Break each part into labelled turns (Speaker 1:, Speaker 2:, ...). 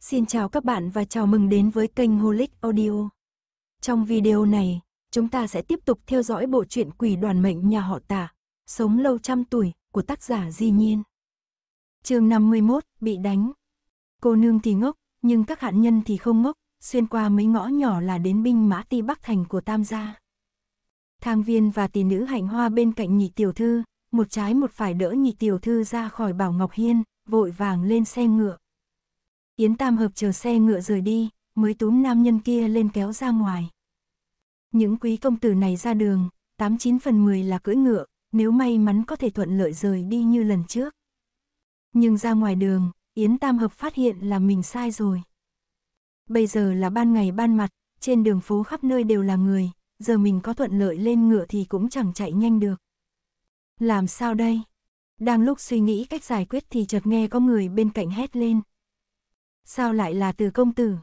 Speaker 1: Xin chào các bạn và chào mừng đến với kênh Holic Audio. Trong video này, chúng ta sẽ tiếp tục theo dõi bộ truyện Quỷ đoàn mệnh nhà họ Tả, Sống lâu trăm tuổi của tác giả Di Nhiên. Chương 51: Bị đánh. Cô nương thì ngốc, nhưng các hạn nhân thì không ngốc, xuyên qua mấy ngõ nhỏ là đến binh mã Ti Bắc thành của Tam gia. Thang viên và tỷ nữ Hạnh Hoa bên cạnh nhị tiểu thư, một trái một phải đỡ nhị tiểu thư ra khỏi Bảo Ngọc Hiên, vội vàng lên xe ngựa Yến Tam Hợp chờ xe ngựa rời đi, mới túm nam nhân kia lên kéo ra ngoài. Những quý công tử này ra đường, 89 phần 10 là cưỡi ngựa, nếu may mắn có thể thuận lợi rời đi như lần trước. Nhưng ra ngoài đường, Yến Tam Hợp phát hiện là mình sai rồi. Bây giờ là ban ngày ban mặt, trên đường phố khắp nơi đều là người, giờ mình có thuận lợi lên ngựa thì cũng chẳng chạy nhanh được. Làm sao đây? Đang lúc suy nghĩ cách giải quyết thì chợt nghe có người bên cạnh hét lên sao lại là từ công tử?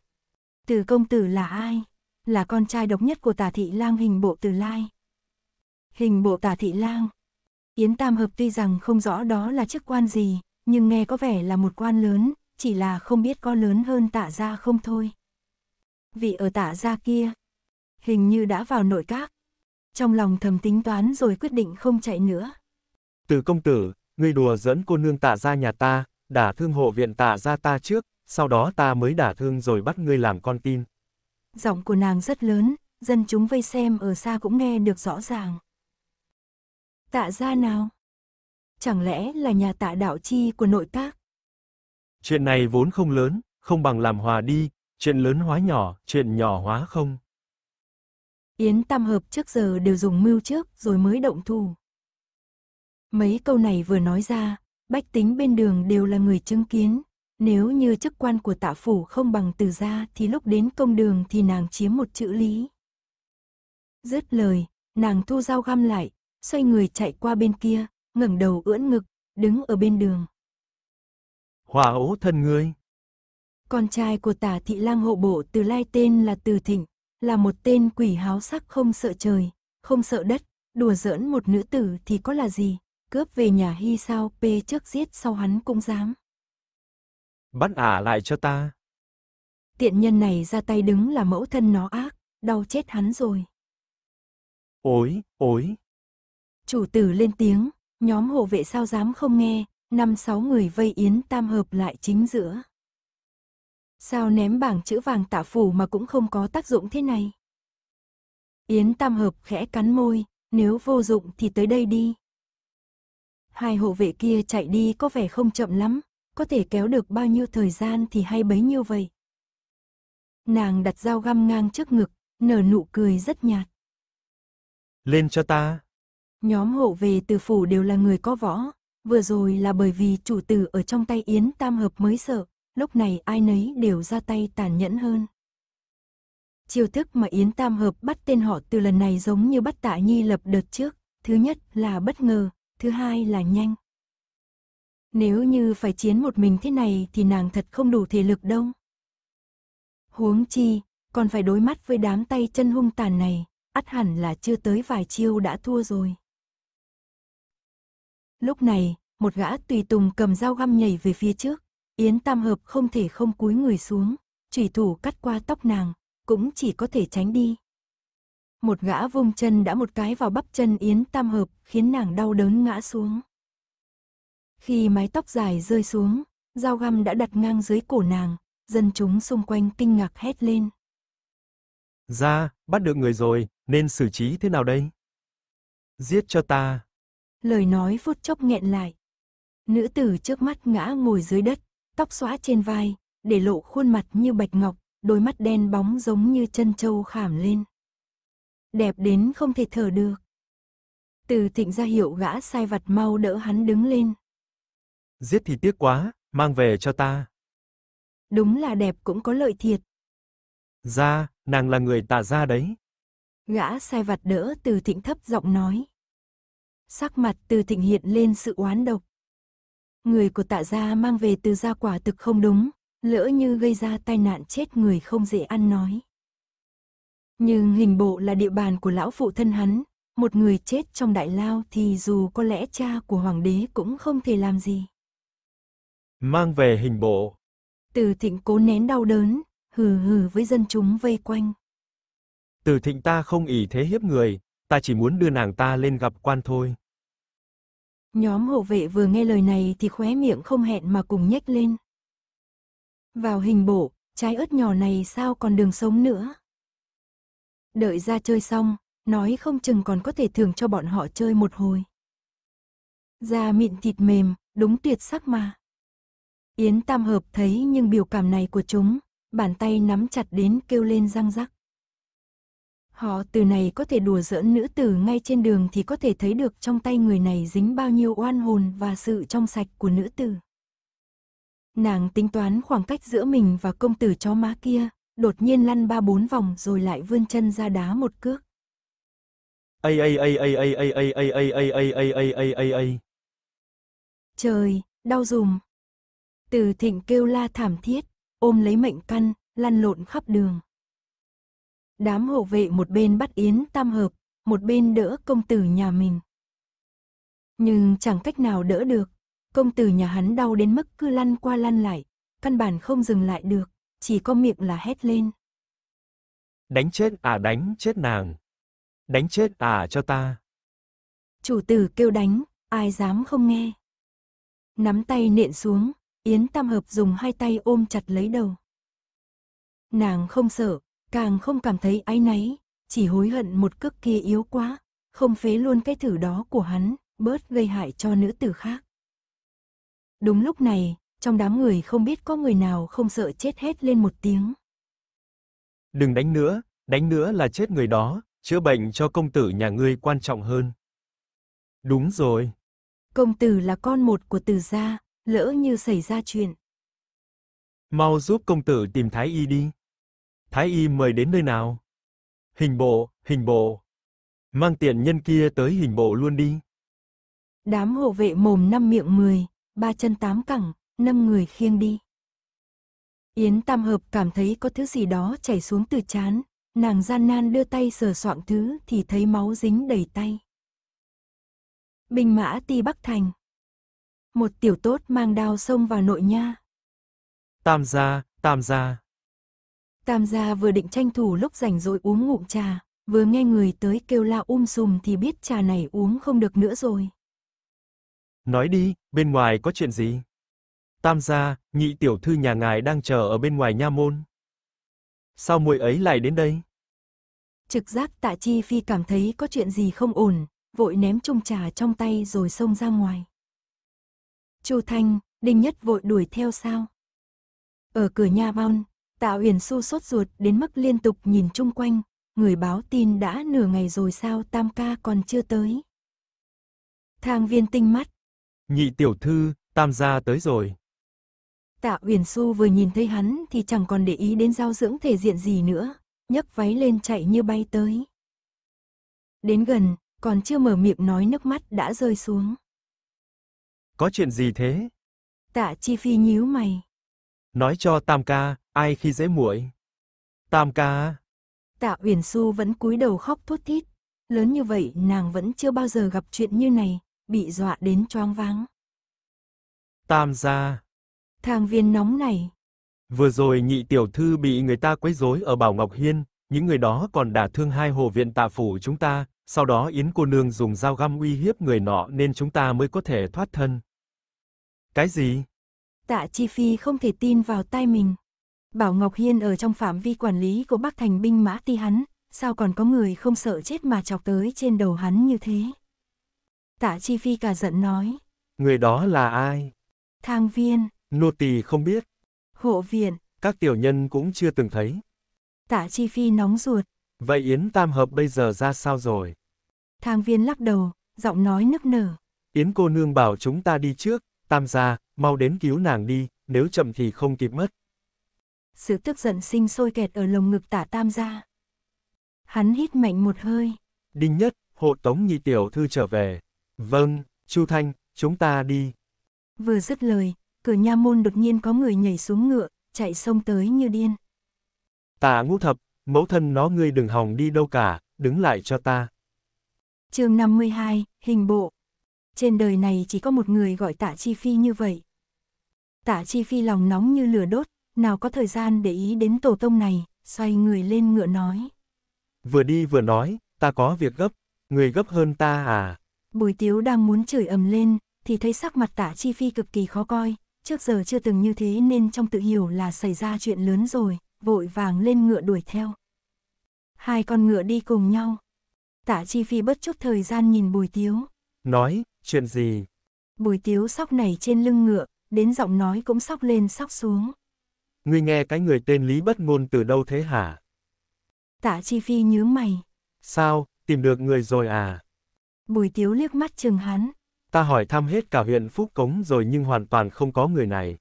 Speaker 1: Từ công tử là ai? Là con trai độc nhất của tả thị lang hình bộ từ lai. Hình bộ tả thị lang. Yến Tam Hợp tuy rằng không rõ đó là chức quan gì, nhưng nghe có vẻ là một quan lớn, chỉ là không biết có lớn hơn tạ gia không thôi. Vị ở tạ gia kia, hình như đã vào nội các. Trong lòng thầm tính toán rồi quyết định không chạy nữa.
Speaker 2: Từ công tử, ngươi đùa dẫn cô nương tạ gia nhà ta, đã thương hộ viện tạ gia ta trước, sau đó ta mới đả thương rồi bắt ngươi làm con tin.
Speaker 1: Giọng của nàng rất lớn, dân chúng vây xem ở xa cũng nghe được rõ ràng. Tạ ra nào? Chẳng lẽ là nhà tạ đạo chi của nội các?
Speaker 2: Chuyện này vốn không lớn, không bằng làm hòa đi, chuyện lớn hóa nhỏ, chuyện nhỏ hóa không.
Speaker 1: Yến tam hợp trước giờ đều dùng mưu trước rồi mới động thủ. Mấy câu này vừa nói ra, bách tính bên đường đều là người chứng kiến, nếu như chức quan của tạ phủ không bằng từ gia thì lúc đến công đường thì nàng chiếm một chữ lý. Dứt lời, nàng thu dao găm lại, xoay người chạy qua bên kia, ngẩng đầu ưỡn ngực, đứng ở bên đường.
Speaker 2: Hòa ố thân ngươi.
Speaker 1: Con trai của tả thị lang hộ bộ từ lai tên là Từ Thịnh, là một tên quỷ háo sắc không sợ trời, không sợ đất, đùa giỡn một nữ tử thì có là gì, cướp về nhà hy sao p trước giết sau hắn cũng dám.
Speaker 2: Bắt ả lại cho ta.
Speaker 1: Tiện nhân này ra tay đứng là mẫu thân nó ác, đau chết hắn rồi.
Speaker 2: Ôi, ôi.
Speaker 1: Chủ tử lên tiếng, nhóm hộ vệ sao dám không nghe, năm sáu người vây yến tam hợp lại chính giữa. Sao ném bảng chữ vàng tạ phủ mà cũng không có tác dụng thế này? Yến tam hợp khẽ cắn môi, nếu vô dụng thì tới đây đi. Hai hộ vệ kia chạy đi có vẻ không chậm lắm, có thể kéo được bao nhiêu thời gian thì hay bấy nhiêu vậy. Nàng đặt dao găm ngang trước ngực, nở nụ cười rất nhạt.
Speaker 2: Lên cho ta.
Speaker 1: Nhóm hộ về từ phủ đều là người có võ, vừa rồi là bởi vì chủ tử ở trong tay Yến Tam Hợp mới sợ, lúc này ai nấy đều ra tay tàn nhẫn hơn. Chiêu thức mà Yến Tam Hợp bắt tên họ từ lần này giống như bắt tạ nhi lập đợt trước, thứ nhất là bất ngờ, thứ hai là nhanh. Nếu như phải chiến một mình thế này thì nàng thật không đủ thể lực đâu. Huống chi, còn phải đối mắt với đám tay chân hung tàn này, ắt hẳn là chưa tới vài chiêu đã thua rồi. Lúc này, một gã tùy tùng cầm dao găm nhảy về phía trước, Yến Tam Hợp không thể không cúi người xuống, chủy thủ cắt qua tóc nàng, cũng chỉ có thể tránh đi. Một gã vung chân đã một cái vào bắp chân Yến Tam Hợp khiến nàng đau đớn ngã xuống. Khi mái tóc dài rơi xuống, dao găm đã đặt ngang dưới cổ nàng, dân chúng xung quanh kinh ngạc hét lên.
Speaker 2: Ra, bắt được người rồi, nên xử trí thế nào đây? Giết cho ta.
Speaker 1: Lời nói phút chốc nghẹn lại. Nữ tử trước mắt ngã ngồi dưới đất, tóc xóa trên vai, để lộ khuôn mặt như bạch ngọc, đôi mắt đen bóng giống như chân trâu khảm lên. Đẹp đến không thể thở được. Từ thịnh ra hiệu gã sai vặt mau đỡ hắn đứng lên
Speaker 2: giết thì tiếc quá, mang về cho ta.
Speaker 1: Đúng là đẹp cũng có lợi thiệt.
Speaker 2: gia nàng là người tạ gia đấy.
Speaker 1: Gã sai vặt đỡ từ thịnh thấp giọng nói. Sắc mặt từ thịnh hiện lên sự oán độc. Người của tạ gia mang về từ gia quả thực không đúng, lỡ như gây ra tai nạn chết người không dễ ăn nói. Nhưng hình bộ là địa bàn của lão phụ thân hắn, một người chết trong đại lao thì dù có lẽ cha của hoàng đế cũng không thể làm gì.
Speaker 2: Mang về hình bộ.
Speaker 1: Từ thịnh cố nén đau đớn, hừ hừ với dân chúng vây quanh.
Speaker 2: Từ thịnh ta không ỷ thế hiếp người, ta chỉ muốn đưa nàng ta lên gặp quan thôi.
Speaker 1: Nhóm hộ vệ vừa nghe lời này thì khóe miệng không hẹn mà cùng nhếch lên. Vào hình bộ, trái ớt nhỏ này sao còn đường sống nữa. Đợi ra chơi xong, nói không chừng còn có thể thưởng cho bọn họ chơi một hồi. Da mịn thịt mềm, đúng tuyệt sắc mà. Yến Tam Hợp thấy nhưng biểu cảm này của chúng, bàn tay nắm chặt đến kêu lên răng rắc. Họ từ này có thể đùa giỡn nữ tử ngay trên đường thì có thể thấy được trong tay người này dính bao nhiêu oan hồn và sự trong sạch của nữ tử. Nàng tính toán khoảng cách giữa mình và công tử chó má kia, đột nhiên lăn ba bốn vòng rồi lại vươn chân ra đá một cước.
Speaker 2: Ây ây ây ây ây ây ây ây ây ây ây ây ây ây ây ây
Speaker 1: Trời, đau dùm, từ thịnh kêu la thảm thiết, ôm lấy mệnh căn, lăn lộn khắp đường. Đám hộ vệ một bên bắt Yến Tam Hợp, một bên đỡ công tử nhà mình. Nhưng chẳng cách nào đỡ được, công tử nhà hắn đau đến mức cứ lăn qua lăn lại, căn bản không dừng lại được, chỉ có miệng là hét lên.
Speaker 2: Đánh chết à đánh chết nàng. Đánh chết à cho ta.
Speaker 1: Chủ tử kêu đánh, ai dám không nghe. Nắm tay nện xuống, Yến Tam Hợp dùng hai tay ôm chặt lấy đầu. Nàng không sợ, càng không cảm thấy áy náy, chỉ hối hận một cước kia yếu quá, không phế luôn cái thử đó của hắn, bớt gây hại cho nữ tử khác. Đúng lúc này, trong đám người không biết có người nào không sợ chết hết lên một tiếng.
Speaker 2: Đừng đánh nữa, đánh nữa là chết người đó, chữa bệnh cho công tử nhà ngươi quan trọng hơn. Đúng rồi.
Speaker 1: Công tử là con một của từ gia, lỡ như xảy ra chuyện.
Speaker 2: Mau giúp công tử tìm Thái Y đi. Thái Y mời đến nơi nào? Hình bộ, hình bộ. Mang tiện nhân kia tới hình bộ luôn đi.
Speaker 1: Đám hộ vệ mồm năm miệng mười, ba chân tám cẳng, năm người khiêng đi. Yến Tam Hợp cảm thấy có thứ gì đó chảy xuống từ chán, nàng gian nan đưa tay sờ soạng thứ thì thấy máu dính đầy tay. Bình mã ti Bắc Thành một tiểu tốt mang đao xông vào nội nha.
Speaker 2: Tam gia, tam gia.
Speaker 1: Tam gia vừa định tranh thủ lúc rảnh rồi uống ngụm trà, vừa nghe người tới kêu la um sùm thì biết trà này uống không được nữa rồi.
Speaker 2: Nói đi, bên ngoài có chuyện gì? Tam gia, nhị tiểu thư nhà ngài đang chờ ở bên ngoài nha môn. Sao muội ấy lại đến đây?
Speaker 1: Trực giác tạ chi phi cảm thấy có chuyện gì không ổn, vội ném chung trà trong tay rồi xông ra ngoài. Chu Thanh, Đinh Nhất vội đuổi theo sao? Ở cửa nhà Von, Tạ Uyển Xu sốt ruột đến mức liên tục nhìn chung quanh, người báo tin đã nửa ngày rồi sao Tam ca còn chưa tới. Thang viên tinh mắt.
Speaker 2: Nhị tiểu thư, Tam gia tới rồi.
Speaker 1: Tạ Uyển Xu vừa nhìn thấy hắn thì chẳng còn để ý đến giao dưỡng thể diện gì nữa, nhấc váy lên chạy như bay tới. Đến gần, còn chưa mở miệng nói nước mắt đã rơi xuống
Speaker 2: có chuyện gì thế?
Speaker 1: Tạ Chi Phi nhíu mày.
Speaker 2: Nói cho Tam ca, ai khi dễ muội? Tam ca.
Speaker 1: Tạ Uyển Xu vẫn cúi đầu khóc thút thít, lớn như vậy nàng vẫn chưa bao giờ gặp chuyện như này, bị dọa đến choáng váng.
Speaker 2: Tam gia.
Speaker 1: Thang viên nóng này.
Speaker 2: Vừa rồi nhị tiểu thư bị người ta quấy rối ở Bảo Ngọc Hiên, những người đó còn đả thương hai hồ viện tạ phủ chúng ta, sau đó Yến cô nương dùng dao găm uy hiếp người nọ nên chúng ta mới có thể thoát thân. Cái gì?
Speaker 1: Tạ Chi Phi không thể tin vào tai mình. Bảo Ngọc Hiên ở trong phạm vi quản lý của Bắc Thành binh mã ti hắn, sao còn có người không sợ chết mà chọc tới trên đầu hắn như thế? Tạ Chi Phi cả giận nói.
Speaker 2: Người đó là ai?
Speaker 1: Thang viên.
Speaker 2: Nô tỳ không biết. Hộ viện. Các tiểu nhân cũng chưa từng thấy.
Speaker 1: Tạ Chi Phi nóng ruột.
Speaker 2: Vậy Yến Tam Hợp bây giờ ra sao rồi?
Speaker 1: Thang viên lắc đầu, giọng nói nức nở.
Speaker 2: Yến cô nương bảo chúng ta đi trước, Tam gia, mau đến cứu nàng đi, nếu chậm thì không kịp mất.
Speaker 1: Sự tức giận sinh sôi kẹt ở lồng ngực tả tam gia. Hắn hít mạnh một hơi.
Speaker 2: Đinh nhất, hộ tống nhị tiểu thư trở về. Vâng, Chu Thanh, chúng ta đi.
Speaker 1: Vừa dứt lời, cửa nha môn đột nhiên có người nhảy xuống ngựa, chạy sông tới như điên.
Speaker 2: Tả ngũ thập, mẫu thân nó ngươi đừng hòng đi đâu cả, đứng lại cho ta.
Speaker 1: chương 52, hình bộ trên đời này chỉ có một người gọi tạ chi phi như vậy. Tạ chi phi lòng nóng như lửa đốt, nào có thời gian để ý đến tổ tông này, xoay người lên ngựa nói.
Speaker 2: Vừa đi vừa nói, ta có việc gấp, người gấp hơn ta à?
Speaker 1: Bùi tiếu đang muốn chửi ầm lên, thì thấy sắc mặt tạ chi phi cực kỳ khó coi, trước giờ chưa từng như thế nên trong tự hiểu là xảy ra chuyện lớn rồi, vội vàng lên ngựa đuổi theo. Hai con ngựa đi cùng nhau. Tạ chi phi bất chút thời gian nhìn bùi tiếu.
Speaker 2: Nói, Chuyện gì?
Speaker 1: Bùi tiếu sóc này trên lưng ngựa, đến giọng nói cũng sóc lên sóc xuống.
Speaker 2: Ngươi nghe cái người tên Lý Bất Ngôn từ đâu thế hả?
Speaker 1: Tạ Chi Phi nhớ mày.
Speaker 2: Sao, tìm được người rồi à?
Speaker 1: Bùi tiếu liếc mắt chừng hắn.
Speaker 2: Ta hỏi thăm hết cả huyện Phúc Cống rồi nhưng hoàn toàn không có người này.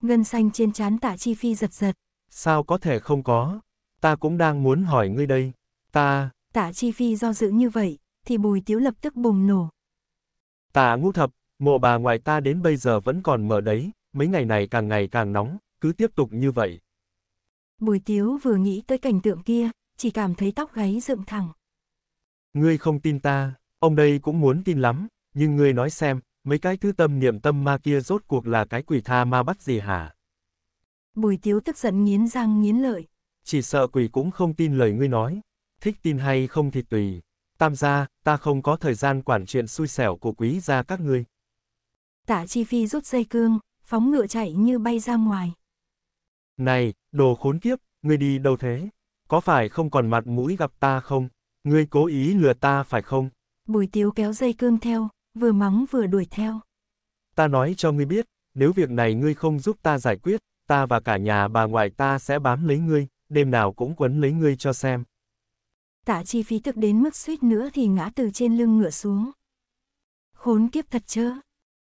Speaker 1: Ngân xanh trên trán tạ Chi Phi giật giật.
Speaker 2: Sao có thể không có? Ta cũng đang muốn hỏi ngươi đây. Ta...
Speaker 1: Tạ Chi Phi do dự như vậy, thì bùi tiếu lập tức bùng nổ,
Speaker 2: Tạ ngu thập, mộ bà ngoại ta đến bây giờ vẫn còn mở đấy, mấy ngày này càng ngày càng nóng, cứ tiếp tục như vậy.
Speaker 1: Bùi tiếu vừa nghĩ tới cảnh tượng kia, chỉ cảm thấy tóc gáy dựng thẳng.
Speaker 2: Ngươi không tin ta, ông đây cũng muốn tin lắm, nhưng ngươi nói xem, mấy cái thứ tâm niệm tâm ma kia rốt cuộc là cái quỷ tha ma bắt gì hả?
Speaker 1: Bùi tiếu tức giận nghiến răng nghiến lợi.
Speaker 2: Chỉ sợ quỷ cũng không tin lời ngươi nói, thích tin hay không thì tùy tam gia, ta không có thời gian quản chuyện xui xẻo của quý gia các ngươi.
Speaker 1: Tả Chi Phi rút dây cương, phóng ngựa chạy như bay ra ngoài.
Speaker 2: Này, đồ khốn kiếp, ngươi đi đâu thế? Có phải không còn mặt mũi gặp ta không? Ngươi cố ý lừa ta phải không?
Speaker 1: Bùi tiếu kéo dây cương theo, vừa mắng vừa đuổi theo.
Speaker 2: Ta nói cho ngươi biết, nếu việc này ngươi không giúp ta giải quyết, ta và cả nhà bà ngoại ta sẽ bám lấy ngươi, đêm nào cũng quấn lấy ngươi cho xem
Speaker 1: tạ chi phí tức đến mức suýt nữa thì ngã từ trên lưng ngựa xuống. Khốn kiếp thật chớ,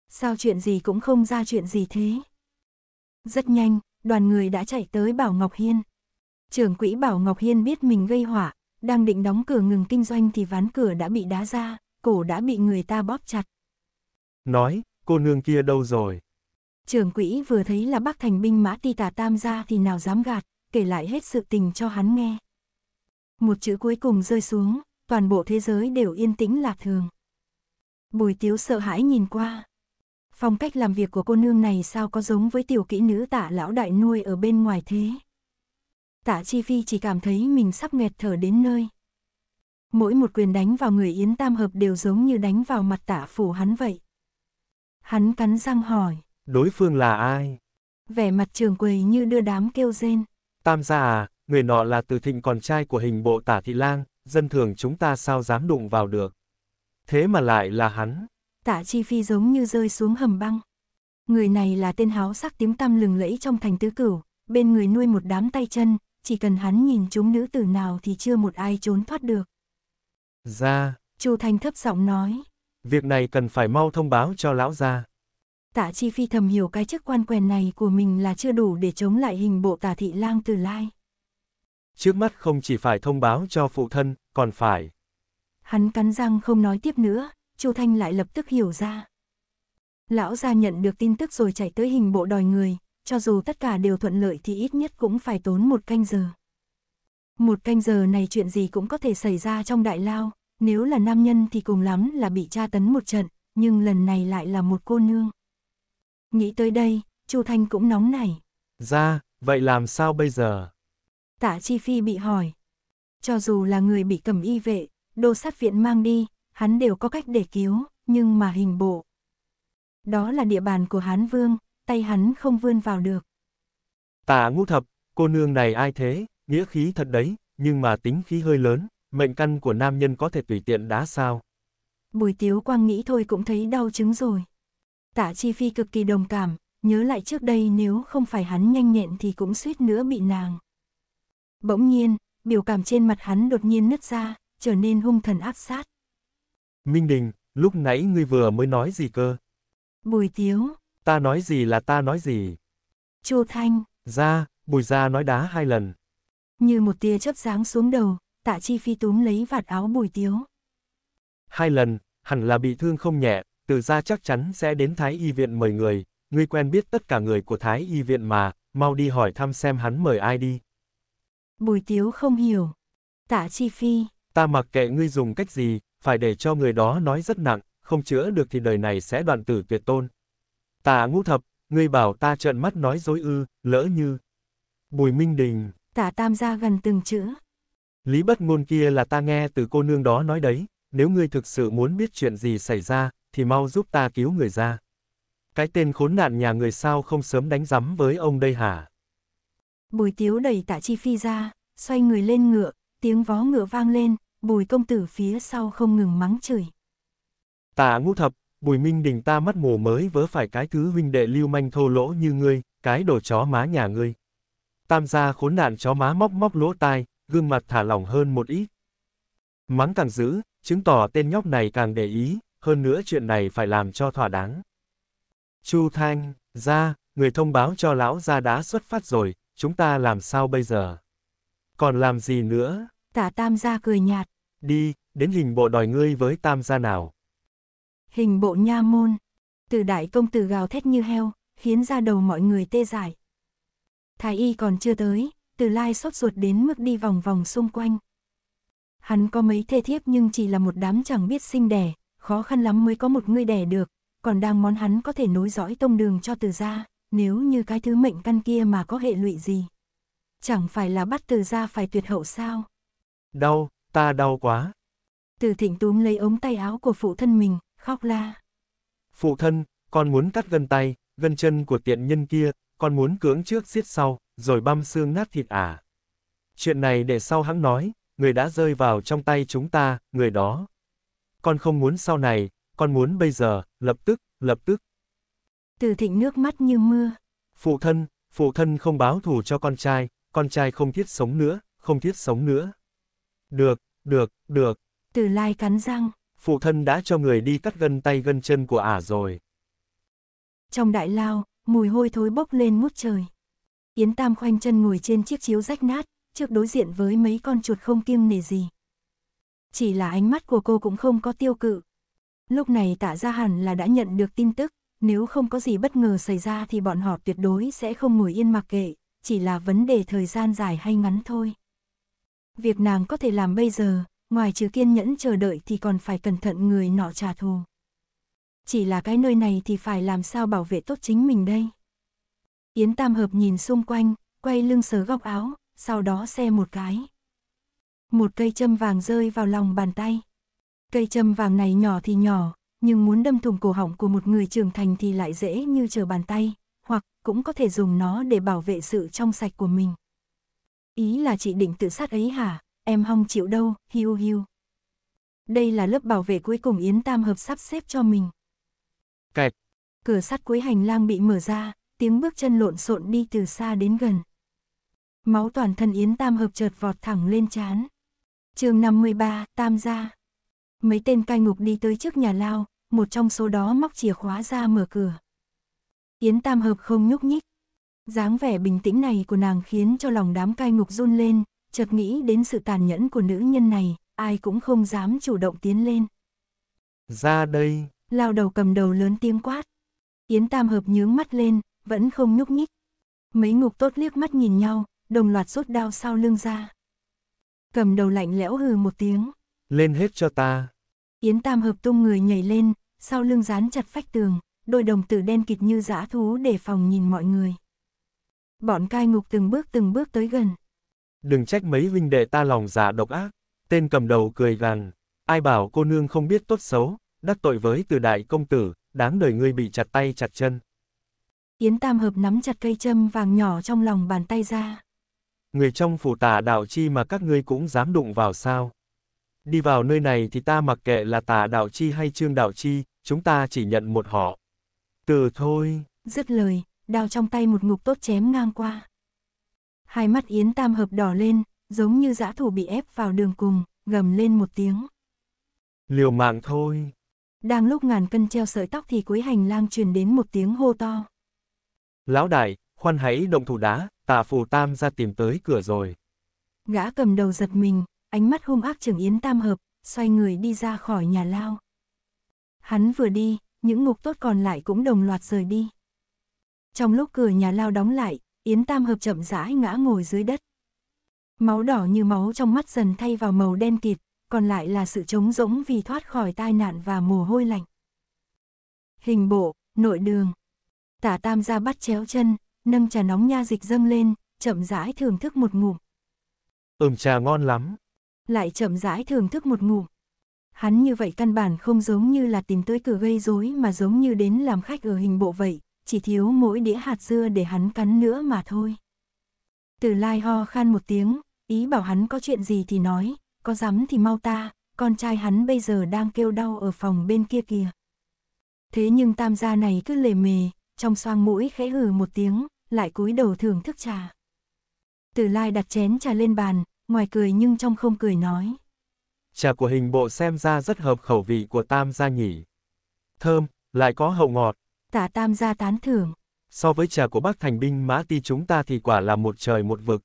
Speaker 1: sao chuyện gì cũng không ra chuyện gì thế. Rất nhanh, đoàn người đã chạy tới Bảo Ngọc Hiên. Trưởng quỹ Bảo Ngọc Hiên biết mình gây hỏa, đang định đóng cửa ngừng kinh doanh thì ván cửa đã bị đá ra, cổ đã bị người ta bóp chặt.
Speaker 2: Nói, cô nương kia đâu rồi?
Speaker 1: Trưởng quỹ vừa thấy là bác thành binh mã ti tà tam ra thì nào dám gạt, kể lại hết sự tình cho hắn nghe một chữ cuối cùng rơi xuống, toàn bộ thế giới đều yên tĩnh lạc thường. Bùi tiếu sợ hãi nhìn qua. Phong cách làm việc của cô nương này sao có giống với tiểu kỹ nữ tạ lão đại nuôi ở bên ngoài thế. Tạ Chi Phi chỉ cảm thấy mình sắp nghẹt thở đến nơi. Mỗi một quyền đánh vào người Yến Tam Hợp đều giống như đánh vào mặt tạ phủ hắn vậy. Hắn cắn răng hỏi.
Speaker 2: Đối phương là ai?
Speaker 1: Vẻ mặt trường quầy như đưa đám kêu rên.
Speaker 2: Tam gia à, người nọ là từ thịnh còn trai của hình bộ tả thị lang, dân thường chúng ta sao dám đụng vào được. Thế mà lại là hắn.
Speaker 1: Tạ Chi Phi giống như rơi xuống hầm băng. Người này là tên háo sắc tiếng tăm lừng lẫy trong thành tứ cửu, bên người nuôi một đám tay chân, chỉ cần hắn nhìn chúng nữ tử nào thì chưa một ai trốn thoát được. Ra. Chu thanh thấp giọng nói.
Speaker 2: Việc này cần phải mau thông báo cho lão gia.
Speaker 1: Tạ Chi Phi thầm hiểu cái chức quan quèn này của mình là chưa đủ để chống lại hình bộ tả thị lang từ lai.
Speaker 2: Trước mắt không chỉ phải thông báo cho phụ thân, còn phải.
Speaker 1: Hắn cắn răng không nói tiếp nữa, Chu Thanh lại lập tức hiểu ra. Lão gia nhận được tin tức rồi chạy tới hình bộ đòi người, cho dù tất cả đều thuận lợi thì ít nhất cũng phải tốn một canh giờ. Một canh giờ này chuyện gì cũng có thể xảy ra trong đại lao, nếu là nam nhân thì cùng lắm là bị tra tấn một trận, nhưng lần này lại là một cô nương. Nghĩ tới đây, Chu Thanh cũng nóng nảy.
Speaker 2: Ra, vậy làm sao bây giờ?
Speaker 1: Tạ Chi Phi bị hỏi. Cho dù là người bị cầm y vệ, đô sát viện mang đi, hắn đều có cách để cứu, nhưng mà hình bộ. Đó là địa bàn của Hán Vương, tay hắn không vươn vào được.
Speaker 2: Tạ ngũ thập, cô nương này ai thế, nghĩa khí thật đấy, nhưng mà tính khí hơi lớn, mệnh căn của nam nhân có thể tùy tiện đá sao.
Speaker 1: Bùi tiếu quang nghĩ thôi cũng thấy đau chứng rồi. Tạ Chi Phi cực kỳ đồng cảm, nhớ lại trước đây nếu không phải hắn nhanh nhẹn thì cũng suýt nữa bị nàng. Bỗng nhiên, biểu cảm trên mặt hắn đột nhiên nứt ra, trở nên hung thần áp sát.
Speaker 2: Minh Đình, lúc nãy ngươi vừa mới nói gì cơ?
Speaker 1: Bùi Tiếu.
Speaker 2: Ta nói gì là ta nói gì?
Speaker 1: Chu Thanh.
Speaker 2: Ra, bùi gia nói đá hai lần.
Speaker 1: Như một tia chớp giáng xuống đầu, tạ chi phi túm lấy vạt áo bùi Tiếu.
Speaker 2: Hai lần, hẳn là bị thương không nhẹ, từ ra chắc chắn sẽ đến Thái Y Viện mời người. Ngươi quen biết tất cả người của Thái Y Viện mà, mau đi hỏi thăm xem hắn mời ai đi.
Speaker 1: Bùi tiếu không hiểu. Tạ chi phi.
Speaker 2: Ta mặc kệ ngươi dùng cách gì, phải để cho người đó nói rất nặng, không chữa được thì đời này sẽ đoạn tử tuyệt tôn. Tạ ngũ thập, ngươi bảo ta trợn mắt nói dối ư, lỡ như. Bùi Minh Đình.
Speaker 1: Tạ tam gia gần từng chữ.
Speaker 2: Lý bất ngôn kia là ta nghe từ cô nương đó nói đấy, nếu ngươi thực sự muốn biết chuyện gì xảy ra, thì mau giúp ta cứu người ra. Cái tên khốn nạn nhà người sao không sớm đánh rắm với ông đây hả?
Speaker 1: Bùi tiếu đẩy tạ chi phi ra, xoay người lên ngựa, tiếng vó ngựa vang lên, bùi công tử phía sau không ngừng mắng chửi.
Speaker 2: Tạ ngũ thập, bùi minh đình ta mắt mù mới vớ phải cái thứ huynh đệ lưu manh thô lỗ như ngươi, cái đồ chó má nhà ngươi. Tam gia khốn nạn chó má móc móc lỗ tai, gương mặt thả lỏng hơn một ít. Mắng càng dữ, chứng tỏ tên nhóc này càng để ý, hơn nữa chuyện này phải làm cho thỏa đáng. Chu Thanh, ra, người thông báo cho lão gia đã xuất phát rồi, chúng ta làm sao bây giờ? Còn làm gì nữa?
Speaker 1: Tả tam gia cười nhạt.
Speaker 2: Đi, đến hình bộ đòi ngươi với tam gia nào.
Speaker 1: Hình bộ nha môn. Từ đại công tử gào thét như heo, khiến ra đầu mọi người tê dại. Thái y còn chưa tới, từ lai sốt ruột đến mức đi vòng vòng xung quanh. Hắn có mấy thê thiếp nhưng chỉ là một đám chẳng biết sinh đẻ, khó khăn lắm mới có một người đẻ được, còn đang món hắn có thể nối dõi tông đường cho từ gia nếu như cái thứ mệnh căn kia mà có hệ lụy gì. Chẳng phải là bắt từ ra phải tuyệt hậu sao?
Speaker 2: Đau, ta đau quá.
Speaker 1: Từ thịnh túm lấy ống tay áo của phụ thân mình, khóc la.
Speaker 2: Phụ thân, con muốn cắt gân tay, gân chân của tiện nhân kia, con muốn cưỡng trước giết sau, rồi băm xương nát thịt à. Chuyện này để sau hắn nói, người đã rơi vào trong tay chúng ta, người đó. Con không muốn sau này, con muốn bây giờ, lập tức, lập tức.
Speaker 1: Từ thịnh nước mắt như mưa.
Speaker 2: Phụ thân, phụ thân không báo thù cho con trai, con trai không thiết sống nữa, không thiết sống nữa. Được, được, được.
Speaker 1: Từ lai cắn răng.
Speaker 2: Phụ thân đã cho người đi cắt gân tay gân chân của ả rồi.
Speaker 1: Trong đại lao, mùi hôi thối bốc lên mút trời. Yến Tam khoanh chân ngồi trên chiếc chiếu rách nát, trước đối diện với mấy con chuột không kiêng nề gì. Chỉ là ánh mắt của cô cũng không có tiêu cự. Lúc này tạ ra hẳn là đã nhận được tin tức nếu không có gì bất ngờ xảy ra thì bọn họ tuyệt đối sẽ không ngồi yên mặc kệ, chỉ là vấn đề thời gian dài hay ngắn thôi. Việc nàng có thể làm bây giờ, ngoài trừ kiên nhẫn chờ đợi thì còn phải cẩn thận người nọ trả thù. Chỉ là cái nơi này thì phải làm sao bảo vệ tốt chính mình đây. Yến Tam Hợp nhìn xung quanh, quay lưng sờ góc áo, sau đó xe một cái. Một cây châm vàng rơi vào lòng bàn tay. Cây châm vàng này nhỏ thì nhỏ, nhưng muốn đâm thủng cổ họng của một người trưởng thành thì lại dễ như chờ bàn tay, hoặc cũng có thể dùng nó để bảo vệ sự trong sạch của mình. Ý là chị định tự sát ấy hả, em hong chịu đâu, hiu hiu. Đây là lớp bảo vệ cuối cùng Yến Tam Hợp sắp xếp cho mình. Cạch. Cửa sắt cuối hành lang bị mở ra, tiếng bước chân lộn xộn đi từ xa đến gần. Máu toàn thân Yến Tam Hợp chợt vọt thẳng lên chán. chương 53, Tam gia. Mấy tên cai ngục đi tới trước nhà lao, một trong số đó móc chìa khóa ra mở cửa. Yến Tam Hợp không nhúc nhích. dáng vẻ bình tĩnh này của nàng khiến cho lòng đám cai ngục run lên, chợt nghĩ đến sự tàn nhẫn của nữ nhân này, ai cũng không dám chủ động tiến lên.
Speaker 2: Ra đây!
Speaker 1: Lao đầu cầm đầu lớn tiếng quát. Yến Tam Hợp nhướng mắt lên, vẫn không nhúc nhích. Mấy ngục tốt liếc mắt nhìn nhau, đồng loạt rút đao sau lưng ra. Cầm đầu lạnh lẽo hừ một tiếng.
Speaker 2: Lên hết cho ta.
Speaker 1: Yến Tam Hợp tung người nhảy lên, sau lưng dán chặt phách tường, đôi đồng tử đen kịt như dã thú để phòng nhìn mọi người. Bọn cai ngục từng bước từng bước tới gần.
Speaker 2: Đừng trách mấy huynh đệ ta lòng giả độc ác, tên cầm đầu cười gằn, ai bảo cô nương không biết tốt xấu, đắc tội với từ đại công tử, đáng đời ngươi bị chặt tay chặt chân.
Speaker 1: Yến Tam Hợp nắm chặt cây châm vàng nhỏ trong lòng bàn tay ra.
Speaker 2: Người trong phủ tả đạo chi mà các ngươi cũng dám đụng vào sao? Đi vào nơi này thì ta mặc kệ là tả đạo chi hay trương đạo chi, chúng ta chỉ nhận một họ. Từ thôi.
Speaker 1: Dứt lời, đao trong tay một ngục tốt chém ngang qua. Hai mắt Yến Tam hợp đỏ lên, giống như dã thủ bị ép vào đường cùng, gầm lên một tiếng.
Speaker 2: Liều mạng thôi.
Speaker 1: Đang lúc ngàn cân treo sợi tóc thì cuối hành lang truyền đến một tiếng hô to.
Speaker 2: Lão đại, khoan hãy động thủ đá, tà phù tam ra tìm tới cửa rồi.
Speaker 1: Gã cầm đầu giật mình, ánh mắt hung ác trường Yến Tam Hợp, xoay người đi ra khỏi nhà lao. Hắn vừa đi, những ngục tốt còn lại cũng đồng loạt rời đi. Trong lúc cửa nhà lao đóng lại, Yến Tam Hợp chậm rãi ngã ngồi dưới đất. Máu đỏ như máu trong mắt dần thay vào màu đen kịt, còn lại là sự trống rỗng vì thoát khỏi tai nạn và mồ hôi lạnh. Hình bộ, nội đường. Tả Tam ra bắt chéo chân, nâng trà nóng nha dịch dâng lên, chậm rãi thưởng thức một ngụm.
Speaker 2: Ừm trà ngon lắm.
Speaker 1: Lại chậm rãi thưởng thức một ngụm. Hắn như vậy căn bản không giống như là tìm tới cửa gây rối mà giống như đến làm khách ở hình bộ vậy, chỉ thiếu mỗi đĩa hạt dưa để hắn cắn nữa mà thôi. Từ lai ho khan một tiếng, ý bảo hắn có chuyện gì thì nói, có dám thì mau ta, con trai hắn bây giờ đang kêu đau ở phòng bên kia kìa. Thế nhưng tam gia này cứ lề mề, trong xoang mũi khẽ hừ một tiếng, lại cúi đầu thưởng thức trà. Từ lai đặt chén trà lên bàn, ngoài cười nhưng trong không cười nói.
Speaker 2: Trà của hình bộ xem ra rất hợp khẩu vị của tam gia nhỉ. Thơm, lại có hậu ngọt.
Speaker 1: Tả tam gia tán thưởng.
Speaker 2: So với trà của bác thành binh mã ti chúng ta thì quả là một trời một vực.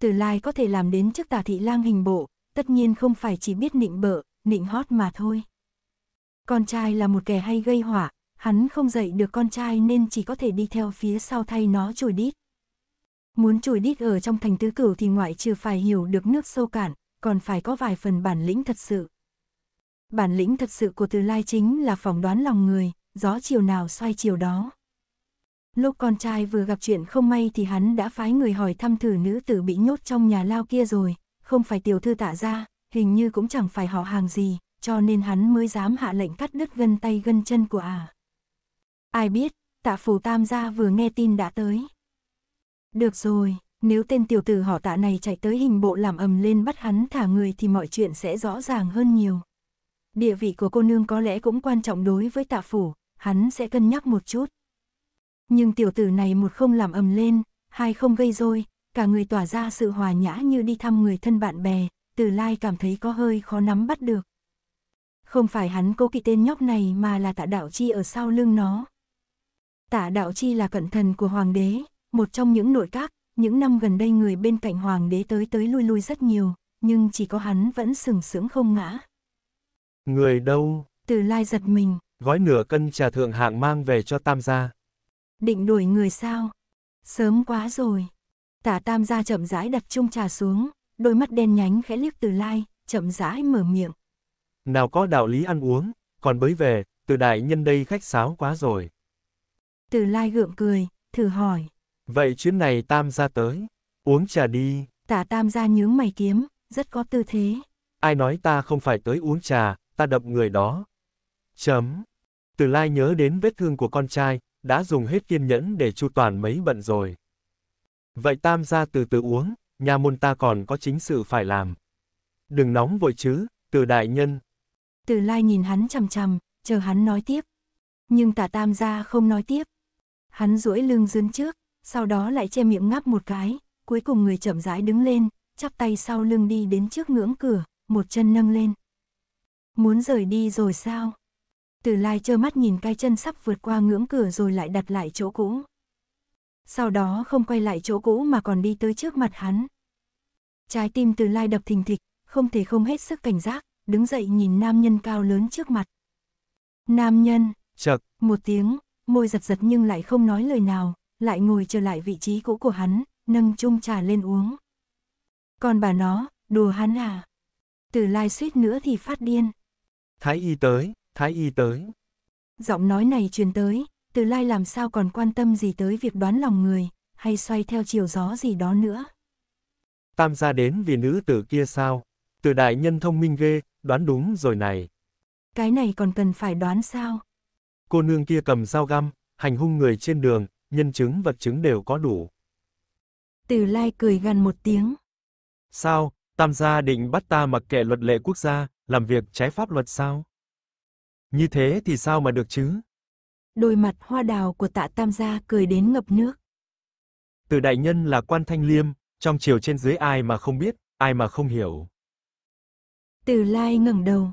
Speaker 1: Từ lai có thể làm đến chức tả thị lang hình bộ, tất nhiên không phải chỉ biết nịnh bợ, nịnh hót mà thôi. Con trai là một kẻ hay gây hỏa, hắn không dạy được con trai nên chỉ có thể đi theo phía sau thay nó chùi đít. Muốn chùi đít ở trong thành tứ cửu thì ngoại trừ phải hiểu được nước sâu cạn, còn phải có vài phần bản lĩnh thật sự. Bản lĩnh thật sự của Từ Lai chính là phỏng đoán lòng người, gió chiều nào xoay chiều đó. Lúc con trai vừa gặp chuyện không may thì hắn đã phái người hỏi thăm thử nữ tử bị nhốt trong nhà lao kia rồi, không phải tiểu thư tạ ra, hình như cũng chẳng phải họ hàng gì, cho nên hắn mới dám hạ lệnh cắt đứt gân tay gân chân của à. Ai biết, tạ phủ tam gia vừa nghe tin đã tới. Được rồi, nếu tên tiểu tử họ tạ này chạy tới hình bộ làm ầm lên bắt hắn thả người thì mọi chuyện sẽ rõ ràng hơn nhiều. Địa vị của cô nương có lẽ cũng quan trọng đối với tạ phủ, hắn sẽ cân nhắc một chút. Nhưng tiểu tử này một không làm ầm lên, hai không gây rối, cả người tỏa ra sự hòa nhã như đi thăm người thân bạn bè, từ lai cảm thấy có hơi khó nắm bắt được. Không phải hắn cố kỵ tên nhóc này mà là tạ đạo chi ở sau lưng nó. Tạ đạo chi là cận thần của hoàng đế, một trong những nội các, những năm gần đây người bên cạnh hoàng đế tới tới lui lui rất nhiều, nhưng chỉ có hắn vẫn sừng sững không ngã.
Speaker 2: Người đâu?
Speaker 1: Từ lai giật mình.
Speaker 2: Gói nửa cân trà thượng hạng mang về cho tam gia.
Speaker 1: Định đuổi người sao? Sớm quá rồi. Tả tam gia chậm rãi đặt chung trà xuống, đôi mắt đen nhánh khẽ liếc từ lai, chậm rãi mở miệng.
Speaker 2: Nào có đạo lý ăn uống, còn bới về, từ đại nhân đây khách sáo quá rồi.
Speaker 1: Từ lai gượng cười, thử hỏi,
Speaker 2: Vậy chuyến này tam gia tới, uống trà đi.
Speaker 1: Tả tam gia nhướng mày kiếm, rất có tư thế.
Speaker 2: Ai nói ta không phải tới uống trà, ta đập người đó. Chấm. Từ lai nhớ đến vết thương của con trai, đã dùng hết kiên nhẫn để chu toàn mấy bận rồi. Vậy tam gia từ từ uống, nhà môn ta còn có chính sự phải làm. Đừng nóng vội chứ, từ đại nhân.
Speaker 1: Từ lai nhìn hắn chằm chằm, chờ hắn nói tiếp. Nhưng tả tam gia không nói tiếp. Hắn duỗi lưng dướn trước, sau đó lại che miệng ngáp một cái, cuối cùng người chậm rãi đứng lên, chắp tay sau lưng đi đến trước ngưỡng cửa, một chân nâng lên. Muốn rời đi rồi sao? Từ lai trơ mắt nhìn cái chân sắp vượt qua ngưỡng cửa rồi lại đặt lại chỗ cũ. Sau đó không quay lại chỗ cũ mà còn đi tới trước mặt hắn. Trái tim từ lai đập thình thịch, không thể không hết sức cảnh giác, đứng dậy nhìn nam nhân cao lớn trước mặt. Nam nhân, chật, một tiếng, môi giật giật nhưng lại không nói lời nào, lại ngồi trở lại vị trí cũ của hắn, nâng chung trà lên uống. Còn bà nó, đùa hắn à? Từ lai suýt nữa thì phát điên.
Speaker 2: Thái y tới, thái y tới.
Speaker 1: Giọng nói này truyền tới, từ lai làm sao còn quan tâm gì tới việc đoán lòng người, hay xoay theo chiều gió gì đó nữa.
Speaker 2: Tam gia đến vì nữ tử kia sao? Từ đại nhân thông minh ghê, đoán đúng rồi này.
Speaker 1: Cái này còn cần phải đoán sao?
Speaker 2: Cô nương kia cầm dao găm, hành hung người trên đường, nhân chứng vật chứng đều có đủ.
Speaker 1: Từ lai cười gần một tiếng.
Speaker 2: Sao, tam gia định bắt ta mặc kệ luật lệ quốc gia, làm việc trái pháp luật sao? Như thế thì sao mà được chứ?
Speaker 1: Đôi mặt hoa đào của tạ tam gia cười đến ngập nước.
Speaker 2: Từ đại nhân là quan thanh liêm, trong chiều trên dưới ai mà không biết, ai mà không hiểu.
Speaker 1: Từ lai ngẩng đầu.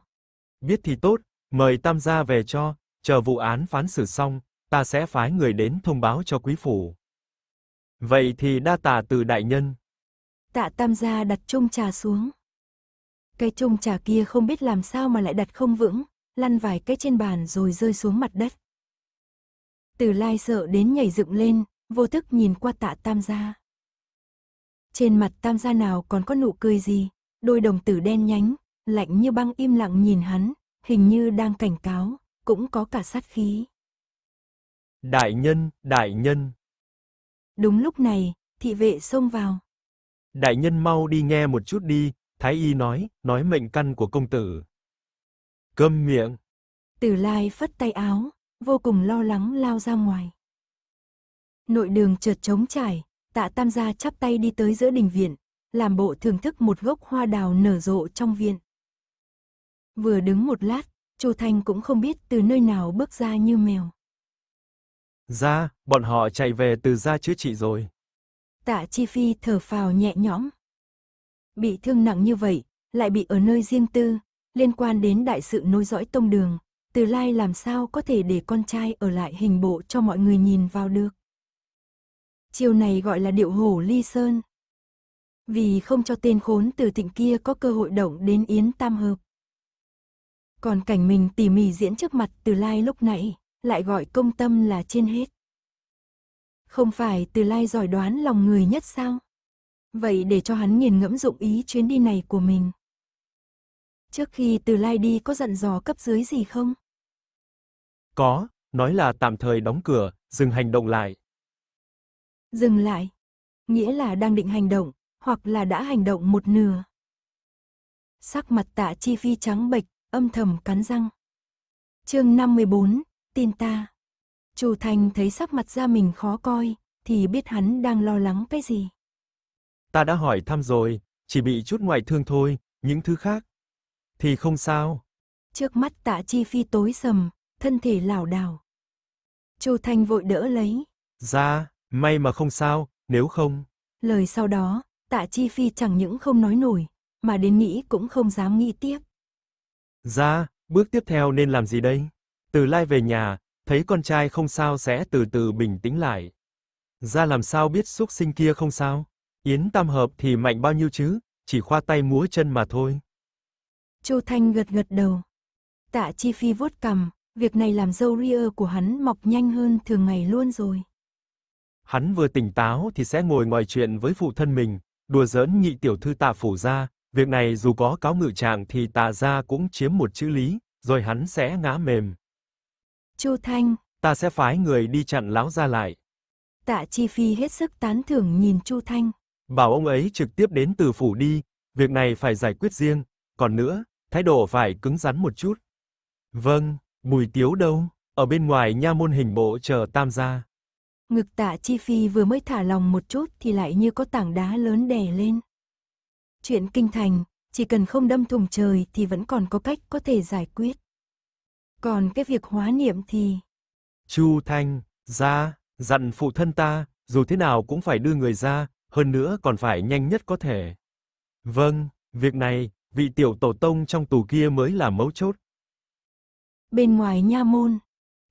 Speaker 2: Biết thì tốt, mời tam gia về cho, chờ vụ án phán xử xong, ta sẽ phái người đến thông báo cho quý phủ. Vậy thì đa tạ từ đại nhân.
Speaker 1: Tạ Tam gia đặt chung trà xuống. Cái chung trà kia không biết làm sao mà lại đặt không vững, lăn vài cái trên bàn rồi rơi xuống mặt đất. Từ lai sợ đến nhảy dựng lên, vô thức nhìn qua tạ tam gia. Trên mặt tam gia nào còn có nụ cười gì, đôi đồng tử đen nhánh, lạnh như băng im lặng nhìn hắn, hình như đang cảnh cáo, cũng có cả sát khí.
Speaker 2: Đại nhân, đại nhân.
Speaker 1: Đúng lúc này, thị vệ xông vào.
Speaker 2: Đại nhân mau đi nghe một chút đi, Thái Y nói, nói mệnh căn của công tử. Câm miệng.
Speaker 1: Tử Lai phất tay áo, vô cùng lo lắng lao ra ngoài. Nội đường chợt trống trải, tạ tam gia chắp tay đi tới giữa đình viện, làm bộ thưởng thức một gốc hoa đào nở rộ trong viện. Vừa đứng một lát, Chu Thanh cũng không biết từ nơi nào bước ra như mèo.
Speaker 2: Ra, bọn họ chạy về từ ra chữa trị rồi.
Speaker 1: Tạ Chi Phi thở phào nhẹ nhõm. Bị thương nặng như vậy, lại bị ở nơi riêng tư, liên quan đến đại sự nối dõi tông đường. Từ lai làm sao có thể để con trai ở lại hình bộ cho mọi người nhìn vào được. Chiều này gọi là điệu hổ ly sơn. Vì không cho tên khốn từ thịnh kia có cơ hội động đến Yến Tam Hợp. Còn cảnh mình tỉ mỉ diễn trước mặt từ lai lúc nãy lại gọi công tâm là trên hết. Không phải từ lai giỏi đoán lòng người nhất sao? Vậy để cho hắn nghiền ngẫm dụng ý chuyến đi này của mình. Trước khi từ lai đi có dặn dò cấp dưới gì không?
Speaker 2: Có, nói là tạm thời đóng cửa, dừng hành động lại.
Speaker 1: Dừng lại, nghĩa là đang định hành động, hoặc là đã hành động một nửa. Sắc mặt tạ chi phi trắng bệch, âm thầm cắn răng. chương 54, tin ta. Chu Thanh thấy sắc mặt ra mình khó coi, thì biết hắn đang lo lắng cái gì.
Speaker 2: Ta đã hỏi thăm rồi, chỉ bị chút ngoại thương thôi, những thứ khác thì không sao.
Speaker 1: Trước mắt Tạ Chi Phi tối sầm, thân thể lảo đảo. Chu Thanh vội đỡ lấy.
Speaker 2: "Ra, dạ, may mà không sao, nếu không."
Speaker 1: Lời sau đó, Tạ Chi Phi chẳng những không nói nổi, mà đến nghĩ cũng không dám nghĩ tiếp.
Speaker 2: "Ra, dạ, bước tiếp theo nên làm gì đây?" Từ Lai về nhà, thấy con trai không sao sẽ từ từ bình tĩnh lại. gia làm sao biết xúc sinh kia không sao? Yến Tam Hợp thì mạnh bao nhiêu chứ, chỉ khoa tay múa chân mà thôi.
Speaker 1: Chu Thanh gật gật đầu. Tạ Chi Phi vuốt cằm, việc này làm dâu ria của hắn mọc nhanh hơn thường ngày luôn rồi.
Speaker 2: Hắn vừa tỉnh táo thì sẽ ngồi ngoài chuyện với phụ thân mình, đùa giỡn nhị tiểu thư tạ phủ ra, việc này dù có cáo ngự trạng thì tạ gia cũng chiếm một chữ lý, rồi hắn sẽ ngã mềm. Chu Thanh. Ta sẽ phái người đi chặn lão ra lại.
Speaker 1: Tạ Chi Phi hết sức tán thưởng nhìn Chu Thanh.
Speaker 2: Bảo ông ấy trực tiếp đến từ phủ đi, việc này phải giải quyết riêng, còn nữa, thái độ phải cứng rắn một chút. Vâng, Bùi Tiếu đâu? Ở bên ngoài nha môn hình bộ chờ tam gia.
Speaker 1: Ngực tạ chi phi vừa mới thả lòng một chút thì lại như có tảng đá lớn đè lên. Chuyện kinh thành, chỉ cần không đâm thùng trời thì vẫn còn có cách có thể giải quyết. Còn cái việc hóa niệm thì...
Speaker 2: Chu Thanh, ra, dặn phụ thân ta, dù thế nào cũng phải đưa người ra, hơn nữa còn phải nhanh nhất có thể. Vâng, việc này, vị tiểu tổ tông trong tù kia mới là mấu chốt.
Speaker 1: Bên ngoài nha môn,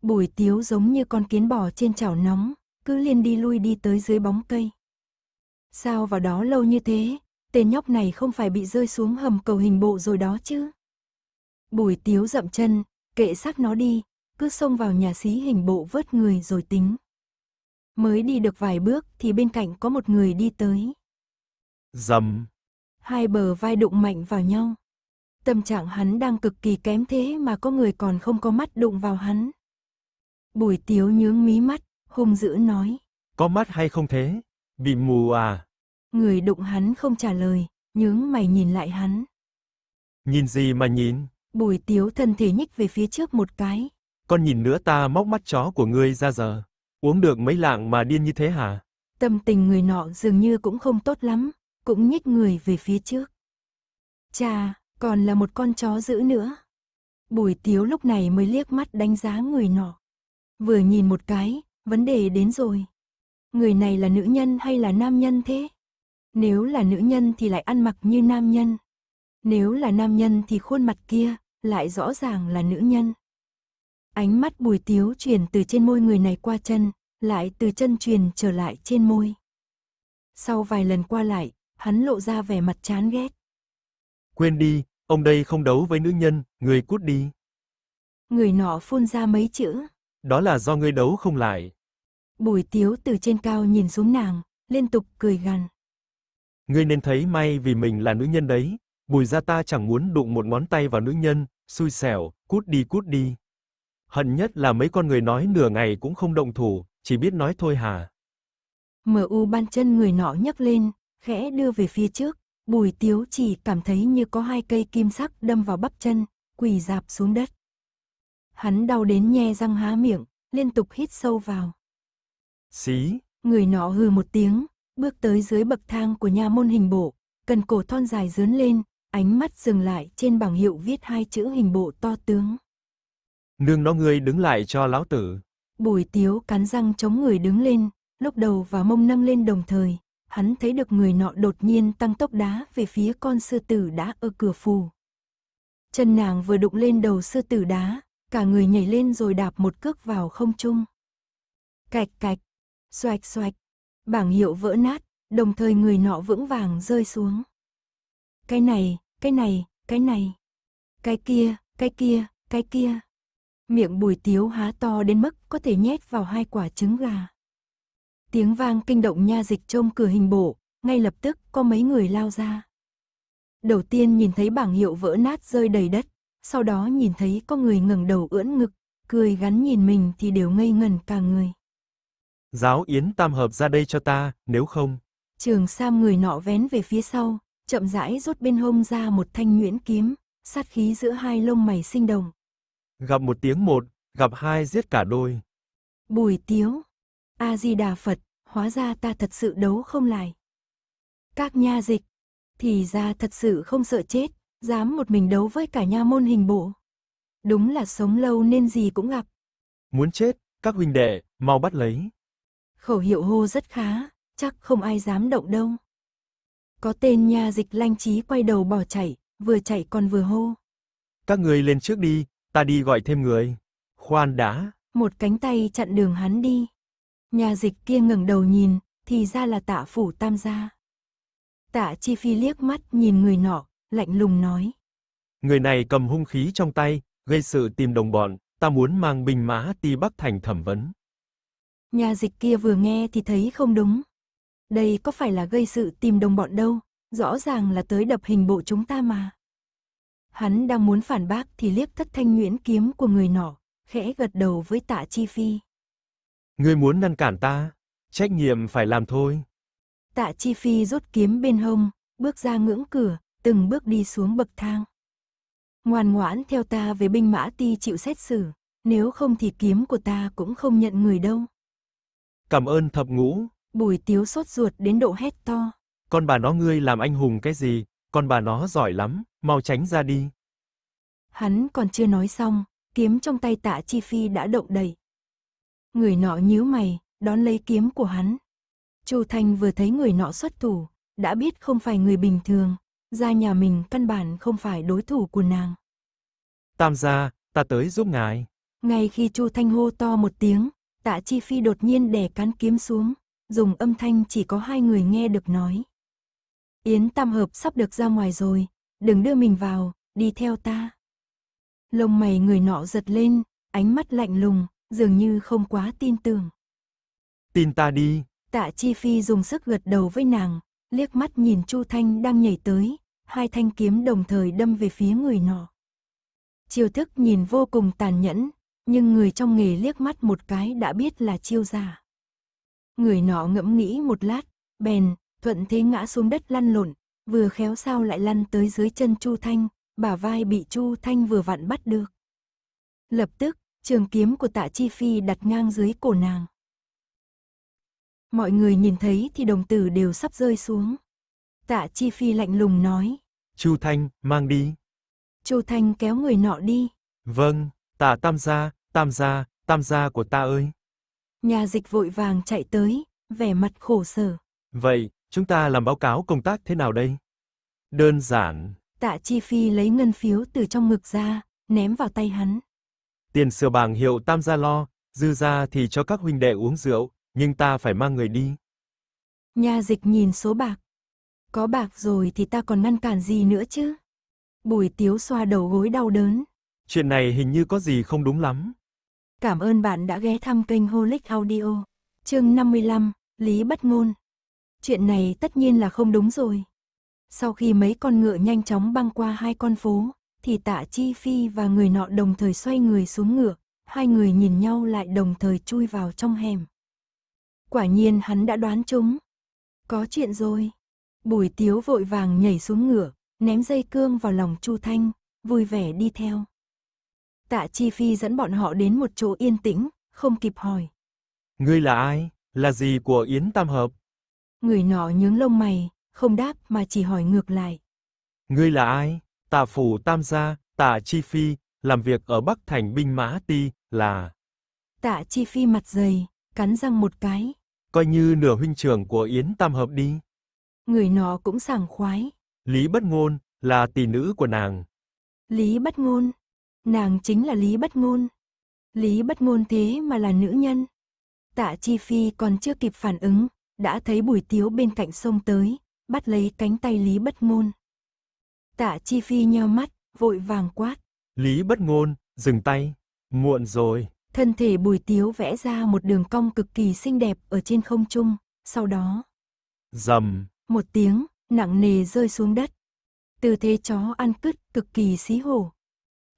Speaker 1: Bùi Tiếu giống như con kiến bò trên chảo nóng, cứ liên đi lui đi tới dưới bóng cây. Sao vào đó lâu như thế, tên nhóc này không phải bị rơi xuống hầm cầu hình bộ rồi đó chứ? Bùi Tiếu dậm chân, kệ xác nó đi, cứ xông vào nhà xí hình bộ vớt người rồi tính. Mới đi được vài bước thì bên cạnh có một người đi tới. Dầm. Hai bờ vai đụng mạnh vào nhau. Tâm trạng hắn đang cực kỳ kém thế mà có người còn không có mắt đụng vào hắn. Bùi tiếu nhướng mí mắt, hung dữ nói.
Speaker 2: Có mắt hay không thế? Bị mù à?
Speaker 1: Người đụng hắn không trả lời, nhướng mày nhìn lại hắn.
Speaker 2: Nhìn gì mà nhìn?
Speaker 1: Bùi tiếu thân thể nhích về phía trước một cái.
Speaker 2: Con nhìn nữa ta móc mắt chó của ngươi ra giờ. Uống được mấy lạng mà điên như thế hả?
Speaker 1: Tâm tình người nọ dường như cũng không tốt lắm, cũng nhích người về phía trước. Cha, còn là một con chó dữ nữa. Bùi tiếu lúc này mới liếc mắt đánh giá người nọ. Vừa nhìn một cái, vấn đề đến rồi. Người này là nữ nhân hay là nam nhân thế? Nếu là nữ nhân thì lại ăn mặc như nam nhân. Nếu là nam nhân thì khuôn mặt kia, lại rõ ràng là nữ nhân. Ánh mắt bùi tiếu chuyển từ trên môi người này qua chân, lại từ chân truyền trở lại trên môi. Sau vài lần qua lại, hắn lộ ra vẻ mặt chán ghét.
Speaker 2: Quên đi, ông đây không đấu với nữ nhân, người cút đi.
Speaker 1: Người nọ phun ra mấy chữ.
Speaker 2: Đó là do ngươi đấu không lại.
Speaker 1: Bùi tiếu từ trên cao nhìn xuống nàng, liên tục cười gằn.
Speaker 2: Ngươi nên thấy may vì mình là nữ nhân đấy, bùi gia ta chẳng muốn đụng một ngón tay vào nữ nhân, xui xẻo, cút đi cút đi. Hận nhất là mấy con người nói nửa ngày cũng không động thủ, chỉ biết nói thôi hà.
Speaker 1: MU ban chân người nọ nhấc lên, khẽ đưa về phía trước, Bùi Tiếu chỉ cảm thấy như có hai cây kim sắc đâm vào bắp chân, quỳ dạp xuống đất. Hắn đau đến nhe răng há miệng, liên tục hít sâu vào. Xí! Người nọ hừ một tiếng, bước tới dưới bậc thang của nhà môn hình bộ, cần cổ thon dài dướn lên, ánh mắt dừng lại trên bảng hiệu viết hai chữ hình bộ to tướng.
Speaker 2: Nương nó ngươi đứng lại cho lão tử.
Speaker 1: Bùi tiếu cắn răng chống người đứng lên, lúc đầu và mông nâng lên đồng thời, hắn thấy được người nọ đột nhiên tăng tốc đá về phía con sư tử đã ở cửa phù. Chân nàng vừa đụng lên đầu sư tử đá, cả người nhảy lên rồi đạp một cước vào không trung. Cạch cạch, xoạch xoạch, bảng hiệu vỡ nát, đồng thời người nọ vững vàng rơi xuống. Cái này, cái này, cái này, cái kia, cái kia, cái kia. Miệng bùi tiếu há to đến mức có thể nhét vào hai quả trứng gà. Tiếng vang kinh động nha dịch trông cửa hình bộ, ngay lập tức có mấy người lao ra. Đầu tiên nhìn thấy bảng hiệu vỡ nát rơi đầy đất, sau đó nhìn thấy có người ngẩng đầu ưỡn ngực, cười gắn nhìn mình thì đều ngây ngần cả người.
Speaker 2: Giáo Yến Tam Hợp ra đây cho ta, nếu không.
Speaker 1: Trường Sam người nọ vén về phía sau, chậm rãi rút bên hông ra một thanh nhuyễn kiếm, sát khí giữa hai lông mày sinh đồng.
Speaker 2: Gặp một tiếng một, gặp hai giết cả đôi.
Speaker 1: Bùi tiếu, A-di-đà Phật, hóa ra ta thật sự đấu không lại. Các nha dịch, thì ra thật sự không sợ chết, dám một mình đấu với cả nha môn hình bộ. Đúng là sống lâu nên gì cũng gặp.
Speaker 2: Muốn chết, các huynh đệ, mau bắt lấy.
Speaker 1: Khẩu hiệu hô rất khá, chắc không ai dám động đâu. Có tên nha dịch lanh trí quay đầu bỏ chạy, vừa chạy còn vừa hô. Các
Speaker 2: người lên trước đi, ta đi gọi thêm người. Khoan đã.
Speaker 1: Một cánh tay chặn đường hắn đi. Nhà dịch kia ngẩng đầu nhìn, thì ra là tạ phủ tam gia. Tạ chi phi liếc mắt nhìn người nọ, lạnh lùng nói.
Speaker 2: Người này cầm hung khí trong tay, gây sự tìm đồng bọn, ta muốn mang bình mã ti bắc thành thẩm vấn.
Speaker 1: Nhà dịch kia vừa nghe thì thấy không đúng, đây có phải là gây sự tìm đồng bọn đâu, rõ ràng là tới đập hình bộ chúng ta mà. Hắn đang muốn phản bác thì liếc thất thanh nguyễn kiếm của người nọ, khẽ gật đầu với tạ chi phi.
Speaker 2: Ngươi muốn ngăn cản ta, trách nhiệm phải làm thôi.
Speaker 1: Tạ chi phi rút kiếm bên hông, bước ra ngưỡng cửa, từng bước đi xuống bậc thang. Ngoan ngoãn theo ta về binh mã ti chịu xét xử, nếu không thì kiếm của ta cũng không nhận người đâu.
Speaker 2: Cảm ơn thập ngũ,
Speaker 1: Bùi tiếu sốt ruột đến độ hét to.
Speaker 2: Con bà nó ngươi làm anh hùng cái gì, con bà nó giỏi lắm, mau tránh ra đi.
Speaker 1: Hắn còn chưa nói xong, kiếm trong tay tạ chi phi đã động đầy. Người nọ nhíu mày, đón lấy kiếm của hắn. Chu Thanh vừa thấy người nọ xuất thủ, đã biết không phải người bình thường, Ra nhà mình căn bản không phải đối thủ của nàng.
Speaker 2: Tam gia, ta tới giúp ngài.
Speaker 1: Ngay khi Chu Thanh hô to một tiếng, Tạ Chi Phi đột nhiên đè cán kiếm xuống dùng âm thanh chỉ có hai người nghe được nói. Yến Tam Hợp sắp được ra ngoài rồi, đừng đưa mình vào, đi theo ta. Lông mày người nọ giật lên, ánh mắt lạnh lùng, dường như không quá tin tưởng.
Speaker 2: Tin ta đi.
Speaker 1: Tạ Chi Phi dùng sức gật đầu với nàng, liếc mắt nhìn Chu Thanh đang nhảy tới, hai thanh kiếm đồng thời đâm về phía người nọ. Chiêu thức nhìn vô cùng tàn nhẫn, nhưng người trong nghề liếc mắt một cái đã biết là chiêu giả người nọ ngẫm nghĩ một lát, bèn, thuận thế ngã xuống đất lăn lộn, vừa khéo sao lại lăn tới dưới chân Chu Thanh, bả vai bị Chu Thanh vừa vặn bắt được. Lập tức, trường kiếm của tạ Chi Phi đặt ngang dưới cổ nàng. Mọi người nhìn thấy thì đồng tử đều sắp rơi xuống. Tạ Chi Phi lạnh lùng nói.
Speaker 2: Chu Thanh, mang đi.
Speaker 1: Chu Thanh kéo người nọ đi.
Speaker 2: Vâng, tạ tam gia, tam gia, tam gia của ta ơi.
Speaker 1: Nhà dịch vội vàng chạy tới, vẻ mặt khổ sở.
Speaker 2: Vậy, chúng ta làm báo cáo công tác thế nào đây? Đơn giản.
Speaker 1: Tạ Chi Phi lấy ngân phiếu từ trong ngực ra, ném vào tay hắn.
Speaker 2: Tiền sửa bảng hiệu tam gia lo, dư ra thì cho các huynh đệ uống rượu, nhưng ta phải mang người đi.
Speaker 1: Nhà dịch nhìn số bạc. Có bạc rồi thì ta còn ngăn cản gì nữa chứ? Bùi tiếu xoa đầu gối đau đớn.
Speaker 2: Chuyện này hình như có gì không đúng lắm.
Speaker 1: Cảm ơn bạn đã ghé thăm kênh Holic Audio. Chương 55, Lý bất ngôn. Chuyện này tất nhiên là không đúng rồi. Sau khi mấy con ngựa nhanh chóng băng qua hai con phố, thì Tạ Chi Phi và người nọ đồng thời xoay người xuống ngựa, hai người nhìn nhau lại đồng thời chui vào trong hẻm. Quả nhiên hắn đã đoán chúng. Có chuyện rồi. Bùi Tiếu vội vàng nhảy xuống ngựa, ném dây cương vào lòng Chu Thanh, vui vẻ đi theo. Tạ Chi Phi dẫn bọn họ đến một chỗ yên tĩnh, không kịp hỏi.
Speaker 2: Ngươi là ai? Là gì của Yến Tam Hợp?
Speaker 1: Người nọ nhướng lông mày, không đáp mà chỉ hỏi ngược lại.
Speaker 2: Ngươi là ai? Tạ Phủ Tam Gia, Tạ Chi Phi, làm việc ở Bắc Thành Binh Mã Ti, là...
Speaker 1: Tạ Chi Phi mặt dày, cắn răng một cái.
Speaker 2: Coi như nửa huynh trưởng của Yến Tam Hợp đi.
Speaker 1: Người nọ cũng sảng khoái.
Speaker 2: Lý Bất Ngôn, là tỷ nữ của nàng.
Speaker 1: Lý Bất Ngôn, Nàng chính là Lý Bất Ngôn. Lý Bất Ngôn thế mà là nữ nhân. Tạ Chi Phi còn chưa kịp phản ứng, đã thấy Bùi Tiếu bên cạnh sông tới, bắt lấy cánh tay Lý Bất Ngôn. Tạ Chi Phi nheo mắt, vội vàng quát.
Speaker 2: Lý Bất Ngôn, dừng tay, muộn rồi.
Speaker 1: Thân thể Bùi Tiếu vẽ ra một đường cong cực kỳ xinh đẹp ở trên không trung, sau đó... Dầm! Một tiếng, nặng nề rơi xuống đất. Tư thế chó ăn cứt cực kỳ xí hổ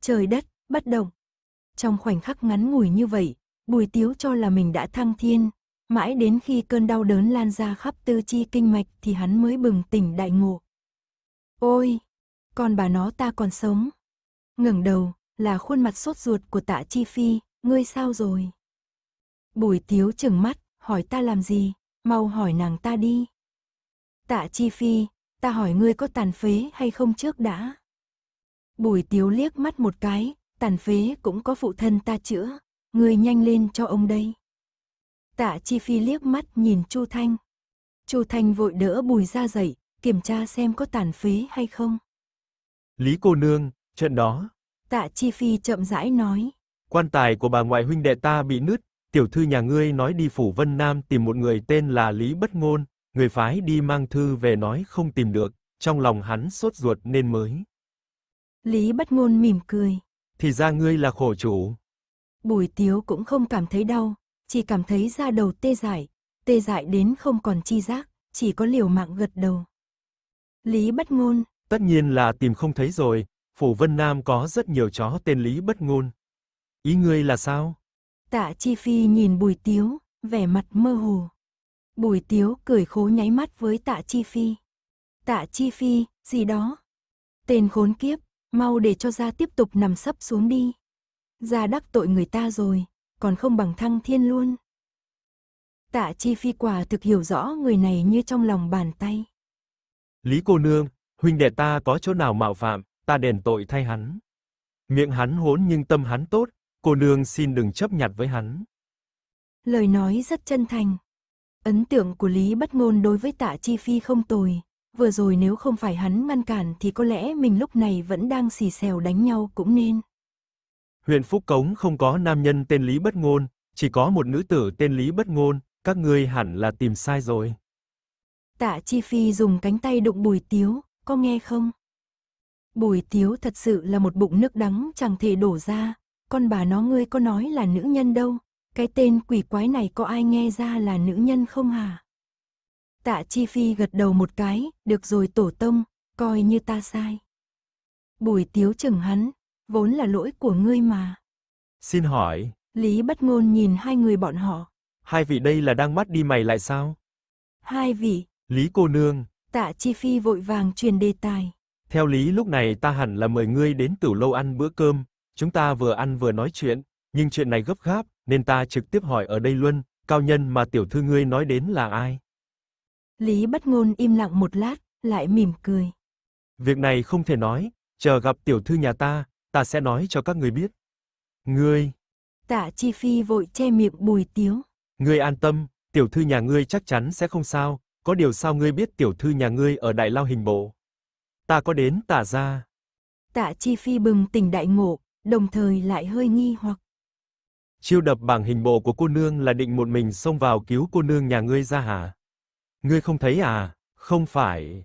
Speaker 1: trời đất, bất động. Trong khoảnh khắc ngắn ngủi như vậy, Bùi Tiếu cho là mình đã thăng thiên, mãi đến khi cơn đau đớn lan ra khắp tư chi kinh mạch thì hắn mới bừng tỉnh đại ngộ. Ôi, còn bà nó ta còn sống. Ngẩng đầu, là khuôn mặt sốt ruột của tạ chi phi, ngươi sao rồi? Bùi Tiếu chừng mắt, hỏi ta làm gì, mau hỏi nàng ta đi. Tạ chi phi, ta hỏi ngươi có tàn phế hay không trước đã. Bùi tiếu liếc mắt một cái, tàn phế cũng có phụ thân ta chữa, người nhanh lên cho ông đây. Tạ Chi Phi liếc mắt nhìn Chu Thanh. Chu Thanh vội đỡ bùi ra dậy, kiểm tra xem có tàn phế hay không.
Speaker 2: Lý cô nương, trận đó.
Speaker 1: Tạ Chi Phi chậm rãi nói.
Speaker 2: Quan tài của bà ngoại huynh đệ ta bị nứt, tiểu thư nhà ngươi nói đi phủ Vân Nam tìm một người tên là Lý Bất Ngôn, người phái đi mang thư về nói không tìm được, trong lòng hắn sốt ruột nên mới.
Speaker 1: Lý bất ngôn mỉm cười.
Speaker 2: Thì ra ngươi là khổ chủ.
Speaker 1: Bùi tiếu cũng không cảm thấy đau, chỉ cảm thấy da đầu tê dại, tê dại đến không còn chi giác, chỉ có liều mạng gật đầu. Lý bất ngôn.
Speaker 2: Tất nhiên là tìm không thấy rồi, phủ Vân Nam có rất nhiều chó tên Lý bất ngôn. Ý ngươi là sao?
Speaker 1: Tạ Chi Phi nhìn bùi tiếu, vẻ mặt mơ hồ. Bùi tiếu cười khố nháy mắt với tạ Chi Phi. Tạ Chi Phi, gì đó? Tên khốn kiếp, Mau để cho gia tiếp tục nằm sấp xuống đi. Gia đắc tội người ta rồi, còn không bằng thăng thiên luôn. Tạ Chi Phi quả thực hiểu rõ người này như trong lòng bàn tay.
Speaker 2: Lý cô nương, huynh đệ ta có chỗ nào mạo phạm, ta đền tội thay hắn. Miệng hắn hốn nhưng tâm hắn tốt, cô nương xin đừng chấp nhặt với hắn.
Speaker 1: Lời nói rất chân thành. Ấn tượng của Lý Bất Ngôn đối với Tạ Chi Phi không tồi, vừa rồi nếu không phải hắn ngăn cản thì có lẽ mình lúc này vẫn đang xì xèo đánh nhau cũng nên.
Speaker 2: Huyện Phúc Cống không có nam nhân tên Lý Bất Ngôn, chỉ có một nữ tử tên Lý Bất Ngôn, các ngươi hẳn là tìm sai rồi.
Speaker 1: Tạ Chi Phi dùng cánh tay đụng Bùi Tiếu, có nghe không? Bùi Tiếu thật sự là một bụng nước đắng chẳng thể đổ ra, con bà nó ngươi có nói là nữ nhân đâu, cái tên quỷ quái này có ai nghe ra là nữ nhân không hả? Tạ Chi Phi gật đầu một cái, được rồi tổ tông, coi như ta sai. Bùi tiếu chừng hắn, vốn là lỗi của ngươi mà.
Speaker 2: Xin hỏi.
Speaker 1: Lý bất ngôn nhìn hai người bọn họ.
Speaker 2: Hai vị đây là đang mắt đi mày lại sao?
Speaker 1: Hai vị.
Speaker 2: Lý cô nương.
Speaker 1: Tạ Chi Phi vội vàng truyền đề tài.
Speaker 2: Theo lý lúc này ta hẳn là mời ngươi đến tửu lâu ăn bữa cơm, chúng ta vừa ăn vừa nói chuyện, nhưng chuyện này gấp gáp, nên ta trực tiếp hỏi ở đây luôn, cao nhân mà tiểu thư ngươi nói đến là ai?
Speaker 1: Lý bất ngôn im lặng một lát, lại mỉm cười.
Speaker 2: Việc này không thể nói, chờ gặp tiểu thư nhà ta, ta sẽ nói cho các người biết. Ngươi...
Speaker 1: Tạ Chi Phi vội che miệng bùi tiếu.
Speaker 2: Ngươi an tâm, tiểu thư nhà ngươi chắc chắn sẽ không sao, có điều sao ngươi biết tiểu thư nhà ngươi ở đại lao hình bộ. Ta có đến tả ra.
Speaker 1: Tạ Chi Phi bừng tỉnh đại ngộ, đồng thời lại hơi nghi hoặc.
Speaker 2: Chiêu đập bảng hình bộ của cô nương là định một mình xông vào cứu cô nương nhà ngươi ra hả? Ngươi không thấy à? Không phải.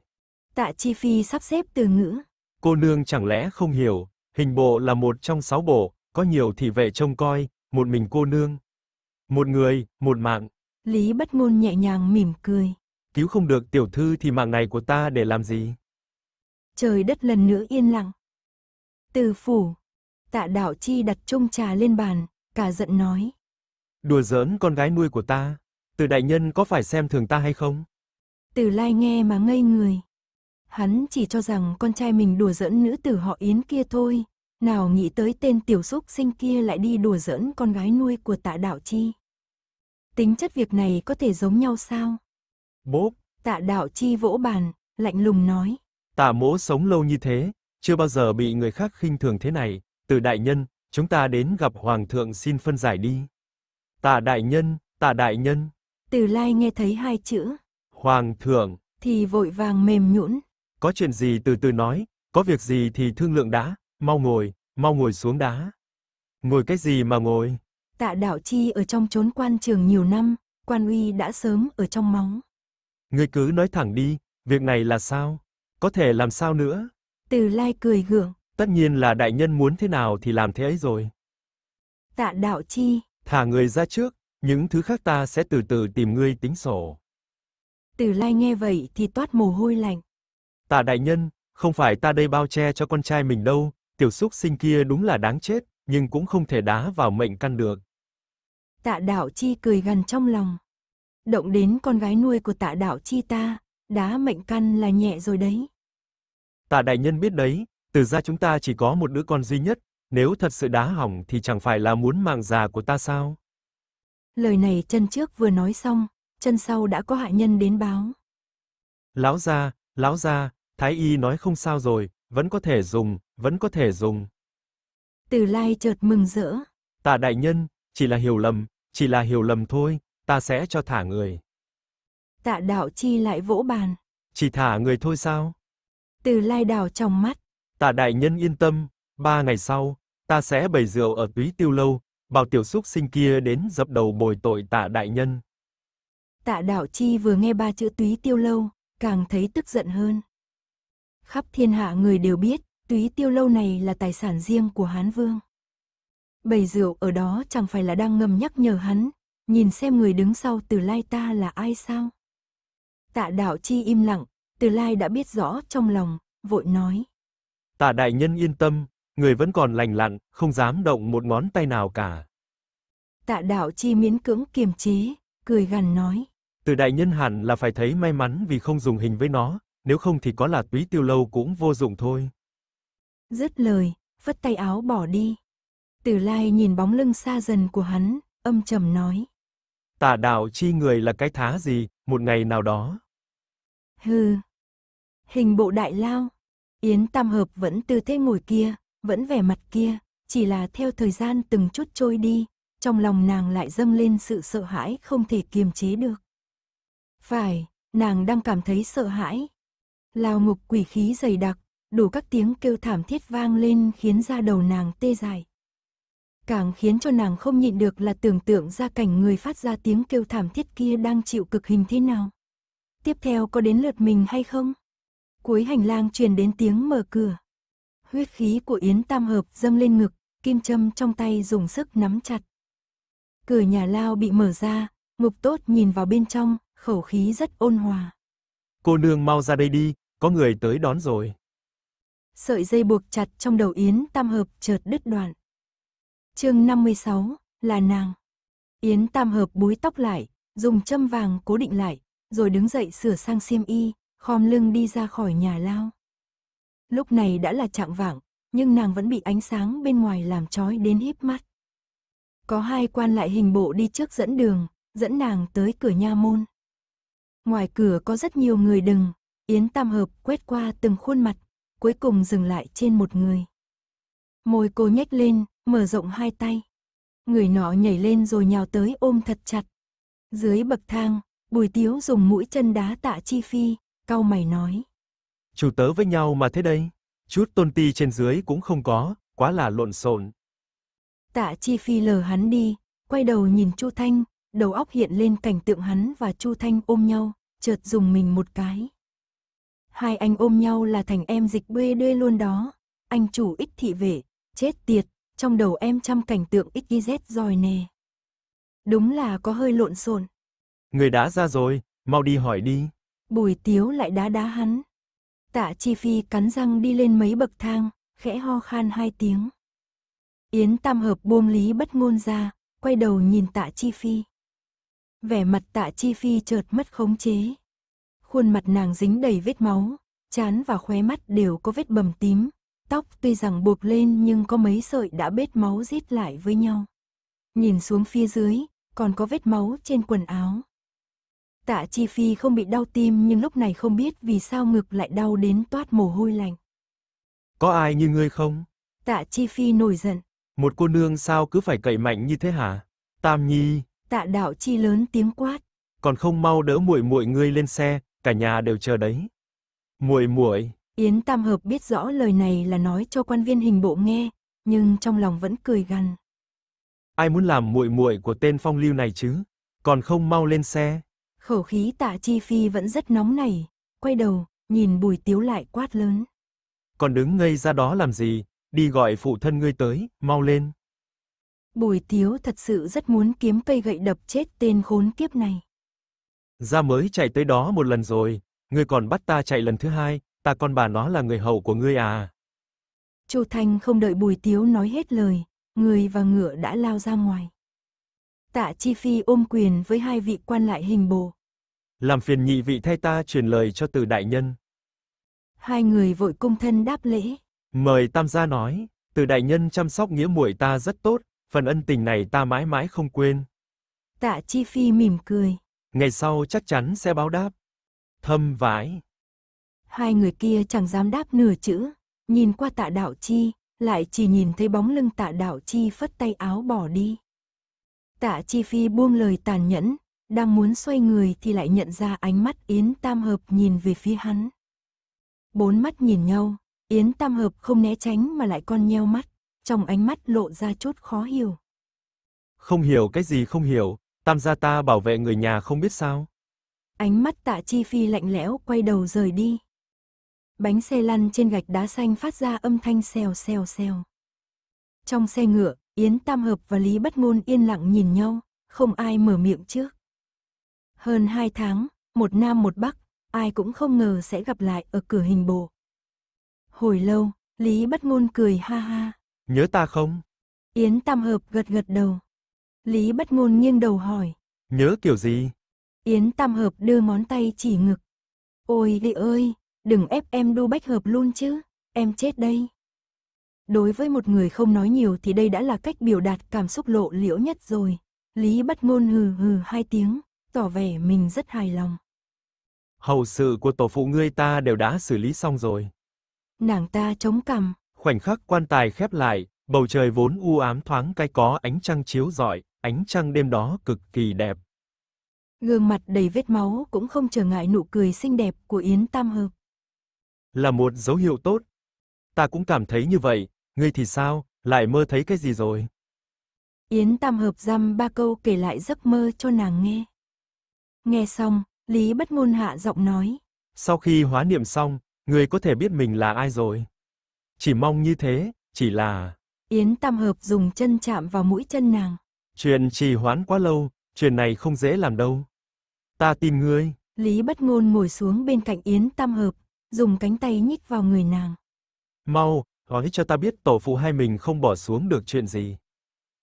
Speaker 1: Tạ Chi Phi sắp xếp từ ngữ.
Speaker 2: Cô nương chẳng lẽ không hiểu, hình bộ là một trong sáu bộ, có nhiều thị vệ trông coi, một mình cô nương. Một người, một mạng.
Speaker 1: Lý bất ngôn nhẹ nhàng mỉm cười.
Speaker 2: Cứu không được tiểu thư thì mạng này của ta để làm gì?
Speaker 1: Trời đất lần nữa yên lặng. Từ phủ, tạ đạo chi đặt chung trà lên bàn, cả giận nói.
Speaker 2: Đùa giỡn con gái nuôi của ta, từ đại nhân có phải xem thường ta hay không?
Speaker 1: Từ lai nghe mà ngây người. Hắn chỉ cho rằng con trai mình đùa giỡn nữ tử họ Yến kia thôi, nào nghĩ tới tên tiểu xúc sinh kia lại đi đùa giỡn con gái nuôi của tạ đạo chi. Tính chất việc này có thể giống nhau sao? Bốp! Tạ đạo chi vỗ bàn, lạnh lùng nói.
Speaker 2: Tạ mỗ sống lâu như thế, chưa bao giờ bị người khác khinh thường thế này. Từ đại nhân, chúng ta đến gặp hoàng thượng xin phân giải đi. Tạ đại nhân, tạ đại nhân.
Speaker 1: Từ lai nghe thấy hai chữ.
Speaker 2: Hoàng thượng.
Speaker 1: Thì vội vàng mềm nhũn.
Speaker 2: Có chuyện gì từ từ nói, có việc gì thì thương lượng đã, mau ngồi, mau ngồi xuống đá. Ngồi cái gì mà ngồi?
Speaker 1: Tạ Đạo Chi ở trong chốn quan trường nhiều năm, quan uy đã sớm ở trong móng.
Speaker 2: Ngươi cứ nói thẳng đi, việc này là sao? Có thể làm sao nữa?
Speaker 1: Từ Lai cười gượng.
Speaker 2: Tất nhiên là đại nhân muốn thế nào thì làm thế ấy rồi.
Speaker 1: Tạ Đạo Chi.
Speaker 2: Thả người ra trước, những thứ khác ta sẽ từ từ tìm ngươi tính sổ.
Speaker 1: Từ lai nghe vậy thì toát mồ hôi lạnh.
Speaker 2: Tạ đại nhân, không phải ta đây bao che cho con trai mình đâu, tiểu Súc sinh kia đúng là đáng chết, nhưng cũng không thể đá vào mệnh căn được.
Speaker 1: Tạ đạo chi cười gần trong lòng. Động đến con gái nuôi của tạ đạo chi ta, đá mệnh căn là nhẹ rồi đấy.
Speaker 2: Tạ đại nhân biết đấy, từ ra chúng ta chỉ có một đứa con duy nhất, nếu thật sự đá hỏng thì chẳng phải là muốn mạng già của ta sao?
Speaker 1: Lời này chân trước vừa nói xong, chân sau đã có hạ nhân đến báo.
Speaker 2: Lão gia, lão gia, thái y nói không sao rồi, vẫn có thể dùng, vẫn có thể dùng.
Speaker 1: Từ Lai chợt mừng rỡ.
Speaker 2: Tạ đại nhân, chỉ là hiểu lầm, chỉ là hiểu lầm thôi, ta sẽ cho thả người.
Speaker 1: Tạ đạo chi lại vỗ bàn.
Speaker 2: Chỉ thả người thôi sao?
Speaker 1: Từ Lai đảo trong mắt.
Speaker 2: Tạ đại nhân yên tâm, ba ngày sau, ta sẽ bày rượu ở túy tiêu lâu, bảo tiểu xúc sinh kia đến dập đầu bồi tội tạ đại nhân.
Speaker 1: Tạ Đạo Chi vừa nghe ba chữ túy tiêu lâu, càng thấy tức giận hơn. Khắp thiên hạ người đều biết, túy tiêu lâu này là tài sản riêng của Hán Vương. Bầy rượu ở đó chẳng phải là đang ngầm nhắc nhở hắn, nhìn xem người đứng sau từ lai ta là ai sao. Tạ Đạo Chi im lặng, từ lai đã biết rõ trong lòng, vội nói.
Speaker 2: Tạ Đại Nhân yên tâm, người vẫn còn lành lặn, không dám động một ngón tay nào cả.
Speaker 1: Tạ đạo chi miễn cưỡng kiềm chế, cười gằn nói.
Speaker 2: Từ đại nhân hẳn là phải thấy may mắn vì không dùng hình với nó, nếu không thì có là túy tiêu lâu cũng vô dụng thôi.
Speaker 1: Dứt lời, vất tay áo bỏ đi. Từ lai nhìn bóng lưng xa dần của hắn, âm trầm nói.
Speaker 2: Tạ đạo chi người là cái thá gì, một ngày nào đó.
Speaker 1: Hừ. Hình bộ đại lao. Yến Tam Hợp vẫn tư thế ngồi kia, vẫn vẻ mặt kia, chỉ là theo thời gian từng chút trôi đi, trong lòng nàng lại dâng lên sự sợ hãi không thể kiềm chế được. Phải, nàng đang cảm thấy sợ hãi. Lao ngục quỷ khí dày đặc, đủ các tiếng kêu thảm thiết vang lên khiến da đầu nàng tê dại. Càng khiến cho nàng không nhịn được là tưởng tượng ra cảnh người phát ra tiếng kêu thảm thiết kia đang chịu cực hình thế nào. Tiếp theo có đến lượt mình hay không? Cuối hành lang truyền đến tiếng mở cửa huyết khí của Yến Tam Hợp dâng lên ngực, kim châm trong tay dùng sức nắm chặt. Cửa nhà lao bị mở ra, ngục tốt nhìn vào bên trong, khẩu khí rất ôn hòa.
Speaker 2: Cô nương mau ra đây đi, có người tới đón rồi.
Speaker 1: Sợi dây buộc chặt trong đầu Yến Tam Hợp chợt đứt đoạn. chương 56, là nàng. Yến Tam Hợp búi tóc lại, dùng châm vàng cố định lại, rồi đứng dậy sửa sang xiêm y, khom lưng đi ra khỏi nhà lao. Lúc này đã là trạng vạng, nhưng nàng vẫn bị ánh sáng bên ngoài làm trói đến híp mắt. Có hai quan lại hình bộ đi trước dẫn đường, dẫn nàng tới cửa nha môn. Ngoài cửa có rất nhiều người đừng, Yến Tam Hợp quét qua từng khuôn mặt, cuối cùng dừng lại trên một người. Môi cô nhếch lên, mở rộng hai tay. Người nọ nhảy lên rồi nhào tới ôm thật chặt. Dưới bậc thang, Bùi Tiếu dùng mũi chân đá tạ Chi Phi, cau mày nói
Speaker 2: chủ tớ với nhau mà thế đây, chút tôn ti trên dưới cũng không có, quá là lộn xộn.
Speaker 1: Tạ Chi Phi lờ hắn đi, quay đầu nhìn Chu Thanh, đầu óc hiện lên cảnh tượng hắn và Chu Thanh ôm nhau, chợt dùng mình một cái. Hai anh ôm nhau là thành em dịch bê đê luôn đó, anh chủ ích thị vệ, chết tiệt, trong đầu em trăm cảnh tượng ích ghi rồi nè. Đúng là có hơi lộn xộn.
Speaker 2: Người đã ra rồi, mau đi hỏi đi.
Speaker 1: Bùi tiếu lại đá đá hắn. Tạ Chi Phi cắn răng đi lên mấy bậc thang, khẽ ho khan hai tiếng. Yến Tam Hợp buông lý bất ngôn ra, quay đầu nhìn Tạ Chi Phi. Vẻ mặt Tạ Chi Phi chợt mất khống chế. Khuôn mặt nàng dính đầy vết máu, chán và khóe mắt đều có vết bầm tím, tóc tuy rằng buộc lên nhưng có mấy sợi đã bết máu rít lại với nhau. Nhìn xuống phía dưới, còn có vết máu trên quần áo. Tạ Chi Phi không bị đau tim nhưng lúc này không biết vì sao ngực lại đau đến toát mồ hôi lạnh.
Speaker 2: Có ai như ngươi không?
Speaker 1: Tạ Chi Phi nổi giận.
Speaker 2: Một cô nương sao cứ phải cậy mạnh như thế hả? Tam Nhi.
Speaker 1: Tạ Đạo Chi lớn tiếng quát.
Speaker 2: Còn không mau đỡ muội muội ngươi lên xe, cả nhà đều chờ đấy. Muội muội.
Speaker 1: Yến Tam Hợp biết rõ lời này là nói cho quan viên hình bộ nghe, nhưng trong lòng vẫn cười gằn.
Speaker 2: Ai muốn làm muội muội của tên phong lưu này chứ? Còn không mau lên xe.
Speaker 1: Khẩu khí tạ chi phi vẫn rất nóng nảy, quay đầu, nhìn bùi tiếu lại quát lớn.
Speaker 2: Còn đứng ngây ra đó làm gì, đi gọi phụ thân ngươi tới, mau lên.
Speaker 1: Bùi tiếu thật sự rất muốn kiếm cây gậy đập chết tên khốn kiếp này.
Speaker 2: Ra mới chạy tới đó một lần rồi, ngươi còn bắt ta chạy lần thứ hai, ta con bà nó là người hầu của ngươi à.
Speaker 1: Chu Thanh không đợi bùi tiếu nói hết lời, người và ngựa đã lao ra ngoài. Tạ Chi Phi ôm quyền với hai vị quan lại hình bồ.
Speaker 2: Làm phiền nhị vị thay ta truyền lời cho từ đại nhân.
Speaker 1: Hai người vội cung thân đáp lễ.
Speaker 2: Mời Tam gia nói, từ đại nhân chăm sóc nghĩa muội ta rất tốt, phần ân tình này ta mãi mãi không quên.
Speaker 1: Tạ Chi Phi mỉm cười.
Speaker 2: Ngày sau chắc chắn sẽ báo đáp. Thâm vãi.
Speaker 1: Hai người kia chẳng dám đáp nửa chữ, nhìn qua tạ đạo chi, lại chỉ nhìn thấy bóng lưng tạ đạo chi phất tay áo bỏ đi. Tạ Chi Phi buông lời tàn nhẫn, đang muốn xoay người thì lại nhận ra ánh mắt Yến Tam Hợp nhìn về phía hắn. Bốn mắt nhìn nhau, Yến Tam Hợp không né tránh mà lại con nheo mắt, trong ánh mắt lộ ra chút khó hiểu.
Speaker 2: Không hiểu cái gì không hiểu, Tam gia ta bảo vệ người nhà không biết sao.
Speaker 1: Ánh mắt tạ chi phi lạnh lẽo quay đầu rời đi. Bánh xe lăn trên gạch đá xanh phát ra âm thanh xèo xèo xèo. Trong xe ngựa, Yến Tam Hợp và Lý Bất Ngôn yên lặng nhìn nhau, không ai mở miệng trước. Hơn hai tháng, một nam một bắc, ai cũng không ngờ sẽ gặp lại ở cửa hình bộ. Hồi lâu, Lý Bất Ngôn cười ha ha.
Speaker 2: Nhớ ta không?
Speaker 1: Yến Tam Hợp gật gật đầu. Lý Bất Ngôn nghiêng đầu hỏi.
Speaker 2: Nhớ kiểu gì?
Speaker 1: Yến Tam Hợp đưa món tay chỉ ngực. Ôi Lị ơi, đừng ép em đu bách hợp luôn chứ, em chết đây. Đối với một người không nói nhiều thì đây đã là cách biểu đạt cảm xúc lộ liễu nhất rồi. Lý bắt ngôn hừ hừ hai tiếng, tỏ vẻ mình rất hài lòng.
Speaker 2: Hậu sự của tổ phụ ngươi ta đều đã xử lý xong rồi.
Speaker 1: Nàng ta chống cằm.
Speaker 2: Khoảnh khắc quan tài khép lại, bầu trời vốn u ám thoáng cái có ánh trăng chiếu rọi, ánh trăng đêm đó cực kỳ đẹp.
Speaker 1: Gương mặt đầy vết máu cũng không trở ngại nụ cười xinh đẹp của Yến Tam Hợp.
Speaker 2: Là một dấu hiệu tốt. Ta cũng cảm thấy như vậy, Ngươi thì sao, lại mơ thấy cái gì rồi?
Speaker 1: Yến Tam hợp dăm ba câu kể lại giấc mơ cho nàng nghe. Nghe xong, Lý Bất Ngôn hạ giọng nói.
Speaker 2: Sau khi hóa niệm xong, ngươi có thể biết mình là ai rồi. Chỉ mong như thế, chỉ là...
Speaker 1: Yến Tam Hợp dùng chân chạm vào mũi chân nàng.
Speaker 2: Chuyện trì hoãn quá lâu, chuyện này không dễ làm đâu. Ta tin ngươi.
Speaker 1: Lý Bất Ngôn ngồi xuống bên cạnh Yến Tam Hợp, dùng cánh tay nhích vào người nàng.
Speaker 2: Mau, Gói cho ta biết tổ phụ hai mình không bỏ xuống được chuyện gì.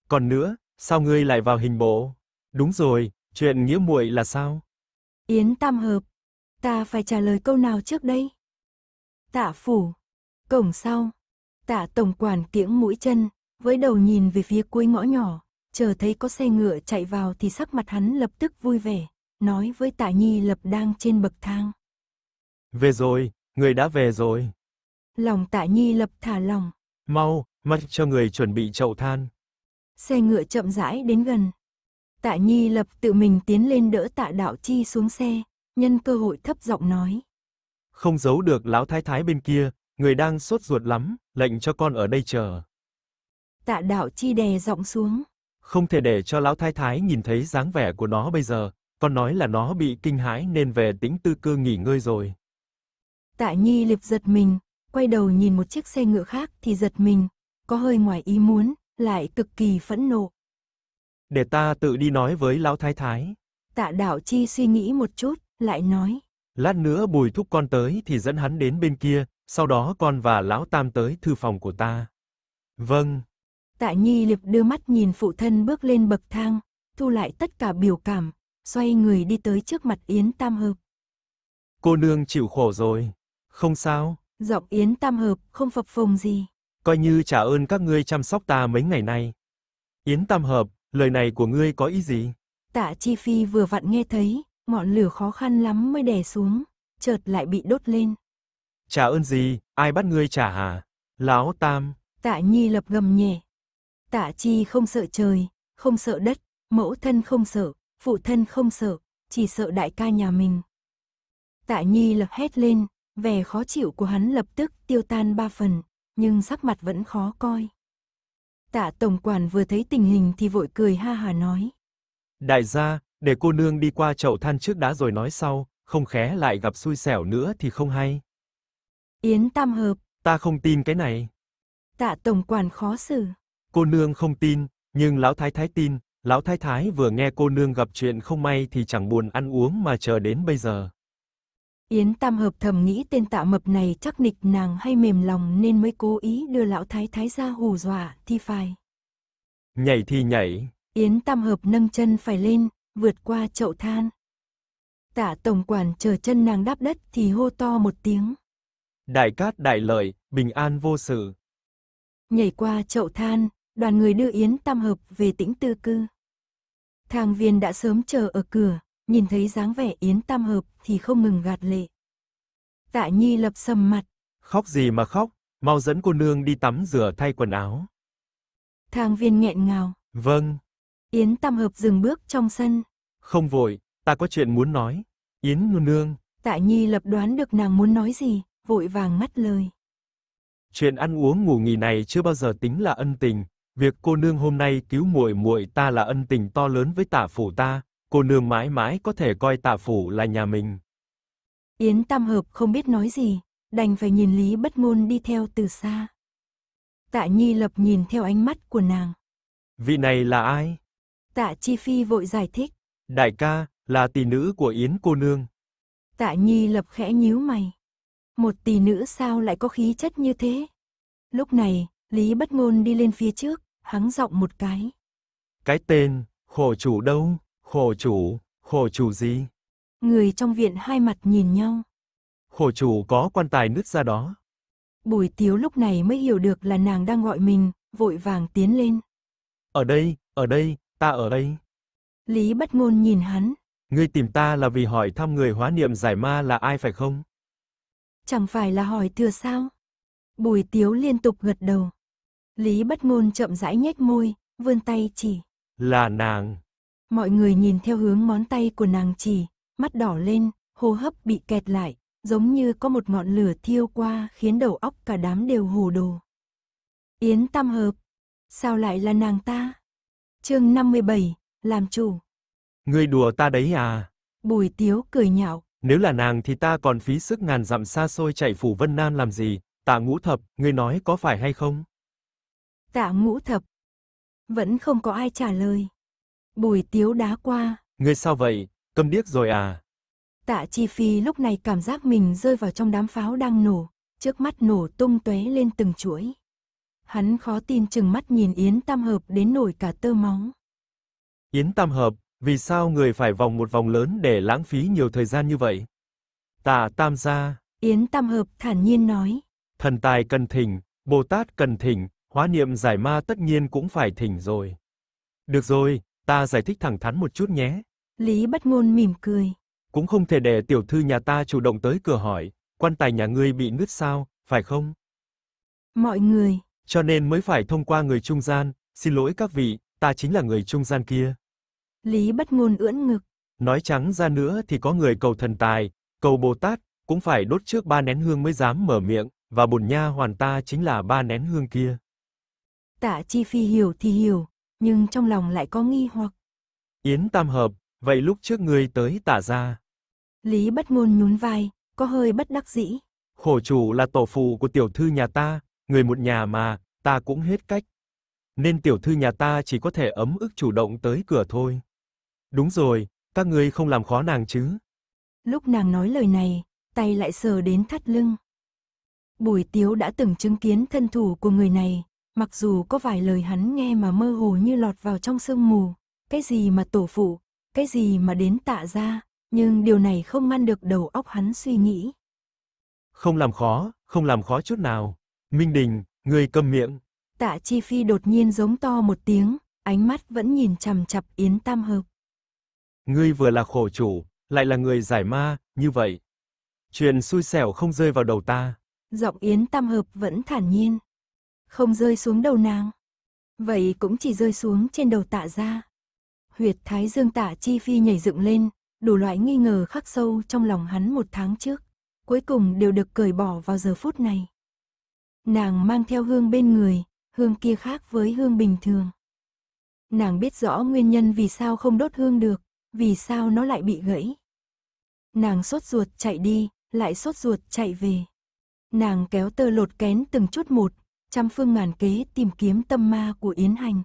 Speaker 2: Còn nữa, sao ngươi lại vào hình bộ? Đúng rồi, chuyện nghĩa muội là sao?
Speaker 1: Yến Tam Hợp, ta phải trả lời câu nào trước đây? Tạ phủ, cổng sau, tạ tổng quản kiễng mũi chân, với đầu nhìn về phía cuối ngõ nhỏ, chờ thấy có xe ngựa chạy vào thì sắc mặt hắn lập tức vui vẻ, nói với tạ nhi lập đang trên bậc thang.
Speaker 2: Về rồi, người đã về rồi.
Speaker 1: Lòng tạ nhi lập thả lòng.
Speaker 2: Mau, mất cho người chuẩn bị chậu than.
Speaker 1: Xe ngựa chậm rãi đến gần. Tạ nhi lập tự mình tiến lên đỡ tạ đạo chi xuống xe, nhân cơ hội thấp giọng nói.
Speaker 2: Không giấu được lão thái thái bên kia, người đang sốt ruột lắm, lệnh cho con ở đây chờ.
Speaker 1: Tạ đạo chi đè giọng xuống.
Speaker 2: Không thể để cho lão thái thái nhìn thấy dáng vẻ của nó bây giờ, con nói là nó bị kinh hãi nên về tĩnh tư cư nghỉ ngơi rồi.
Speaker 1: Tạ Nhi liệp giật mình, quay đầu nhìn một chiếc xe ngựa khác thì giật mình, có hơi ngoài ý muốn, lại cực kỳ phẫn nộ.
Speaker 2: Để ta tự đi nói với lão thái thái.
Speaker 1: Tạ đạo chi suy nghĩ một chút, lại nói.
Speaker 2: Lát nữa bùi thúc con tới thì dẫn hắn đến bên kia, sau đó con và lão tam tới thư phòng của ta. Vâng.
Speaker 1: Tạ nhi liệp đưa mắt nhìn phụ thân bước lên bậc thang, thu lại tất cả biểu cảm, xoay người đi tới trước mặt Yến Tam Hợp.
Speaker 2: Cô nương chịu khổ rồi, không
Speaker 1: sao giọng Yến Tam hợp, không phập phồng gì.
Speaker 2: Coi như trả ơn các ngươi chăm sóc ta mấy ngày nay. Yến Tam hợp, lời này của ngươi có ý gì?
Speaker 1: Tạ Chi Phi vừa vặn nghe thấy, ngọn lửa khó khăn lắm mới đè xuống, chợt lại bị đốt lên.
Speaker 2: Trả ơn gì, ai bắt ngươi trả hả? Láo Tam.
Speaker 1: Tạ Nhi lập gầm nhẹ. Tạ Chi không sợ trời, không sợ đất, mẫu thân không sợ, phụ thân không sợ, chỉ sợ đại ca nhà mình. Tạ Nhi lập hét lên, Vẻ khó chịu của hắn lập tức tiêu tan ba phần, nhưng sắc mặt vẫn khó coi. Tạ tổng quản vừa thấy tình hình thì vội cười ha hà nói.
Speaker 2: Đại gia, để cô nương đi qua chậu than trước đã rồi nói sau, không khé lại gặp xui xẻo nữa thì không hay.
Speaker 1: Yến Tam Hợp.
Speaker 2: Ta không tin cái này.
Speaker 1: Tạ tổng quản khó xử.
Speaker 2: Cô nương không tin, nhưng lão thái thái tin, lão thái thái vừa nghe cô nương gặp chuyện không may thì chẳng buồn ăn uống mà chờ đến bây giờ.
Speaker 1: Yến Tam Hợp thầm nghĩ tên tạ mập này chắc nịch nàng hay mềm lòng nên mới cố ý đưa lão thái thái ra hù dọa, thì phải.
Speaker 2: Nhảy thì nhảy.
Speaker 1: Yến Tam Hợp nâng chân phải lên, vượt qua chậu than. Tạ Tổng Quản chờ chân nàng đáp đất thì hô to một tiếng.
Speaker 2: Đại cát đại lợi, bình an vô sự.
Speaker 1: Nhảy qua chậu than, đoàn người đưa Yến Tam Hợp về tĩnh tư cư. Thang viên đã sớm chờ ở cửa, nhìn thấy dáng vẻ Yến Tam Hợp thì không ngừng gạt lệ. Tạ Nhi lập sầm mặt.
Speaker 2: Khóc gì mà khóc, mau dẫn cô nương đi tắm rửa thay quần áo.
Speaker 1: Thang viên nghẹn ngào. Vâng. Yến Tam Hợp dừng bước trong sân.
Speaker 2: Không vội, ta có chuyện muốn nói. Yến nương nương.
Speaker 1: Tạ Nhi lập đoán được nàng muốn nói gì, vội vàng ngắt lời.
Speaker 2: Chuyện ăn uống ngủ nghỉ này chưa bao giờ tính là ân tình, việc cô nương hôm nay cứu muội muội ta là ân tình to lớn với tả phủ ta, cô nương mãi mãi có thể coi tạ phủ là nhà mình.
Speaker 1: Yến Tam Hợp không biết nói gì, đành phải nhìn Lý Bất Ngôn đi theo từ xa. Tạ Nhi Lập nhìn theo ánh mắt của nàng.
Speaker 2: Vị này là ai?
Speaker 1: Tạ Chi Phi vội giải thích.
Speaker 2: Đại ca, là tỷ nữ của Yến cô nương.
Speaker 1: Tạ Nhi Lập khẽ nhíu mày. Một tỷ nữ sao lại có khí chất như thế? Lúc này, Lý Bất Ngôn đi lên phía trước, hắng giọng một cái.
Speaker 2: Cái tên, khổ chủ đâu? Khổ chủ, khổ chủ gì?
Speaker 1: Người trong viện hai mặt nhìn nhau.
Speaker 2: Khổ chủ có quan tài nứt ra đó.
Speaker 1: Bùi tiếu lúc này mới hiểu được là nàng đang gọi mình, vội vàng tiến lên.
Speaker 2: Ở đây, ở đây, ta ở đây.
Speaker 1: Lý bất ngôn nhìn hắn.
Speaker 2: Ngươi tìm ta là vì hỏi thăm người hóa niệm giải ma là ai phải không?
Speaker 1: Chẳng phải là hỏi thừa sao? Bùi tiếu liên tục gật đầu. Lý bất ngôn chậm rãi nhếch môi, vươn tay chỉ.
Speaker 2: Là nàng.
Speaker 1: Mọi người nhìn theo hướng ngón tay của nàng chỉ, mắt đỏ lên, hô hấp bị kẹt lại, giống như có một ngọn lửa thiêu qua khiến đầu óc cả đám đều hồ đồ. Yến Tam Hợp, sao lại là nàng ta? chương 57, làm chủ.
Speaker 2: người đùa ta đấy à?
Speaker 1: Bùi Tiếu cười nhạo.
Speaker 2: Nếu là nàng thì ta còn phí sức ngàn dặm xa xôi chạy phủ Vân Nam làm gì? Tạ ngũ thập, ngươi nói có phải hay không?
Speaker 1: Tạ ngũ thập. Vẫn không có ai trả lời. Bùi tiếu đá qua.
Speaker 2: Ngươi sao vậy, câm điếc rồi à?
Speaker 1: Tạ Chi Phi lúc này cảm giác mình rơi vào trong đám pháo đang nổ, trước mắt nổ tung tóe lên từng chuỗi. Hắn khó tin chừng mắt nhìn Yến Tam Hợp đến nổi cả tơ máu.
Speaker 2: Yến Tam Hợp, vì sao người phải vòng một vòng lớn để lãng phí nhiều thời gian như vậy? Tạ Tam gia.
Speaker 1: Yến Tam Hợp thản nhiên nói.
Speaker 2: Thần tài cần thỉnh, Bồ Tát cần thỉnh, hóa niệm giải ma tất nhiên cũng phải thỉnh rồi. Được rồi, Ta giải thích thẳng thắn một chút nhé.
Speaker 1: Lý Bất Ngôn mỉm cười.
Speaker 2: Cũng không thể để tiểu thư nhà ta chủ động tới cửa hỏi, quan tài nhà ngươi bị nứt sao, phải không?
Speaker 1: Mọi người.
Speaker 2: Cho nên mới phải thông qua người trung gian, xin lỗi các vị, ta chính là người trung gian kia.
Speaker 1: Lý Bất Ngôn ưỡn ngực.
Speaker 2: Nói trắng ra nữa thì có người cầu thần tài, cầu Bồ Tát, cũng phải đốt trước ba nén hương mới dám mở miệng, và bổn nha hoàn ta chính là ba nén hương kia.
Speaker 1: Tạ Chi Phi hiểu thì hiểu, nhưng trong lòng lại có nghi hoặc.
Speaker 2: Yến Tam Hợp, vậy lúc trước ngươi tới tả ra.
Speaker 1: Lý bất ngôn nhún vai, có hơi bất đắc dĩ.
Speaker 2: Khổ chủ là tổ phụ của tiểu thư nhà ta, người một nhà mà, ta cũng hết cách. Nên tiểu thư nhà ta chỉ có thể ấm ức chủ động tới cửa thôi. Đúng rồi, các ngươi không làm khó nàng chứ?
Speaker 1: Lúc nàng nói lời này, tay lại sờ đến thắt lưng. Bùi Tiếu đã từng chứng kiến thân thủ của người này, Mặc dù có vài lời hắn nghe mà mơ hồ như lọt vào trong sương mù, cái gì mà tổ phụ, cái gì mà đến tạ ra, nhưng điều này không ngăn được đầu óc hắn suy nghĩ.
Speaker 2: Không làm khó, không làm khó chút nào. Minh Đình, người cầm miệng.
Speaker 1: Tạ Chi Phi đột nhiên giống to một tiếng, ánh mắt vẫn nhìn chằm chặp Yến Tam Hợp.
Speaker 2: Ngươi vừa là khổ chủ, lại là người giải ma, như vậy. Chuyện xui xẻo không rơi vào đầu ta.
Speaker 1: Giọng Yến Tam Hợp vẫn thản nhiên không rơi xuống đầu nàng. Vậy cũng chỉ rơi xuống trên đầu tạ ra. Huyệt thái dương tạ chi phi nhảy dựng lên, đủ loại nghi ngờ khắc sâu trong lòng hắn một tháng trước, cuối cùng đều được cởi bỏ vào giờ phút này. Nàng mang theo hương bên người, hương kia khác với hương bình thường. Nàng biết rõ nguyên nhân vì sao không đốt hương được, vì sao nó lại bị gãy. Nàng sốt ruột chạy đi, lại sốt ruột chạy về. Nàng kéo tơ lột kén từng chút một, trăm phương ngàn kế tìm kiếm tâm ma của Yến Hành.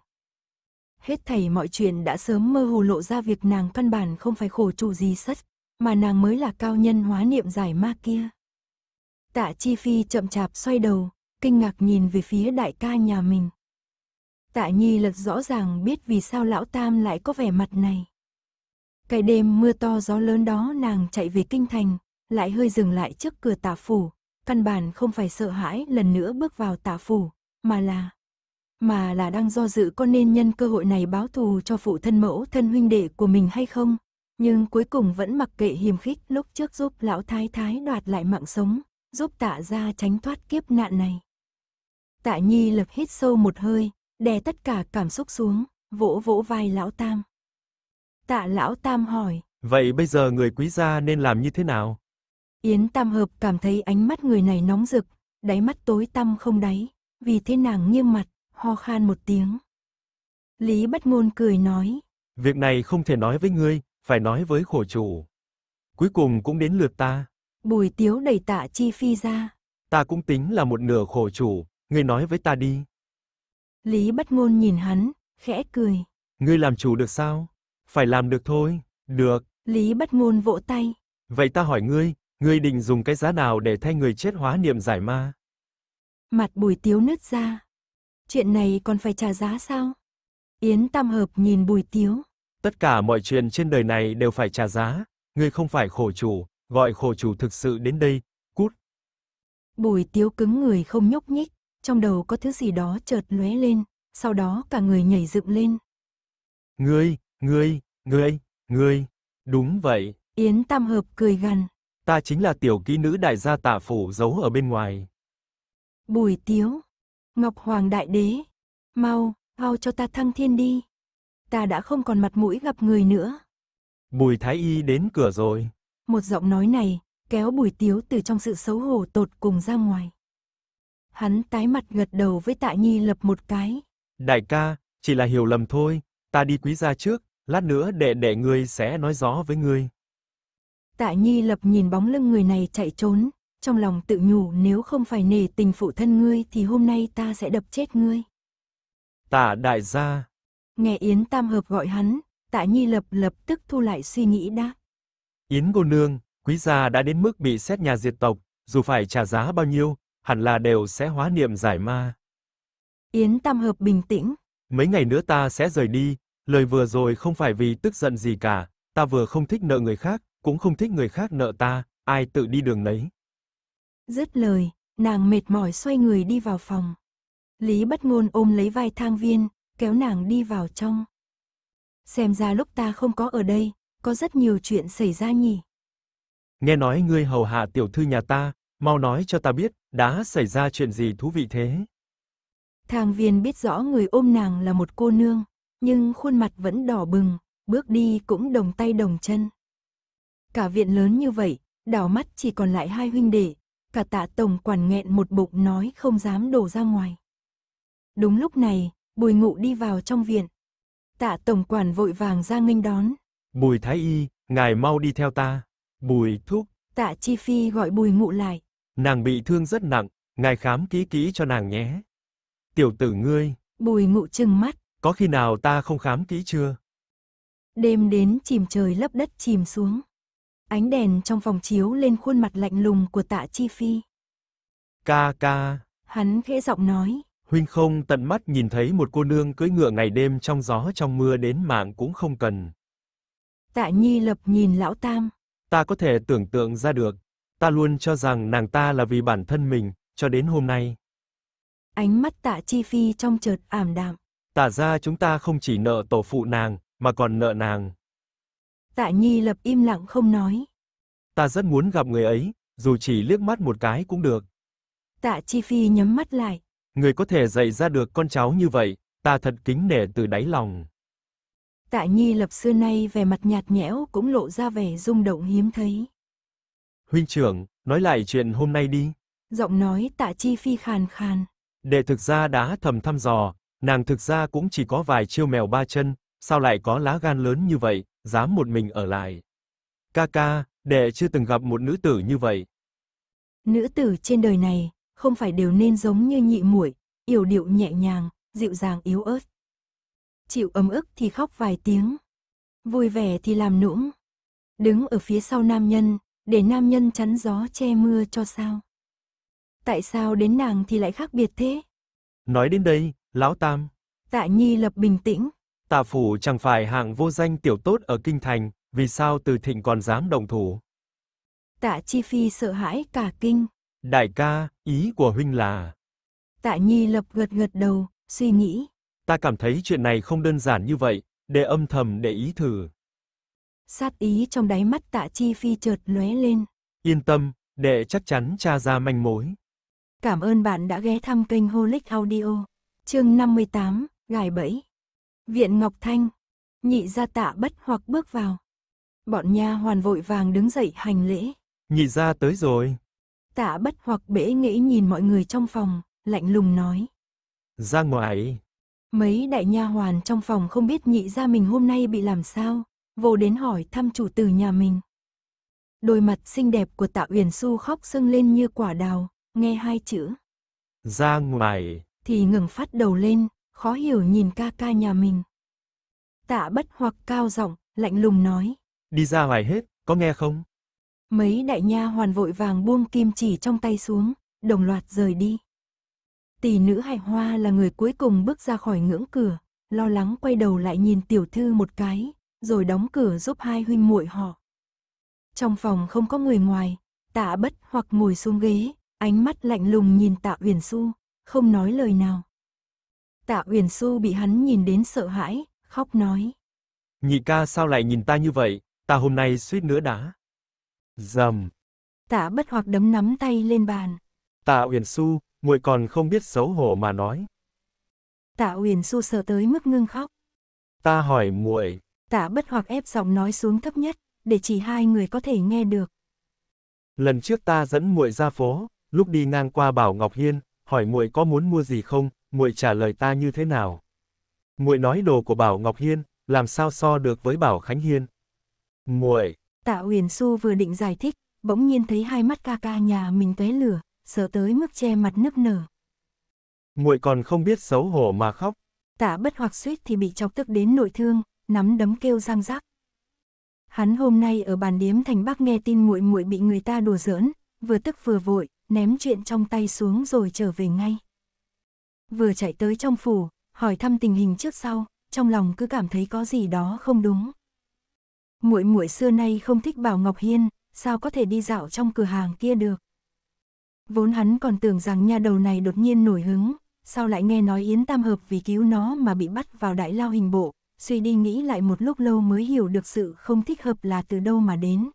Speaker 1: Hết thầy mọi chuyện đã sớm mơ hồ lộ ra việc nàng căn bản không phải khổ trụ gì sất, mà nàng mới là cao nhân hóa niệm giải ma kia. Tạ Chi Phi chậm chạp xoay đầu, kinh ngạc nhìn về phía đại ca nhà mình. Tạ Nhi lật rõ ràng biết vì sao lão Tam lại có vẻ mặt này. Cái đêm mưa to gió lớn đó nàng chạy về kinh thành, lại hơi dừng lại trước cửa tạ phủ, căn bản không phải sợ hãi lần nữa bước vào tạ phủ, mà là mà là đang do dự có nên nhân cơ hội này báo thù cho phụ thân mẫu thân huynh đệ của mình hay không, nhưng cuối cùng vẫn mặc kệ hiềm khích lúc trước giúp lão thái thái đoạt lại mạng sống, giúp tạ ra tránh thoát kiếp nạn này. Tạ Nhi lập hít sâu một hơi, đè tất cả cảm xúc xuống, vỗ vỗ vai lão tam. Tạ lão tam hỏi,
Speaker 2: vậy bây giờ người quý gia nên làm như thế nào?
Speaker 1: Yến Tam Hợp cảm thấy ánh mắt người này nóng rực, đáy mắt tối tăm không đáy, vì thế nàng nghiêng mặt, ho khan một tiếng. Lý Bất Ngôn cười nói.
Speaker 2: Việc này không thể nói với ngươi, phải nói với khổ chủ. Cuối cùng cũng đến lượt ta.
Speaker 1: Bùi Tiếu đẩy tạ Chi Phi ra.
Speaker 2: Ta cũng tính là một nửa khổ chủ, ngươi nói với ta đi.
Speaker 1: Lý Bất Ngôn nhìn hắn, khẽ cười.
Speaker 2: Ngươi làm chủ được sao? Phải làm được thôi, được.
Speaker 1: Lý Bất Ngôn vỗ tay.
Speaker 2: Vậy ta hỏi ngươi, Ngươi định dùng cái giá nào để thay người chết hóa niệm giải ma?
Speaker 1: Mặt bùi tiếu nứt ra. Chuyện này còn phải trả giá sao? Yến Tam Hợp nhìn bùi tiếu.
Speaker 2: Tất cả mọi chuyện trên đời này đều phải trả giá. Ngươi không phải khổ chủ, gọi khổ chủ thực sự đến đây, cút.
Speaker 1: Bùi tiếu cứng người không nhúc nhích, trong đầu có thứ gì đó chợt lóe lên, sau đó cả người nhảy dựng lên.
Speaker 2: Ngươi, ngươi, ngươi, ngươi, đúng vậy.
Speaker 1: Yến Tam Hợp cười gằn
Speaker 2: ta chính là tiểu ký nữ đại gia tả phủ giấu ở bên ngoài.
Speaker 1: Bùi tiếu, Ngọc Hoàng Đại Đế, mau, mau cho ta thăng thiên đi. Ta đã không còn mặt mũi gặp người nữa.
Speaker 2: Bùi Thái Y đến cửa rồi.
Speaker 1: Một giọng nói này, kéo bùi tiếu từ trong sự xấu hổ tột cùng ra ngoài. Hắn tái mặt gật đầu với Tạ Nhi lập một cái.
Speaker 2: Đại ca, chỉ là hiểu lầm thôi, ta đi quý gia trước, lát nữa đệ đệ ngươi sẽ nói rõ với ngươi.
Speaker 1: Tạ Nhi lập nhìn bóng lưng người này chạy trốn, trong lòng tự nhủ nếu không phải nể tình phụ thân ngươi thì hôm nay ta sẽ đập chết ngươi.
Speaker 2: Tạ đại gia.
Speaker 1: Nghe Yến Tam Hợp gọi hắn, Tạ Nhi lập lập tức thu lại suy nghĩ đã.
Speaker 2: Yến cô nương, quý gia đã đến mức bị xét nhà diệt tộc, dù phải trả giá bao nhiêu, hẳn là đều sẽ hóa niệm giải ma.
Speaker 1: Yến Tam Hợp bình tĩnh.
Speaker 2: Mấy ngày nữa ta sẽ rời đi, lời vừa rồi không phải vì tức giận gì cả, ta vừa không thích nợ người khác, cũng không thích người khác nợ ta, ai tự đi đường nấy.
Speaker 1: Dứt lời, nàng mệt mỏi xoay người đi vào phòng. Lý bất ngôn ôm lấy vai thang viên, kéo nàng đi vào trong. Xem ra lúc ta không có ở đây, có rất nhiều chuyện xảy ra nhỉ.
Speaker 2: Nghe nói ngươi hầu hạ tiểu thư nhà ta, mau nói cho ta biết, đã xảy ra chuyện gì thú vị thế.
Speaker 1: Thang viên biết rõ người ôm nàng là một cô nương, nhưng khuôn mặt vẫn đỏ bừng, bước đi cũng đồng tay đồng chân. Cả viện lớn như vậy, đảo mắt chỉ còn lại hai huynh đệ, cả tạ tổng quản nghẹn một bụng nói không dám đổ ra ngoài. Đúng lúc này, bùi ngụ đi vào trong viện. Tạ tổng quản vội vàng ra nghênh đón.
Speaker 2: Bùi thái y, ngài mau đi theo ta. Bùi
Speaker 1: thuốc Tạ chi phi gọi bùi ngụ lại.
Speaker 2: Nàng bị thương rất nặng, ngài khám kỹ kỹ cho nàng nhé. Tiểu tử ngươi.
Speaker 1: Bùi ngụ trừng mắt.
Speaker 2: Có khi nào ta không khám kỹ chưa?
Speaker 1: Đêm đến chìm trời lấp đất chìm xuống. Ánh đèn trong phòng chiếu lên khuôn mặt lạnh lùng của tạ Chi Phi.
Speaker 2: Ca ca.
Speaker 1: Hắn khẽ giọng nói.
Speaker 2: Huynh không tận mắt nhìn thấy một cô nương cưỡi ngựa ngày đêm trong gió trong mưa đến mạng cũng không cần.
Speaker 1: Tạ Nhi lập nhìn lão tam.
Speaker 2: Ta có thể tưởng tượng ra được. Ta luôn cho rằng nàng ta là vì bản thân mình, cho đến hôm nay.
Speaker 1: Ánh mắt tạ Chi Phi trong chợt ảm đạm.
Speaker 2: Tả ra chúng ta không chỉ nợ tổ phụ nàng, mà còn nợ nàng.
Speaker 1: Tạ Nhi lập im lặng không nói.
Speaker 2: Ta rất muốn gặp người ấy, dù chỉ liếc mắt một cái cũng được.
Speaker 1: Tạ Chi Phi nhắm mắt lại.
Speaker 2: Người có thể dạy ra được con cháu như vậy, ta thật kính nể từ đáy lòng.
Speaker 1: Tạ Nhi lập xưa nay về mặt nhạt nhẽo cũng lộ ra vẻ rung động hiếm thấy.
Speaker 2: Huynh trưởng, nói lại chuyện hôm nay đi.
Speaker 1: Giọng nói tạ chi phi khàn khàn.
Speaker 2: Đệ thực ra đã thầm thăm dò, nàng thực ra cũng chỉ có vài chiêu mèo ba chân, sao lại có lá gan lớn như vậy, dám một mình ở lại. Ca ca, đệ chưa từng gặp một nữ tử như vậy.
Speaker 1: Nữ tử trên đời này, không phải đều nên giống như nhị muội, yểu điệu nhẹ nhàng, dịu dàng yếu ớt. Chịu ấm ức thì khóc vài tiếng, vui vẻ thì làm nũng. Đứng ở phía sau nam nhân, để nam nhân chắn gió che mưa cho sao. Tại sao đến nàng thì lại khác biệt thế?
Speaker 2: Nói đến đây, lão tam.
Speaker 1: Tạ Nhi lập bình tĩnh,
Speaker 2: Tạ Phủ chẳng phải hạng vô danh tiểu tốt ở Kinh Thành, vì sao Từ Thịnh còn dám động thủ?
Speaker 1: Tạ Chi Phi sợ hãi cả kinh.
Speaker 2: Đại ca, ý của huynh là...
Speaker 1: Tạ Nhi lập gật gật đầu, suy nghĩ.
Speaker 2: Ta cảm thấy chuyện này không đơn giản như vậy, để âm thầm để ý thử.
Speaker 1: Sát ý trong đáy mắt Tạ Chi Phi chợt lóe lên.
Speaker 2: Yên tâm, đệ chắc chắn tra ra manh mối.
Speaker 1: Cảm ơn bạn đã ghé thăm kênh Holic Audio. Chương 58, gài bẫy. Viện Ngọc Thanh, nhị gia tạ bất hoặc bước vào. Bọn nha hoàn vội vàng đứng dậy hành lễ.
Speaker 2: Nhị gia tới rồi.
Speaker 1: Tạ bất hoặc bể nghĩ nhìn mọi người trong phòng, lạnh lùng nói.
Speaker 2: Ra ngoài.
Speaker 1: Mấy đại nha hoàn trong phòng không biết nhị gia mình hôm nay bị làm sao, vô đến hỏi thăm chủ tử nhà mình. Đôi mặt xinh đẹp của tạ Uyển Su khóc sưng lên như quả đào, nghe hai chữ.
Speaker 2: Ra ngoài.
Speaker 1: Thì ngừng phát đầu lên, khó hiểu nhìn ca ca nhà mình. Tạ bất hoặc cao giọng, lạnh lùng nói.
Speaker 2: Đi ra ngoài hết, có nghe không?
Speaker 1: Mấy đại nha hoàn vội vàng buông kim chỉ trong tay xuống, đồng loạt rời đi. Tỷ nữ hải hoa là người cuối cùng bước ra khỏi ngưỡng cửa, lo lắng quay đầu lại nhìn tiểu thư một cái, rồi đóng cửa giúp hai huynh muội họ. Trong phòng không có người ngoài, tạ bất hoặc ngồi xuống ghế, ánh mắt lạnh lùng nhìn tạ uyển xu, không nói lời nào. Tạ Uyển Xu bị hắn nhìn đến sợ hãi, khóc nói.
Speaker 2: Nhị ca sao lại nhìn ta như vậy, ta hôm nay suýt nữa đã. Dầm.
Speaker 1: Tạ bất hoặc đấm nắm tay lên bàn.
Speaker 2: Tạ Uyển Xu, muội còn không biết xấu hổ mà nói.
Speaker 1: Tạ Uyển Xu sợ tới mức ngưng khóc.
Speaker 2: Ta hỏi muội.
Speaker 1: Tạ bất hoặc ép giọng nói xuống thấp nhất, để chỉ hai người có thể nghe được.
Speaker 2: Lần trước ta dẫn muội ra phố, lúc đi ngang qua Bảo Ngọc Hiên, hỏi muội có muốn mua gì không, muội trả lời ta như thế nào? Muội nói đồ của Bảo Ngọc Hiên, làm sao so được với Bảo Khánh Hiên? Muội.
Speaker 1: Tạ Uyển Xu vừa định giải thích, bỗng nhiên thấy hai mắt ca ca nhà mình tóe lửa, sợ tới mức che mặt nức nở.
Speaker 2: Muội còn không biết xấu hổ mà khóc.
Speaker 1: Tạ bất hoặc suýt thì bị chọc tức đến nội thương, nắm đấm kêu răng rác. Hắn hôm nay ở bàn điếm thành Bắc nghe tin muội muội bị người ta đùa giỡn, vừa tức vừa vội, ném chuyện trong tay xuống rồi trở về ngay vừa chạy tới trong phủ, hỏi thăm tình hình trước sau, trong lòng cứ cảm thấy có gì đó không đúng. Muội muội xưa nay không thích Bảo Ngọc Hiên, sao có thể đi dạo trong cửa hàng kia được. Vốn hắn còn tưởng rằng nha đầu này đột nhiên nổi hứng, sao lại nghe nói Yến Tam Hợp vì cứu nó mà bị bắt vào đại lao hình bộ, suy đi nghĩ lại một lúc lâu mới hiểu được sự không thích hợp là từ đâu mà đến.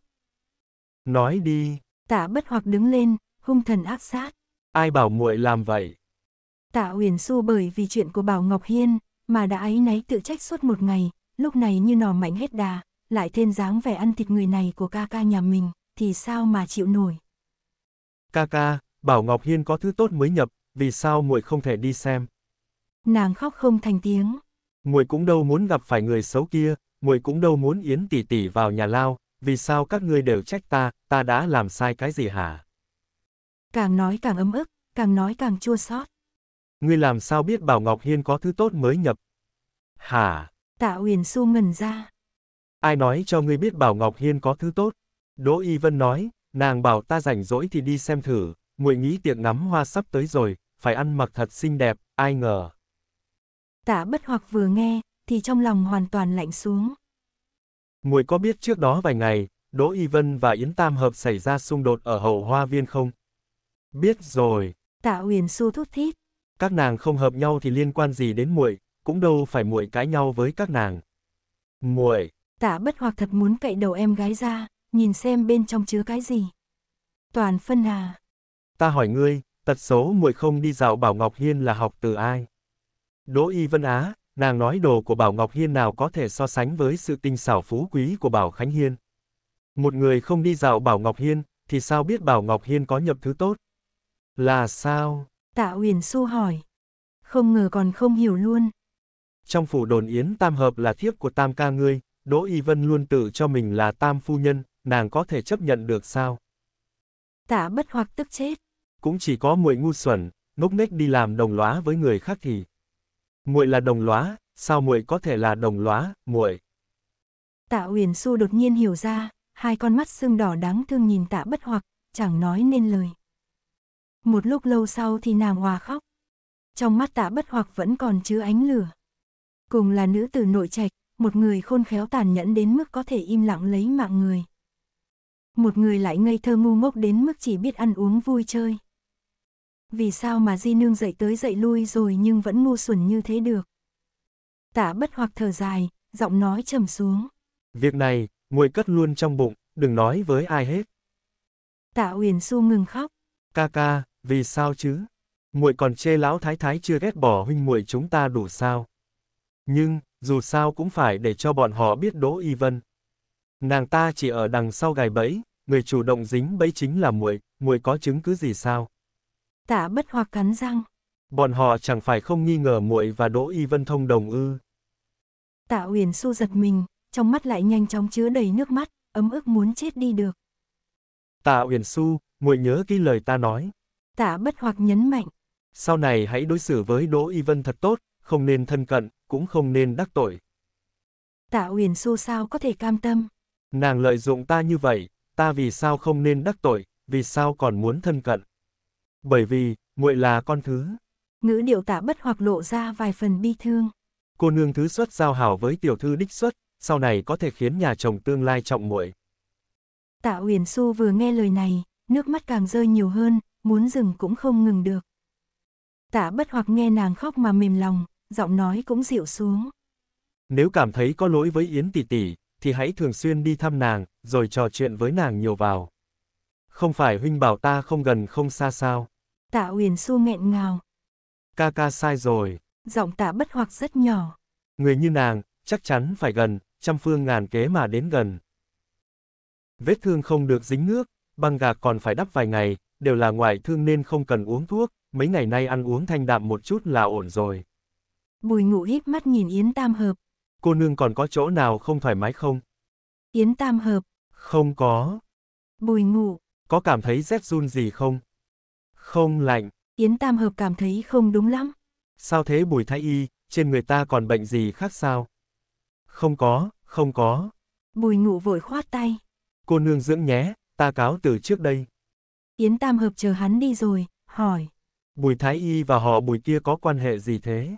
Speaker 2: Nói đi.
Speaker 1: Tạ bất hoặc đứng lên, hung thần ác sát.
Speaker 2: Ai bảo muội làm vậy?
Speaker 1: Tạ Uyển Xu bởi vì chuyện của Bảo Ngọc Hiên mà đã ấy nấy tự trách suốt một ngày, lúc này như nỏ mạnh hết đà, lại thêm dáng vẻ ăn thịt người này của ca ca nhà mình, thì sao mà chịu nổi.
Speaker 2: Ca ca, Bảo Ngọc Hiên có thứ tốt mới nhập, vì sao muội không thể đi xem?
Speaker 1: Nàng khóc không thành tiếng.
Speaker 2: Muội cũng đâu muốn gặp phải người xấu kia, muội cũng đâu muốn yến tỷ tỷ vào nhà lao, vì sao các ngươi đều trách ta, ta đã làm sai cái gì hả?
Speaker 1: Càng nói càng ấm ức, càng nói càng chua xót.
Speaker 2: Ngươi làm sao biết Bảo Ngọc Hiên có thứ tốt mới nhập? Hả?
Speaker 1: Tạ Uyển Xu ngẩn ra.
Speaker 2: Ai nói cho ngươi biết Bảo Ngọc Hiên có thứ tốt? Đỗ Y Vân nói, nàng bảo ta rảnh rỗi thì đi xem thử, muội nghĩ tiệc ngắm hoa sắp tới rồi, phải ăn mặc thật xinh đẹp, ai ngờ.
Speaker 1: Tạ bất hoặc vừa nghe, thì trong lòng hoàn toàn lạnh xuống.
Speaker 2: Muội có biết trước đó vài ngày, Đỗ Y Vân và Yến Tam Hợp xảy ra xung đột ở hậu hoa viên không? Biết rồi.
Speaker 1: Tạ Uyển Xu thút thít
Speaker 2: các nàng không hợp nhau thì liên quan gì đến muội, cũng đâu phải muội cãi nhau với các nàng. Muội.
Speaker 1: Tạ bất hoặc thật muốn cậy đầu em gái ra, nhìn xem bên trong chứa cái gì. Toàn phân à.
Speaker 2: Ta hỏi ngươi, tật xấu muội không đi dạo Bảo Ngọc Hiên là học từ ai? Đỗ Y Vân Á, nàng nói đồ của Bảo Ngọc Hiên nào có thể so sánh với sự tinh xảo phú quý của Bảo Khánh Hiên. Một người không đi dạo Bảo Ngọc Hiên, thì sao biết Bảo Ngọc Hiên có nhập thứ tốt? Là sao?
Speaker 1: Tạ Uyển Xu hỏi. Không ngờ còn không hiểu luôn.
Speaker 2: Trong phủ đồn Yến Tam Hợp là thiếp của Tam ca ngươi, Đỗ Y Vân luôn tự cho mình là Tam phu nhân, nàng có thể chấp nhận được sao?
Speaker 1: Tạ bất hoặc tức chết.
Speaker 2: Cũng chỉ có muội ngu xuẩn, ngốc nghếch đi làm đồng lóa với người khác thì. Muội là đồng lóa, sao muội có thể là đồng lóa, muội?
Speaker 1: Tạ Uyển Xu đột nhiên hiểu ra, hai con mắt sưng đỏ đáng thương nhìn Tạ Bất Hoặc, chẳng nói nên lời một lúc lâu sau thì nàng hòa khóc. Trong mắt tạ bất hoặc vẫn còn chứa ánh lửa. Cùng là nữ tử nội trạch, một người khôn khéo tàn nhẫn đến mức có thể im lặng lấy mạng người. Một người lại ngây thơ ngu ngốc đến mức chỉ biết ăn uống vui chơi. Vì sao mà Di Nương dậy tới dậy lui rồi nhưng vẫn ngu xuẩn như thế được? Tạ bất hoặc thở dài, giọng nói trầm xuống.
Speaker 2: Việc này, nguội cất luôn trong bụng, đừng nói với ai hết.
Speaker 1: Tạ Uyển Xu ngừng khóc.
Speaker 2: Ca ca, vì sao chứ? Muội còn chê lão thái thái chưa ghét bỏ huynh muội chúng ta đủ sao? Nhưng, dù sao cũng phải để cho bọn họ biết Đỗ Y Vân. Nàng ta chỉ ở đằng sau gài bẫy, người chủ động dính bẫy chính là muội, muội có chứng cứ gì sao?
Speaker 1: Tạ bất hoặc cắn răng.
Speaker 2: Bọn họ chẳng phải không nghi ngờ muội và Đỗ Y Vân thông đồng ư?
Speaker 1: Tạ Uyển Xu giật mình, trong mắt lại nhanh chóng chứa đầy nước mắt, ấm ức muốn chết đi được.
Speaker 2: Tạ Uyển Xu, muội nhớ kỹ lời ta nói,
Speaker 1: tạ bất hoặc nhấn mạnh.
Speaker 2: Sau này hãy đối xử với Đỗ Y Vân thật tốt, không nên thân cận, cũng không nên đắc tội.
Speaker 1: Tạ Uyển Xu sao có thể cam tâm?
Speaker 2: Nàng lợi dụng ta như vậy, ta vì sao không nên đắc tội, vì sao còn muốn thân cận? Bởi vì, muội là con thứ.
Speaker 1: Ngữ điệu tạ bất hoặc lộ ra vài phần bi thương.
Speaker 2: Cô nương thứ xuất giao hảo với tiểu thư đích xuất, sau này có thể khiến nhà chồng tương lai trọng muội.
Speaker 1: Tạ Uyển Xu vừa nghe lời này, nước mắt càng rơi nhiều hơn, muốn dừng cũng không ngừng được. Tạ bất hoặc nghe nàng khóc mà mềm lòng, giọng nói cũng dịu xuống.
Speaker 2: Nếu cảm thấy có lỗi với Yến tỷ tỷ, thì hãy thường xuyên đi thăm nàng, rồi trò chuyện với nàng nhiều vào. Không phải huynh bảo ta không gần không xa sao.
Speaker 1: Tạ Uyển Xu nghẹn ngào.
Speaker 2: Ca ca sai rồi.
Speaker 1: Giọng tạ bất hoặc rất nhỏ.
Speaker 2: Người như nàng, chắc chắn phải gần, trăm phương ngàn kế mà đến gần. Vết thương không được dính nước, băng gạc còn phải đắp vài ngày, đều là ngoại thương nên không cần uống thuốc, mấy ngày nay ăn uống thanh đạm một chút là ổn rồi.
Speaker 1: Bùi ngụ híp mắt nhìn Yến Tam Hợp.
Speaker 2: Cô nương còn có chỗ nào không thoải mái không?
Speaker 1: Yến Tam Hợp.
Speaker 2: Không có. Bùi ngụ. Có cảm thấy rét run gì không? Không lạnh.
Speaker 1: Yến Tam Hợp cảm thấy không đúng lắm.
Speaker 2: Sao thế bùi thái y, trên người ta còn bệnh gì khác sao? Không có, không có.
Speaker 1: Bùi ngụ vội khoát tay.
Speaker 2: Cô nương dưỡng nhé, ta cáo từ trước đây.
Speaker 1: Yến Tam Hợp chờ hắn đi rồi, hỏi.
Speaker 2: Bùi Thái Y và họ bùi kia có quan hệ gì thế?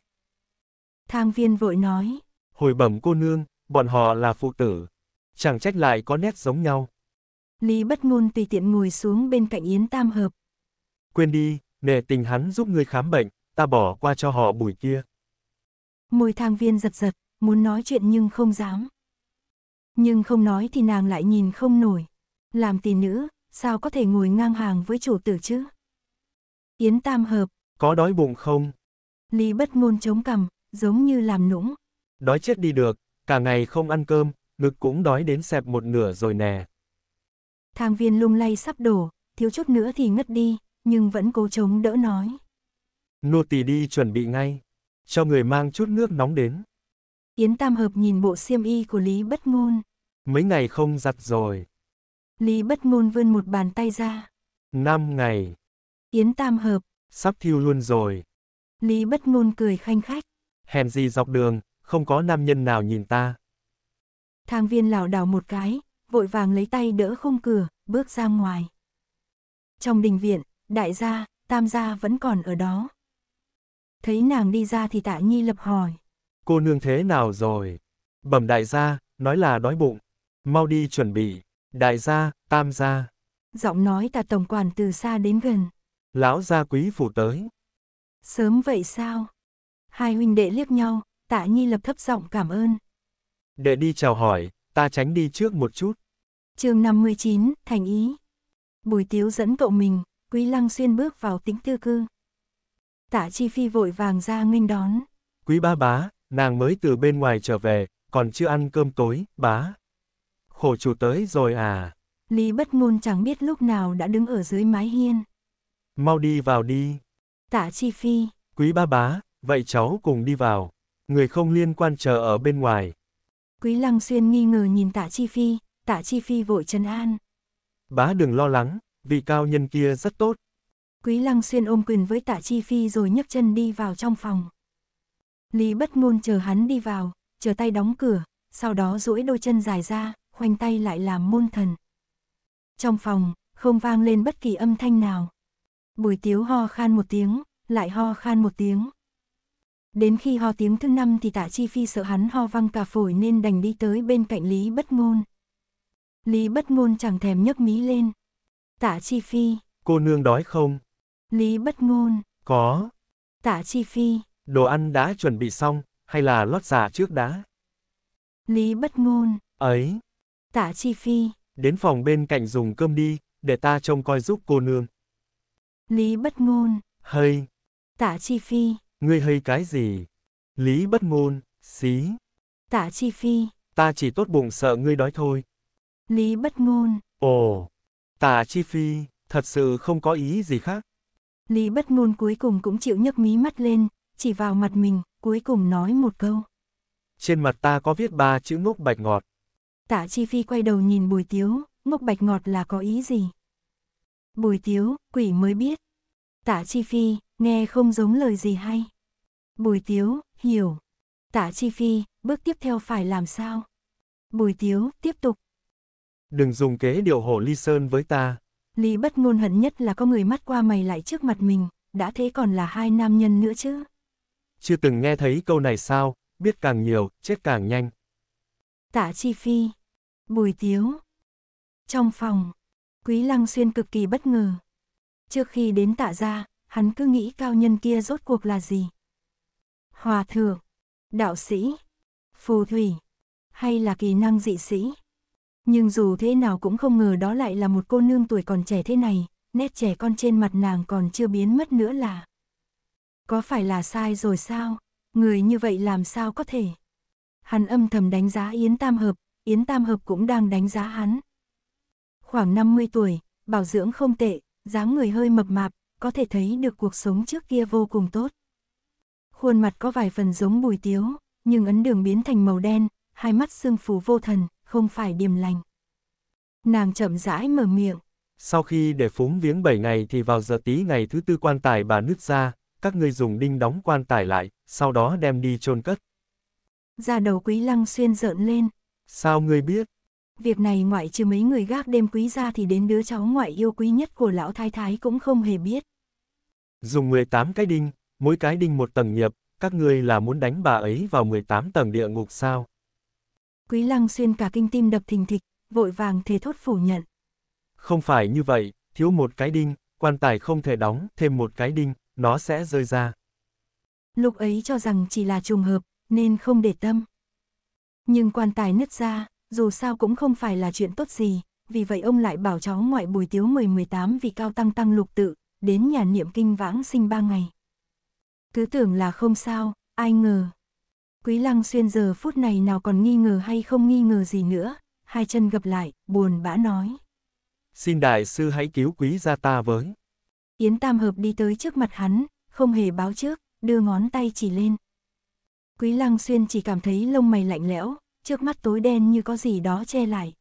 Speaker 1: Thang viên vội nói.
Speaker 2: Hồi bẩm cô nương, bọn họ là phụ tử. Chẳng trách lại có nét giống nhau.
Speaker 1: Lý bất ngôn tùy tiện ngồi xuống bên cạnh Yến Tam Hợp.
Speaker 2: Quên đi, nể tình hắn giúp người khám bệnh, ta bỏ qua cho họ bùi kia.
Speaker 1: Môi thang viên giật giật, muốn nói chuyện nhưng không dám. Nhưng không nói thì nàng lại nhìn không nổi. Làm tỷ nữ, sao có thể ngồi ngang hàng với chủ tử chứ? Yến Tam Hợp.
Speaker 2: Có đói bụng không?
Speaker 1: Lý bất ngôn chống cằm, giống như làm nũng.
Speaker 2: Đói chết đi được, cả ngày không ăn cơm, ngực cũng đói đến xẹp một nửa rồi nè.
Speaker 1: Thang viên lung lay sắp đổ, thiếu chút nữa thì ngất đi, nhưng vẫn cố chống đỡ nói.
Speaker 2: Nô tỳ đi chuẩn bị ngay, cho người mang chút nước nóng đến.
Speaker 1: Yến Tam Hợp nhìn bộ xiêm y của Lý bất ngôn.
Speaker 2: Mấy ngày không giặt rồi.
Speaker 1: Lý bất ngôn vươn một bàn tay ra.
Speaker 2: Năm ngày.
Speaker 1: Yến tam hợp.
Speaker 2: Sắp thiêu luôn rồi.
Speaker 1: Lý bất ngôn cười khanh khách.
Speaker 2: Hèn gì dọc đường, không có nam nhân nào nhìn ta.
Speaker 1: Thang viên lảo đảo một cái, vội vàng lấy tay đỡ khung cửa, bước ra ngoài. Trong đình viện, đại gia, tam gia vẫn còn ở đó. Thấy nàng đi ra thì tạ nhi lập hỏi.
Speaker 2: Cô nương thế nào rồi? Bẩm đại gia, nói là đói bụng. Mau đi chuẩn bị. Đại gia, tam gia.
Speaker 1: Giọng nói tà tổng quản từ xa đến gần.
Speaker 2: Lão gia quý phủ tới.
Speaker 1: Sớm vậy sao? Hai huynh đệ liếc nhau, tạ nhi lập thấp giọng cảm ơn.
Speaker 2: Để đi chào hỏi, ta tránh đi trước một chút.
Speaker 1: chương 59, Thành Ý. Bùi tiếu dẫn cậu mình, quý lăng xuyên bước vào tính tư cư. Tạ chi phi vội vàng ra nghênh đón.
Speaker 2: Quý ba bá, nàng mới từ bên ngoài trở về, còn chưa ăn cơm tối, bá khổ chủ tới rồi à.
Speaker 1: Lý bất ngôn chẳng biết lúc nào đã đứng ở dưới mái hiên.
Speaker 2: Mau đi vào đi.
Speaker 1: Tạ Chi Phi.
Speaker 2: Quý ba bá, vậy cháu cùng đi vào. Người không liên quan chờ ở bên ngoài.
Speaker 1: Quý Lăng Xuyên nghi ngờ nhìn Tạ Chi Phi, Tạ Chi Phi vội trấn an.
Speaker 2: Bá đừng lo lắng, vị cao nhân kia rất tốt.
Speaker 1: Quý Lăng Xuyên ôm quyền với Tạ Chi Phi rồi nhấc chân đi vào trong phòng. Lý bất ngôn chờ hắn đi vào, chờ tay đóng cửa, sau đó duỗi đôi chân dài ra, khoanh tay lại làm môn thần. Trong phòng, không vang lên bất kỳ âm thanh nào. Bùi tiếu ho khan một tiếng, lại ho khan một tiếng. Đến khi ho tiếng thứ năm thì tạ chi phi sợ hắn ho văng cả phổi nên đành đi tới bên cạnh Lý Bất Ngôn. Lý Bất Ngôn chẳng thèm nhấc mí lên. Tạ chi phi.
Speaker 2: Cô nương đói không?
Speaker 1: Lý Bất Ngôn. Có. Tạ chi phi.
Speaker 2: Đồ ăn đã chuẩn bị xong, hay là lót giả trước đã?
Speaker 1: Lý Bất Ngôn. Ấy. Tạ Chi Phi.
Speaker 2: Đến phòng bên cạnh dùng cơm đi, để ta trông coi giúp cô nương.
Speaker 1: Lý bất ngôn. Hơi. Tạ Chi Phi.
Speaker 2: Ngươi hơi cái gì? Lý bất ngôn, xí.
Speaker 1: Tạ Chi Phi.
Speaker 2: Ta chỉ tốt bụng sợ ngươi đói thôi.
Speaker 1: Lý bất ngôn.
Speaker 2: Ồ. Tạ Chi Phi, thật sự không có ý gì khác.
Speaker 1: Lý bất ngôn cuối cùng cũng chịu nhấc mí mắt lên, chỉ vào mặt mình, cuối cùng nói một câu.
Speaker 2: Trên mặt ta có viết ba chữ ngốc bạch ngọt.
Speaker 1: Tạ Chi Phi quay đầu nhìn Bùi Tiếu, ngốc bạch ngọt là có ý gì? Bùi Tiếu, quỷ mới biết. Tạ Chi Phi, nghe không giống lời gì hay. Bùi Tiếu, hiểu. Tạ Chi Phi, bước tiếp theo phải làm sao? Bùi Tiếu, tiếp tục.
Speaker 2: Đừng dùng kế điệu hổ ly sơn với ta.
Speaker 1: Lý bất ngôn hận nhất là có người mắt qua mày lại trước mặt mình, đã thế còn là hai nam nhân nữa chứ.
Speaker 2: Chưa từng nghe thấy câu này sao, biết càng nhiều, chết càng nhanh.
Speaker 1: Tạ Chi Phi, Bùi Tiếu. Trong phòng, Quý Lăng Xuyên cực kỳ bất ngờ. Trước khi đến tạ gia, hắn cứ nghĩ cao nhân kia rốt cuộc là gì? Hòa thượng, đạo sĩ, phù thủy, hay là kỳ năng dị sĩ? Nhưng dù thế nào cũng không ngờ đó lại là một cô nương tuổi còn trẻ thế này, nét trẻ con trên mặt nàng còn chưa biến mất nữa là. Có phải là sai rồi sao? Người như vậy làm sao có thể? Hắn âm thầm đánh giá Yến Tam Hợp, Yến Tam Hợp cũng đang đánh giá hắn. Khoảng 50 tuổi, bảo dưỡng không tệ, dáng người hơi mập mạp, có thể thấy được cuộc sống trước kia vô cùng tốt. Khuôn mặt có vài phần giống bùi tiếu, nhưng ấn đường biến thành màu đen, hai mắt sương phù vô thần, không phải điềm lành. Nàng chậm rãi mở miệng.
Speaker 2: Sau khi để phúng viếng 7 ngày thì vào giờ tí ngày thứ tư quan tài bà nứt ra, các ngươi dùng đinh đóng quan tài lại, sau đó đem đi chôn cất.
Speaker 1: Ra đầu quý lăng xuyên rợn lên,
Speaker 2: Sao ngươi biết?
Speaker 1: Việc này ngoại trừ mấy người gác đêm quý ra thì đến đứa cháu ngoại yêu quý nhất của lão thái thái cũng không hề biết.
Speaker 2: Dùng 18 cái đinh, mỗi cái đinh một tầng nghiệp, các ngươi là muốn đánh bà ấy vào 18 tầng địa ngục sao?
Speaker 1: Quý lăng xuyên cả kinh tim đập thình thịch, vội vàng thề thốt phủ nhận.
Speaker 2: Không phải như vậy, thiếu một cái đinh, quan tài không thể đóng, thêm một cái đinh, nó sẽ rơi ra.
Speaker 1: Lúc ấy cho rằng chỉ là trùng hợp, nên không để tâm. Nhưng quan tài nứt ra, dù sao cũng không phải là chuyện tốt gì, vì vậy ông lại bảo cháu ngoại bùi tiếu 10-18 vì cao tăng tăng lục tự, đến nhà niệm kinh vãng sinh ba ngày. Cứ tưởng là không sao, ai ngờ. Quý lăng xuyên giờ phút này nào còn nghi ngờ hay không nghi ngờ gì nữa, hai chân gập lại, buồn bã nói.
Speaker 2: Xin đại sư hãy cứu quý gia ta với.
Speaker 1: Yến Tam Hợp đi tới trước mặt hắn, không hề báo trước, đưa ngón tay chỉ lên, Quý Lăng Xuyên chỉ cảm thấy lông mày lạnh lẽo, trước mắt tối đen như có gì đó che lại.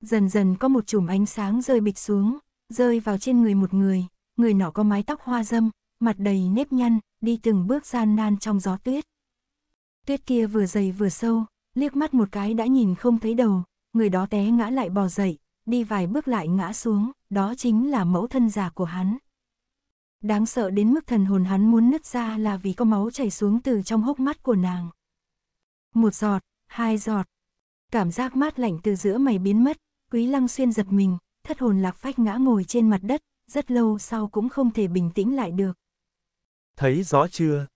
Speaker 1: Dần dần có một chùm ánh sáng rơi bịch xuống, rơi vào trên người một người, người nọ có mái tóc hoa dâm, mặt đầy nếp nhăn, đi từng bước gian nan trong gió tuyết. Tuyết kia vừa dày vừa sâu, liếc mắt một cái đã nhìn không thấy đầu, người đó té ngã lại bò dậy, đi vài bước lại ngã xuống, đó chính là mẫu thân già của hắn. Đáng sợ đến mức thần hồn hắn muốn nứt ra là vì có máu chảy xuống từ trong hốc mắt của nàng. Một giọt, hai giọt. Cảm giác mát lạnh từ giữa mày biến mất, Quý Lăng Xuyên giật mình, thất hồn lạc phách ngã ngồi trên mặt đất, rất lâu sau cũng không thể bình tĩnh lại được.
Speaker 2: Thấy rõ chưa?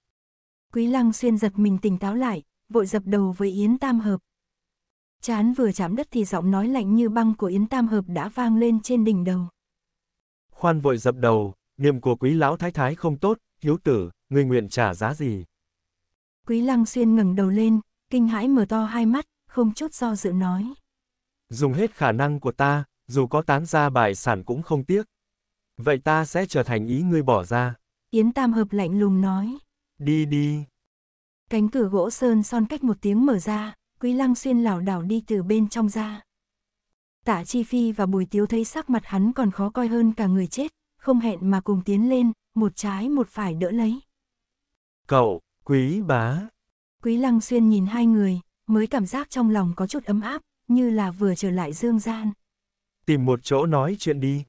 Speaker 1: Quý Lăng Xuyên giật mình tỉnh táo lại, vội dập đầu với Yến Tam Hợp. Chán vừa chạm đất thì giọng nói lạnh như băng của Yến Tam Hợp đã vang lên trên đỉnh đầu.
Speaker 2: Khoan vội dập đầu, niệm của quý lão thái thái không tốt, hiếu tử, người nguyện trả giá gì?
Speaker 1: Quý lăng xuyên ngẩng đầu lên, kinh hãi mở to hai mắt, không chút do dự nói.
Speaker 2: Dùng hết khả năng của ta, dù có tán ra bại sản cũng không tiếc. Vậy ta sẽ trở thành ý ngươi bỏ ra.
Speaker 1: Yến Tam Hợp lạnh lùng nói.
Speaker 2: Đi đi.
Speaker 1: Cánh cửa gỗ sơn son cách một tiếng mở ra, Quý Lăng Xuyên lảo đảo đi từ bên trong ra. Tạ Chi Phi và Bùi Tiếu thấy sắc mặt hắn còn khó coi hơn cả người chết, không hẹn mà cùng tiến lên, một trái một phải đỡ lấy.
Speaker 2: Cậu, quý bá.
Speaker 1: Quý lăng xuyên nhìn hai người, mới cảm giác trong lòng có chút ấm áp, như là vừa trở lại dương gian.
Speaker 2: Tìm một chỗ nói chuyện đi.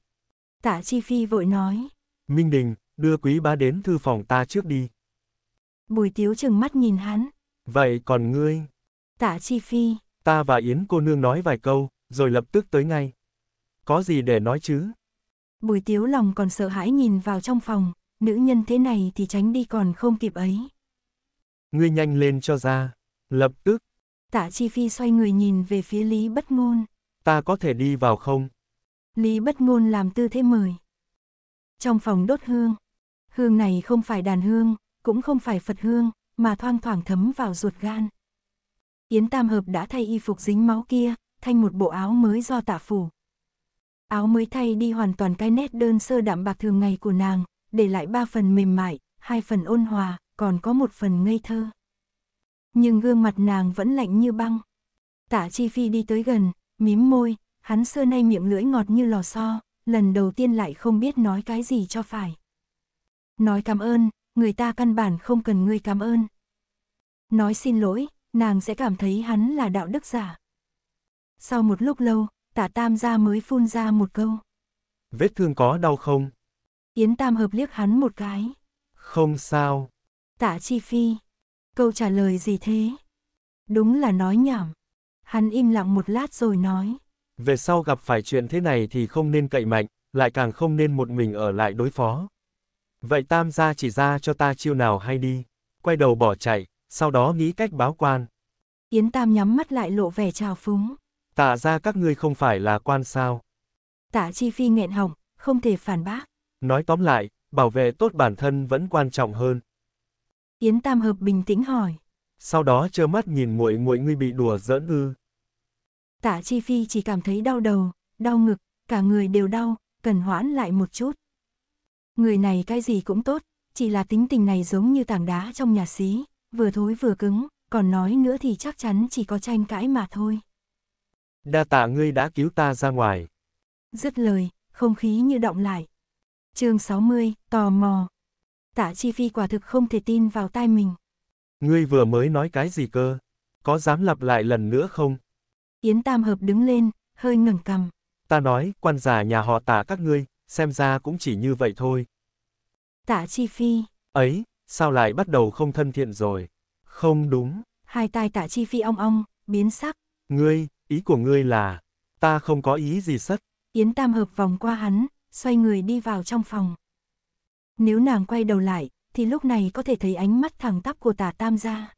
Speaker 1: Tạ Chi Phi vội nói.
Speaker 2: Minh Đình, đưa quý bá đến thư phòng ta trước đi.
Speaker 1: Bùi tiếu chừng mắt nhìn hắn.
Speaker 2: Vậy còn ngươi?
Speaker 1: Tạ Chi Phi.
Speaker 2: Ta và Yến cô nương nói vài câu, rồi lập tức tới ngay. Có gì để nói chứ?
Speaker 1: Bùi tiếu lòng còn sợ hãi nhìn vào trong phòng, nữ nhân thế này thì tránh đi còn không kịp ấy.
Speaker 2: Ngươi nhanh lên cho ra, lập tức.
Speaker 1: Tạ Chi Phi xoay người nhìn về phía Lý Bất Ngôn.
Speaker 2: Ta có thể đi vào
Speaker 1: không? Lý Bất Ngôn làm tư thế mời. Trong phòng đốt hương, hương này không phải đàn hương, cũng không phải Phật hương, mà thoang thoảng thấm vào ruột gan. Yến Tam Hợp đã thay y phục dính máu kia, thành một bộ áo mới do tạ phủ, áo mới thay đi hoàn toàn cái nét đơn sơ đạm bạc thường ngày của nàng, để lại ba phần mềm mại, hai phần ôn hòa, còn có một phần ngây thơ. Nhưng gương mặt nàng vẫn lạnh như băng. Tả Chi Phi đi tới gần, mím môi, hắn xưa nay miệng lưỡi ngọt như lò xo, lần đầu tiên lại không biết nói cái gì cho phải. Nói cảm ơn, người ta căn bản không cần ngươi cảm ơn. Nói xin lỗi, nàng sẽ cảm thấy hắn là đạo đức giả. Sau một lúc lâu, tả tam gia mới phun ra một câu.
Speaker 2: Vết thương có đau không?
Speaker 1: Yến tam hợp liếc hắn một cái.
Speaker 2: Không sao.
Speaker 1: Tả chi phi. Câu trả lời gì thế? Đúng là nói nhảm. Hắn im lặng một lát rồi nói.
Speaker 2: Về sau gặp phải chuyện thế này thì không nên cậy mạnh, lại càng không nên một mình ở lại đối phó. Vậy tam gia chỉ ra cho ta chiêu nào hay đi. Quay đầu bỏ chạy, sau đó nghĩ cách báo quan.
Speaker 1: Yến tam nhắm mắt lại lộ vẻ trào phúng.
Speaker 2: Tạ ra các ngươi không phải là quan sao.
Speaker 1: Tạ Chi Phi nghẹn hỏng, không thể phản bác.
Speaker 2: Nói tóm lại, bảo vệ tốt bản thân vẫn quan trọng hơn.
Speaker 1: Yến Tam Hợp bình tĩnh hỏi.
Speaker 2: Sau đó trơ mắt nhìn muội muội ngươi bị đùa giỡn ư.
Speaker 1: Tạ Chi Phi chỉ cảm thấy đau đầu, đau ngực, cả người đều đau, cần hoãn lại một chút. Người này cái gì cũng tốt, chỉ là tính tình này giống như tảng đá trong nhà xí, vừa thối vừa cứng, còn nói nữa thì chắc chắn chỉ có tranh cãi mà thôi.
Speaker 2: Đa tạ ngươi đã cứu ta ra ngoài.
Speaker 1: Dứt lời, không khí như động lại. chương 60, tò mò. Tạ Chi Phi quả thực không thể tin vào tai mình.
Speaker 2: Ngươi vừa mới nói cái gì cơ? Có dám lặp lại lần nữa không?
Speaker 1: Yến Tam Hợp đứng lên, hơi ngẩng cằm.
Speaker 2: Ta nói, quan giả nhà họ tạ các ngươi, xem ra cũng chỉ như vậy thôi.
Speaker 1: Tạ Chi Phi.
Speaker 2: Ấy, sao lại bắt đầu không thân thiện rồi? Không đúng.
Speaker 1: Hai tai Tạ Chi Phi ong ong, biến sắc.
Speaker 2: Ngươi, Ý của ngươi là, ta không có ý gì
Speaker 1: sất. Yến Tam Hợp vòng qua hắn, xoay người đi vào trong phòng. Nếu nàng quay đầu lại, thì lúc này có thể thấy ánh mắt thẳng tắp của tả Tam ra.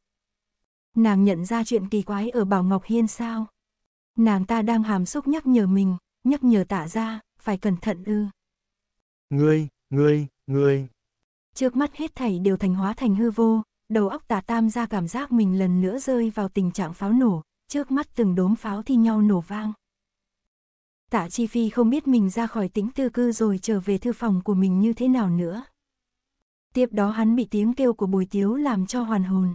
Speaker 1: Nàng nhận ra chuyện kỳ quái ở Bảo Ngọc Hiên sao? Nàng ta đang hàm xúc nhắc nhở mình, nhắc nhở tả ra, phải cẩn thận ư.
Speaker 2: Ngươi, ngươi, ngươi.
Speaker 1: Trước mắt hết thảy đều thành hóa thành hư vô, đầu óc tả tam ra cảm giác mình lần nữa rơi vào tình trạng pháo nổ, trước mắt từng đốm pháo thi nhau nổ vang. Tạ Chi Phi không biết mình ra khỏi tính tư cư rồi trở về thư phòng của mình như thế nào nữa. Tiếp đó hắn bị tiếng kêu của Bùi Tiếu làm cho hoàn hồn.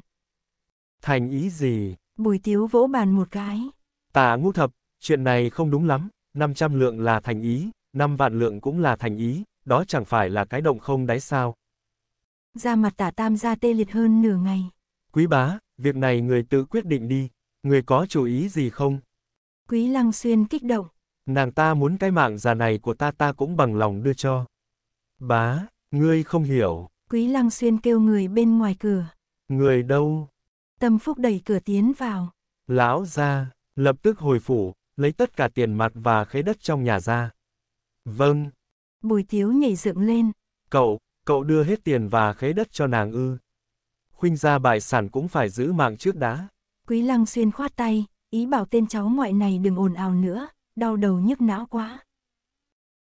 Speaker 2: Thành ý gì?
Speaker 1: Bùi Tiếu vỗ bàn một cái.
Speaker 2: Tạ ngũ thập, chuyện này không đúng lắm, 500 lượng là thành ý, 5 vạn lượng cũng là thành ý, đó chẳng phải là cái động không đáy sao.
Speaker 1: Ra mặt tạ tam ra tê liệt hơn nửa ngày.
Speaker 2: Quý bá, việc này người tự quyết định đi. Người có chú ý gì không?
Speaker 1: Quý Lăng Xuyên kích động.
Speaker 2: Nàng ta muốn cái mạng già này của ta ta cũng bằng lòng đưa cho. Bá, ngươi không hiểu.
Speaker 1: Quý Lăng Xuyên kêu người bên ngoài cửa.
Speaker 2: Người đâu?
Speaker 1: Tâm Phúc đẩy cửa tiến vào.
Speaker 2: Lão ra, lập tức hồi phủ, lấy tất cả tiền mặt và khế đất trong nhà ra. Vâng. Bùi Tiếu nhảy dựng lên. Cậu, cậu đưa hết tiền và khế đất cho nàng ư. Khuynh gia bại sản cũng phải giữ mạng trước đã.
Speaker 1: Quý Lăng Xuyên khoát tay, ý bảo tên cháu ngoại này đừng ồn ào nữa, đau đầu nhức não quá.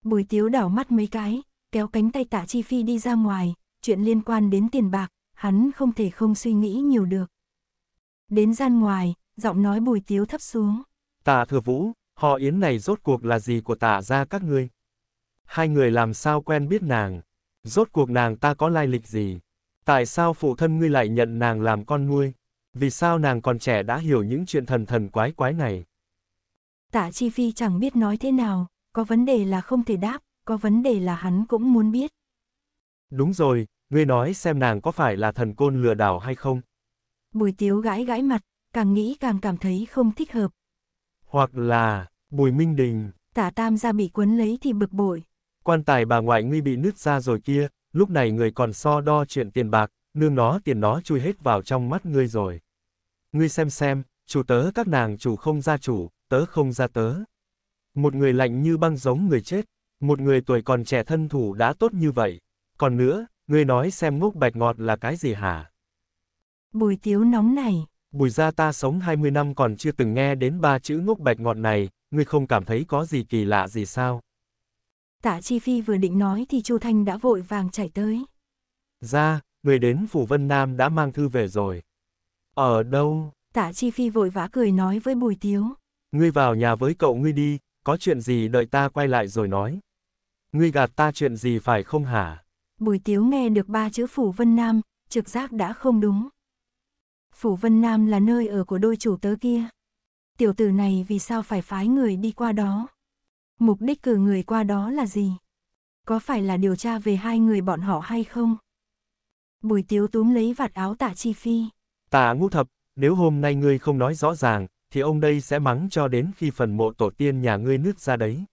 Speaker 1: Bùi Tiếu đảo mắt mấy cái, kéo cánh tay Tạ Chi Phi đi ra ngoài, chuyện liên quan đến tiền bạc, hắn không thể không suy nghĩ nhiều được. Đến gian ngoài, giọng nói Bùi Tiếu thấp xuống.
Speaker 2: Tạ Thừa Vũ, họ Yến này rốt cuộc là gì của Tạ gia các ngươi? Hai người làm sao quen biết nàng? Rốt cuộc nàng ta có lai lịch gì? Tại sao phụ thân ngươi lại nhận nàng làm con nuôi? vì sao nàng còn trẻ đã hiểu những chuyện thần thần quái quái này.
Speaker 1: Tạ Chi Phi chẳng biết nói thế nào, có vấn đề là không thể đáp, có vấn đề là hắn cũng muốn biết.
Speaker 2: Đúng rồi, ngươi nói xem nàng có phải là thần côn lừa đảo hay không?
Speaker 1: Bùi Tiếu gãi gãi mặt, càng nghĩ càng cảm thấy không thích hợp.
Speaker 2: Hoặc là, Bùi Minh Đình.
Speaker 1: tạ Tam ra bị cuốn lấy thì bực bội.
Speaker 2: Quan tài bà ngoại ngươi bị nứt ra rồi kia, lúc này người còn so đo chuyện tiền bạc, nương nó tiền nó chui hết vào trong mắt ngươi rồi ngươi xem xem, chủ tớ các nàng chủ không ra chủ, tớ không ra tớ. Một người lạnh như băng giống người chết, một người tuổi còn trẻ thân thủ đã tốt như vậy. Còn nữa, ngươi nói xem ngốc bạch ngọt là cái gì hả?
Speaker 1: Bùi tiếu nóng này.
Speaker 2: Bùi gia ta sống 20 năm còn chưa từng nghe đến ba chữ ngốc bạch ngọt này, ngươi không cảm thấy có gì kỳ lạ gì sao?
Speaker 1: Tạ Chi Phi vừa định nói thì Chu Thanh đã vội vàng chạy tới.
Speaker 2: Ra, người đến Phủ Vân Nam đã mang thư về rồi. Ở đâu?
Speaker 1: Tạ Chi Phi vội vã cười nói với Bùi Tiếu.
Speaker 2: Ngươi vào nhà với cậu ngươi đi, có chuyện gì đợi ta quay lại rồi nói. Ngươi gạt ta chuyện gì phải không hả?
Speaker 1: Bùi Tiếu nghe được ba chữ Phủ Vân Nam, trực giác đã không đúng. Phủ Vân Nam là nơi ở của đôi chủ tớ kia. Tiểu tử này vì sao phải phái người đi qua đó? Mục đích cử người qua đó là gì? Có phải là điều tra về hai người bọn họ hay không? Bùi Tiếu túm lấy vạt áo tạ chi phi.
Speaker 2: Tạ ngũ thập, nếu hôm nay ngươi không nói rõ ràng, thì ông đây sẽ mắng cho đến khi phần mộ tổ tiên nhà ngươi nứt ra đấy.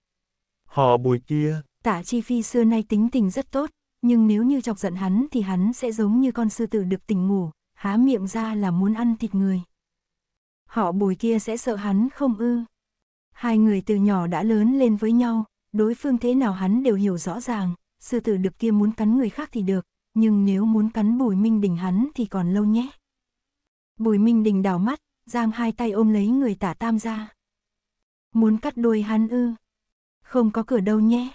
Speaker 2: Họ bùi kia.
Speaker 1: Tạ Chi Phi xưa nay tính tình rất tốt, nhưng nếu như chọc giận hắn thì hắn sẽ giống như con sư tử được tỉnh ngủ, há miệng ra là muốn ăn thịt người. Họ bùi kia sẽ sợ hắn không ư. Hai người từ nhỏ đã lớn lên với nhau, đối phương thế nào hắn đều hiểu rõ ràng, sư tử được kia muốn cắn người khác thì được, nhưng nếu muốn cắn bùi minh đình hắn thì còn lâu nhé. Bùi Minh Đình đảo mắt, giang hai tay ôm lấy người tả tam ra. Muốn cắt đuôi hắn ư. Không có cửa đâu nhé.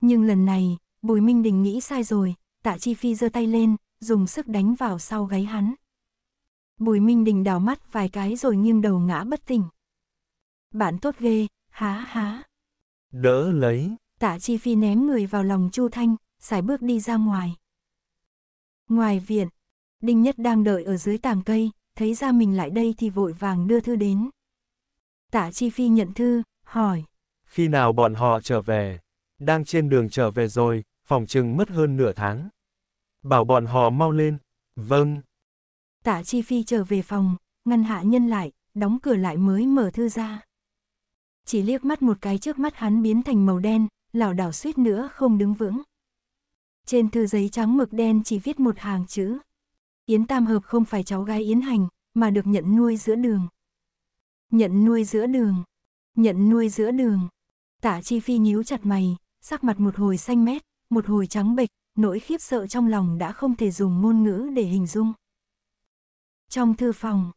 Speaker 1: Nhưng lần này, Bùi Minh Đình nghĩ sai rồi, tạ chi phi giơ tay lên, dùng sức đánh vào sau gáy hắn. Bùi Minh Đình đảo mắt vài cái rồi nghiêng đầu ngã bất tỉnh. Bạn tốt ghê, há há.
Speaker 2: Đỡ lấy.
Speaker 1: Tạ Chi Phi ném người vào lòng Chu Thanh, xài bước đi ra ngoài. Ngoài viện, Đinh Nhất đang đợi ở dưới tàng cây, thấy ra mình lại đây thì vội vàng đưa thư đến. Tả Chi Phi nhận thư, hỏi.
Speaker 2: Khi nào bọn họ trở về? Đang trên đường trở về rồi, phòng chừng mất hơn nửa tháng. Bảo bọn họ mau lên. Vâng.
Speaker 1: Tả Chi Phi trở về phòng, ngăn hạ nhân lại, đóng cửa lại mới mở thư ra. Chỉ liếc mắt một cái trước mắt hắn biến thành màu đen, lảo đảo suýt nữa không đứng vững. Trên thư giấy trắng mực đen chỉ viết một hàng chữ, Yến Tam Hợp không phải cháu gái Yến Hành, mà được nhận nuôi giữa đường. Nhận nuôi giữa đường. Nhận nuôi giữa đường. Tả Chi Phi nhíu chặt mày, sắc mặt một hồi xanh mét, một hồi trắng bệch, nỗi khiếp sợ trong lòng đã không thể dùng ngôn ngữ để hình dung. Trong thư phòng,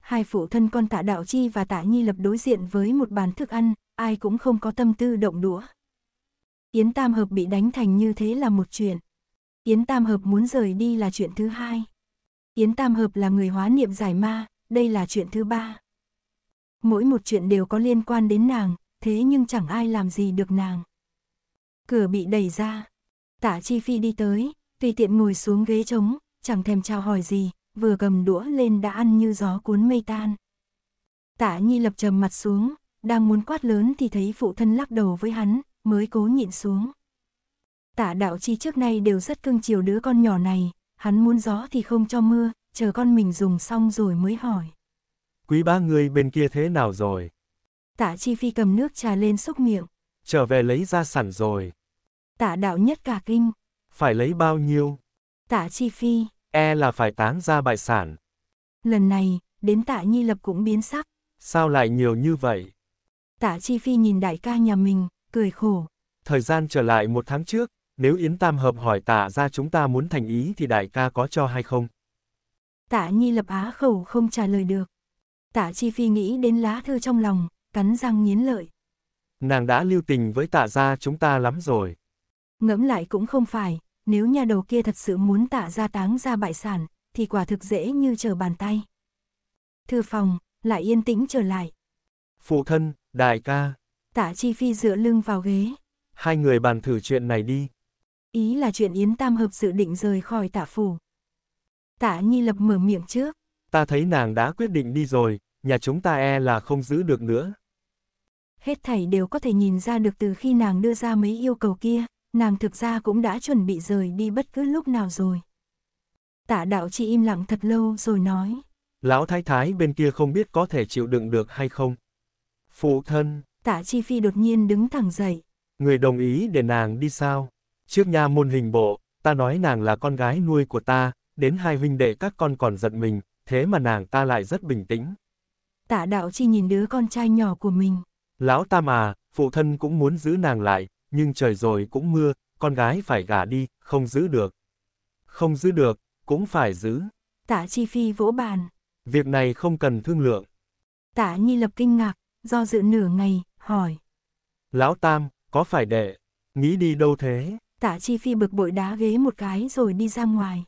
Speaker 1: hai phụ thân con Tả Đạo Chi và Tả Nhi lập đối diện với một bàn thức ăn, ai cũng không có tâm tư động đũa. Yến Tam Hợp bị đánh thành như thế là một chuyện. Yến Tam Hợp muốn rời đi là chuyện thứ hai. Yến Tam Hợp là người hóa niệm giải ma, đây là chuyện thứ ba. Mỗi một chuyện đều có liên quan đến nàng, thế nhưng chẳng ai làm gì được nàng. Cửa bị đẩy ra, Tả chi phi đi tới, tùy tiện ngồi xuống ghế trống, chẳng thèm chào hỏi gì, vừa cầm đũa lên đã ăn như gió cuốn mây tan. Tả nhi lập trầm mặt xuống, đang muốn quát lớn thì thấy phụ thân lắc đầu với hắn, mới cố nhịn xuống. Tả đạo chi trước nay đều rất cưng chiều đứa con nhỏ này, Hắn muốn gió thì không cho mưa, chờ con mình dùng xong rồi mới hỏi.
Speaker 2: Quý ba người bên kia thế nào rồi?
Speaker 1: Tạ Chi Phi cầm nước trà lên xúc miệng.
Speaker 2: Trở về lấy ra sẵn rồi.
Speaker 1: Tạ đạo nhất cả kinh.
Speaker 2: Phải lấy bao nhiêu?
Speaker 1: Tạ Chi Phi.
Speaker 2: E là phải tán ra bại sản.
Speaker 1: Lần này, đến tạ Nhi Lập cũng biến sắc.
Speaker 2: Sao lại nhiều như vậy?
Speaker 1: Tạ Chi Phi nhìn đại ca nhà mình, cười khổ.
Speaker 2: Thời gian trở lại một tháng trước, nếu Yến Tam Hợp hỏi tạ ra chúng ta muốn thành ý thì đại ca có cho hay không?
Speaker 1: Tạ Nhi lập á khẩu không trả lời được. Tạ Chi Phi nghĩ đến lá thư trong lòng, cắn răng nghiến lợi.
Speaker 2: Nàng đã lưu tình với tạ gia chúng ta lắm rồi.
Speaker 1: Ngẫm lại cũng không phải, nếu nhà đầu kia thật sự muốn tạ gia táng ra bại sản, thì quả thực dễ như trở bàn tay. Thư phòng, lại yên tĩnh trở lại.
Speaker 2: Phụ thân, đại ca.
Speaker 1: Tạ Chi Phi dựa lưng vào ghế.
Speaker 2: Hai người bàn thử chuyện này đi
Speaker 1: ý là chuyện Yến Tam Hợp dự định rời khỏi tả phủ. Tả Nhi Lập mở miệng trước.
Speaker 2: Ta thấy nàng đã quyết định đi rồi, nhà chúng ta e là không giữ được nữa.
Speaker 1: Hết thảy đều có thể nhìn ra được từ khi nàng đưa ra mấy yêu cầu kia, nàng thực ra cũng đã chuẩn bị rời đi bất cứ lúc nào rồi. Tả đạo chỉ im lặng thật lâu rồi nói.
Speaker 2: Lão thái thái bên kia không biết có thể chịu đựng được hay không. Phụ thân.
Speaker 1: Tả chi phi đột nhiên đứng thẳng dậy.
Speaker 2: Người đồng ý để nàng đi sao? Trước nha môn hình bộ, ta nói nàng là con gái nuôi của ta, đến hai huynh đệ các con còn giận mình, thế mà nàng ta lại rất bình tĩnh.
Speaker 1: Tạ đạo chi nhìn đứa con trai nhỏ của mình.
Speaker 2: Lão ta mà, phụ thân cũng muốn giữ nàng lại, nhưng trời rồi cũng mưa, con gái phải gả đi, không giữ được. Không giữ được, cũng phải giữ.
Speaker 1: Tạ chi phi vỗ bàn.
Speaker 2: Việc này không cần thương lượng.
Speaker 1: Tạ nhi lập kinh ngạc, do dự nửa ngày, hỏi.
Speaker 2: Lão Tam, có phải đệ nghĩ đi đâu thế?
Speaker 1: tạ chi phi bực bội đá ghế một cái rồi đi ra ngoài.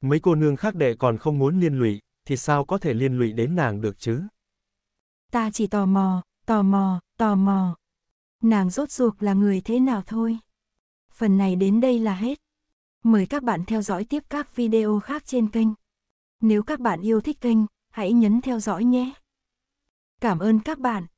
Speaker 2: Mấy cô nương khác đệ còn không muốn liên lụy, thì sao có thể liên lụy đến nàng được
Speaker 1: chứ? Ta chỉ tò mò, tò mò, tò mò. Nàng rốt ruột là người thế nào thôi. Phần này đến đây là hết. Mời các bạn theo dõi tiếp các video khác trên kênh. Nếu các bạn yêu thích kênh, hãy nhấn theo dõi nhé. Cảm ơn các bạn.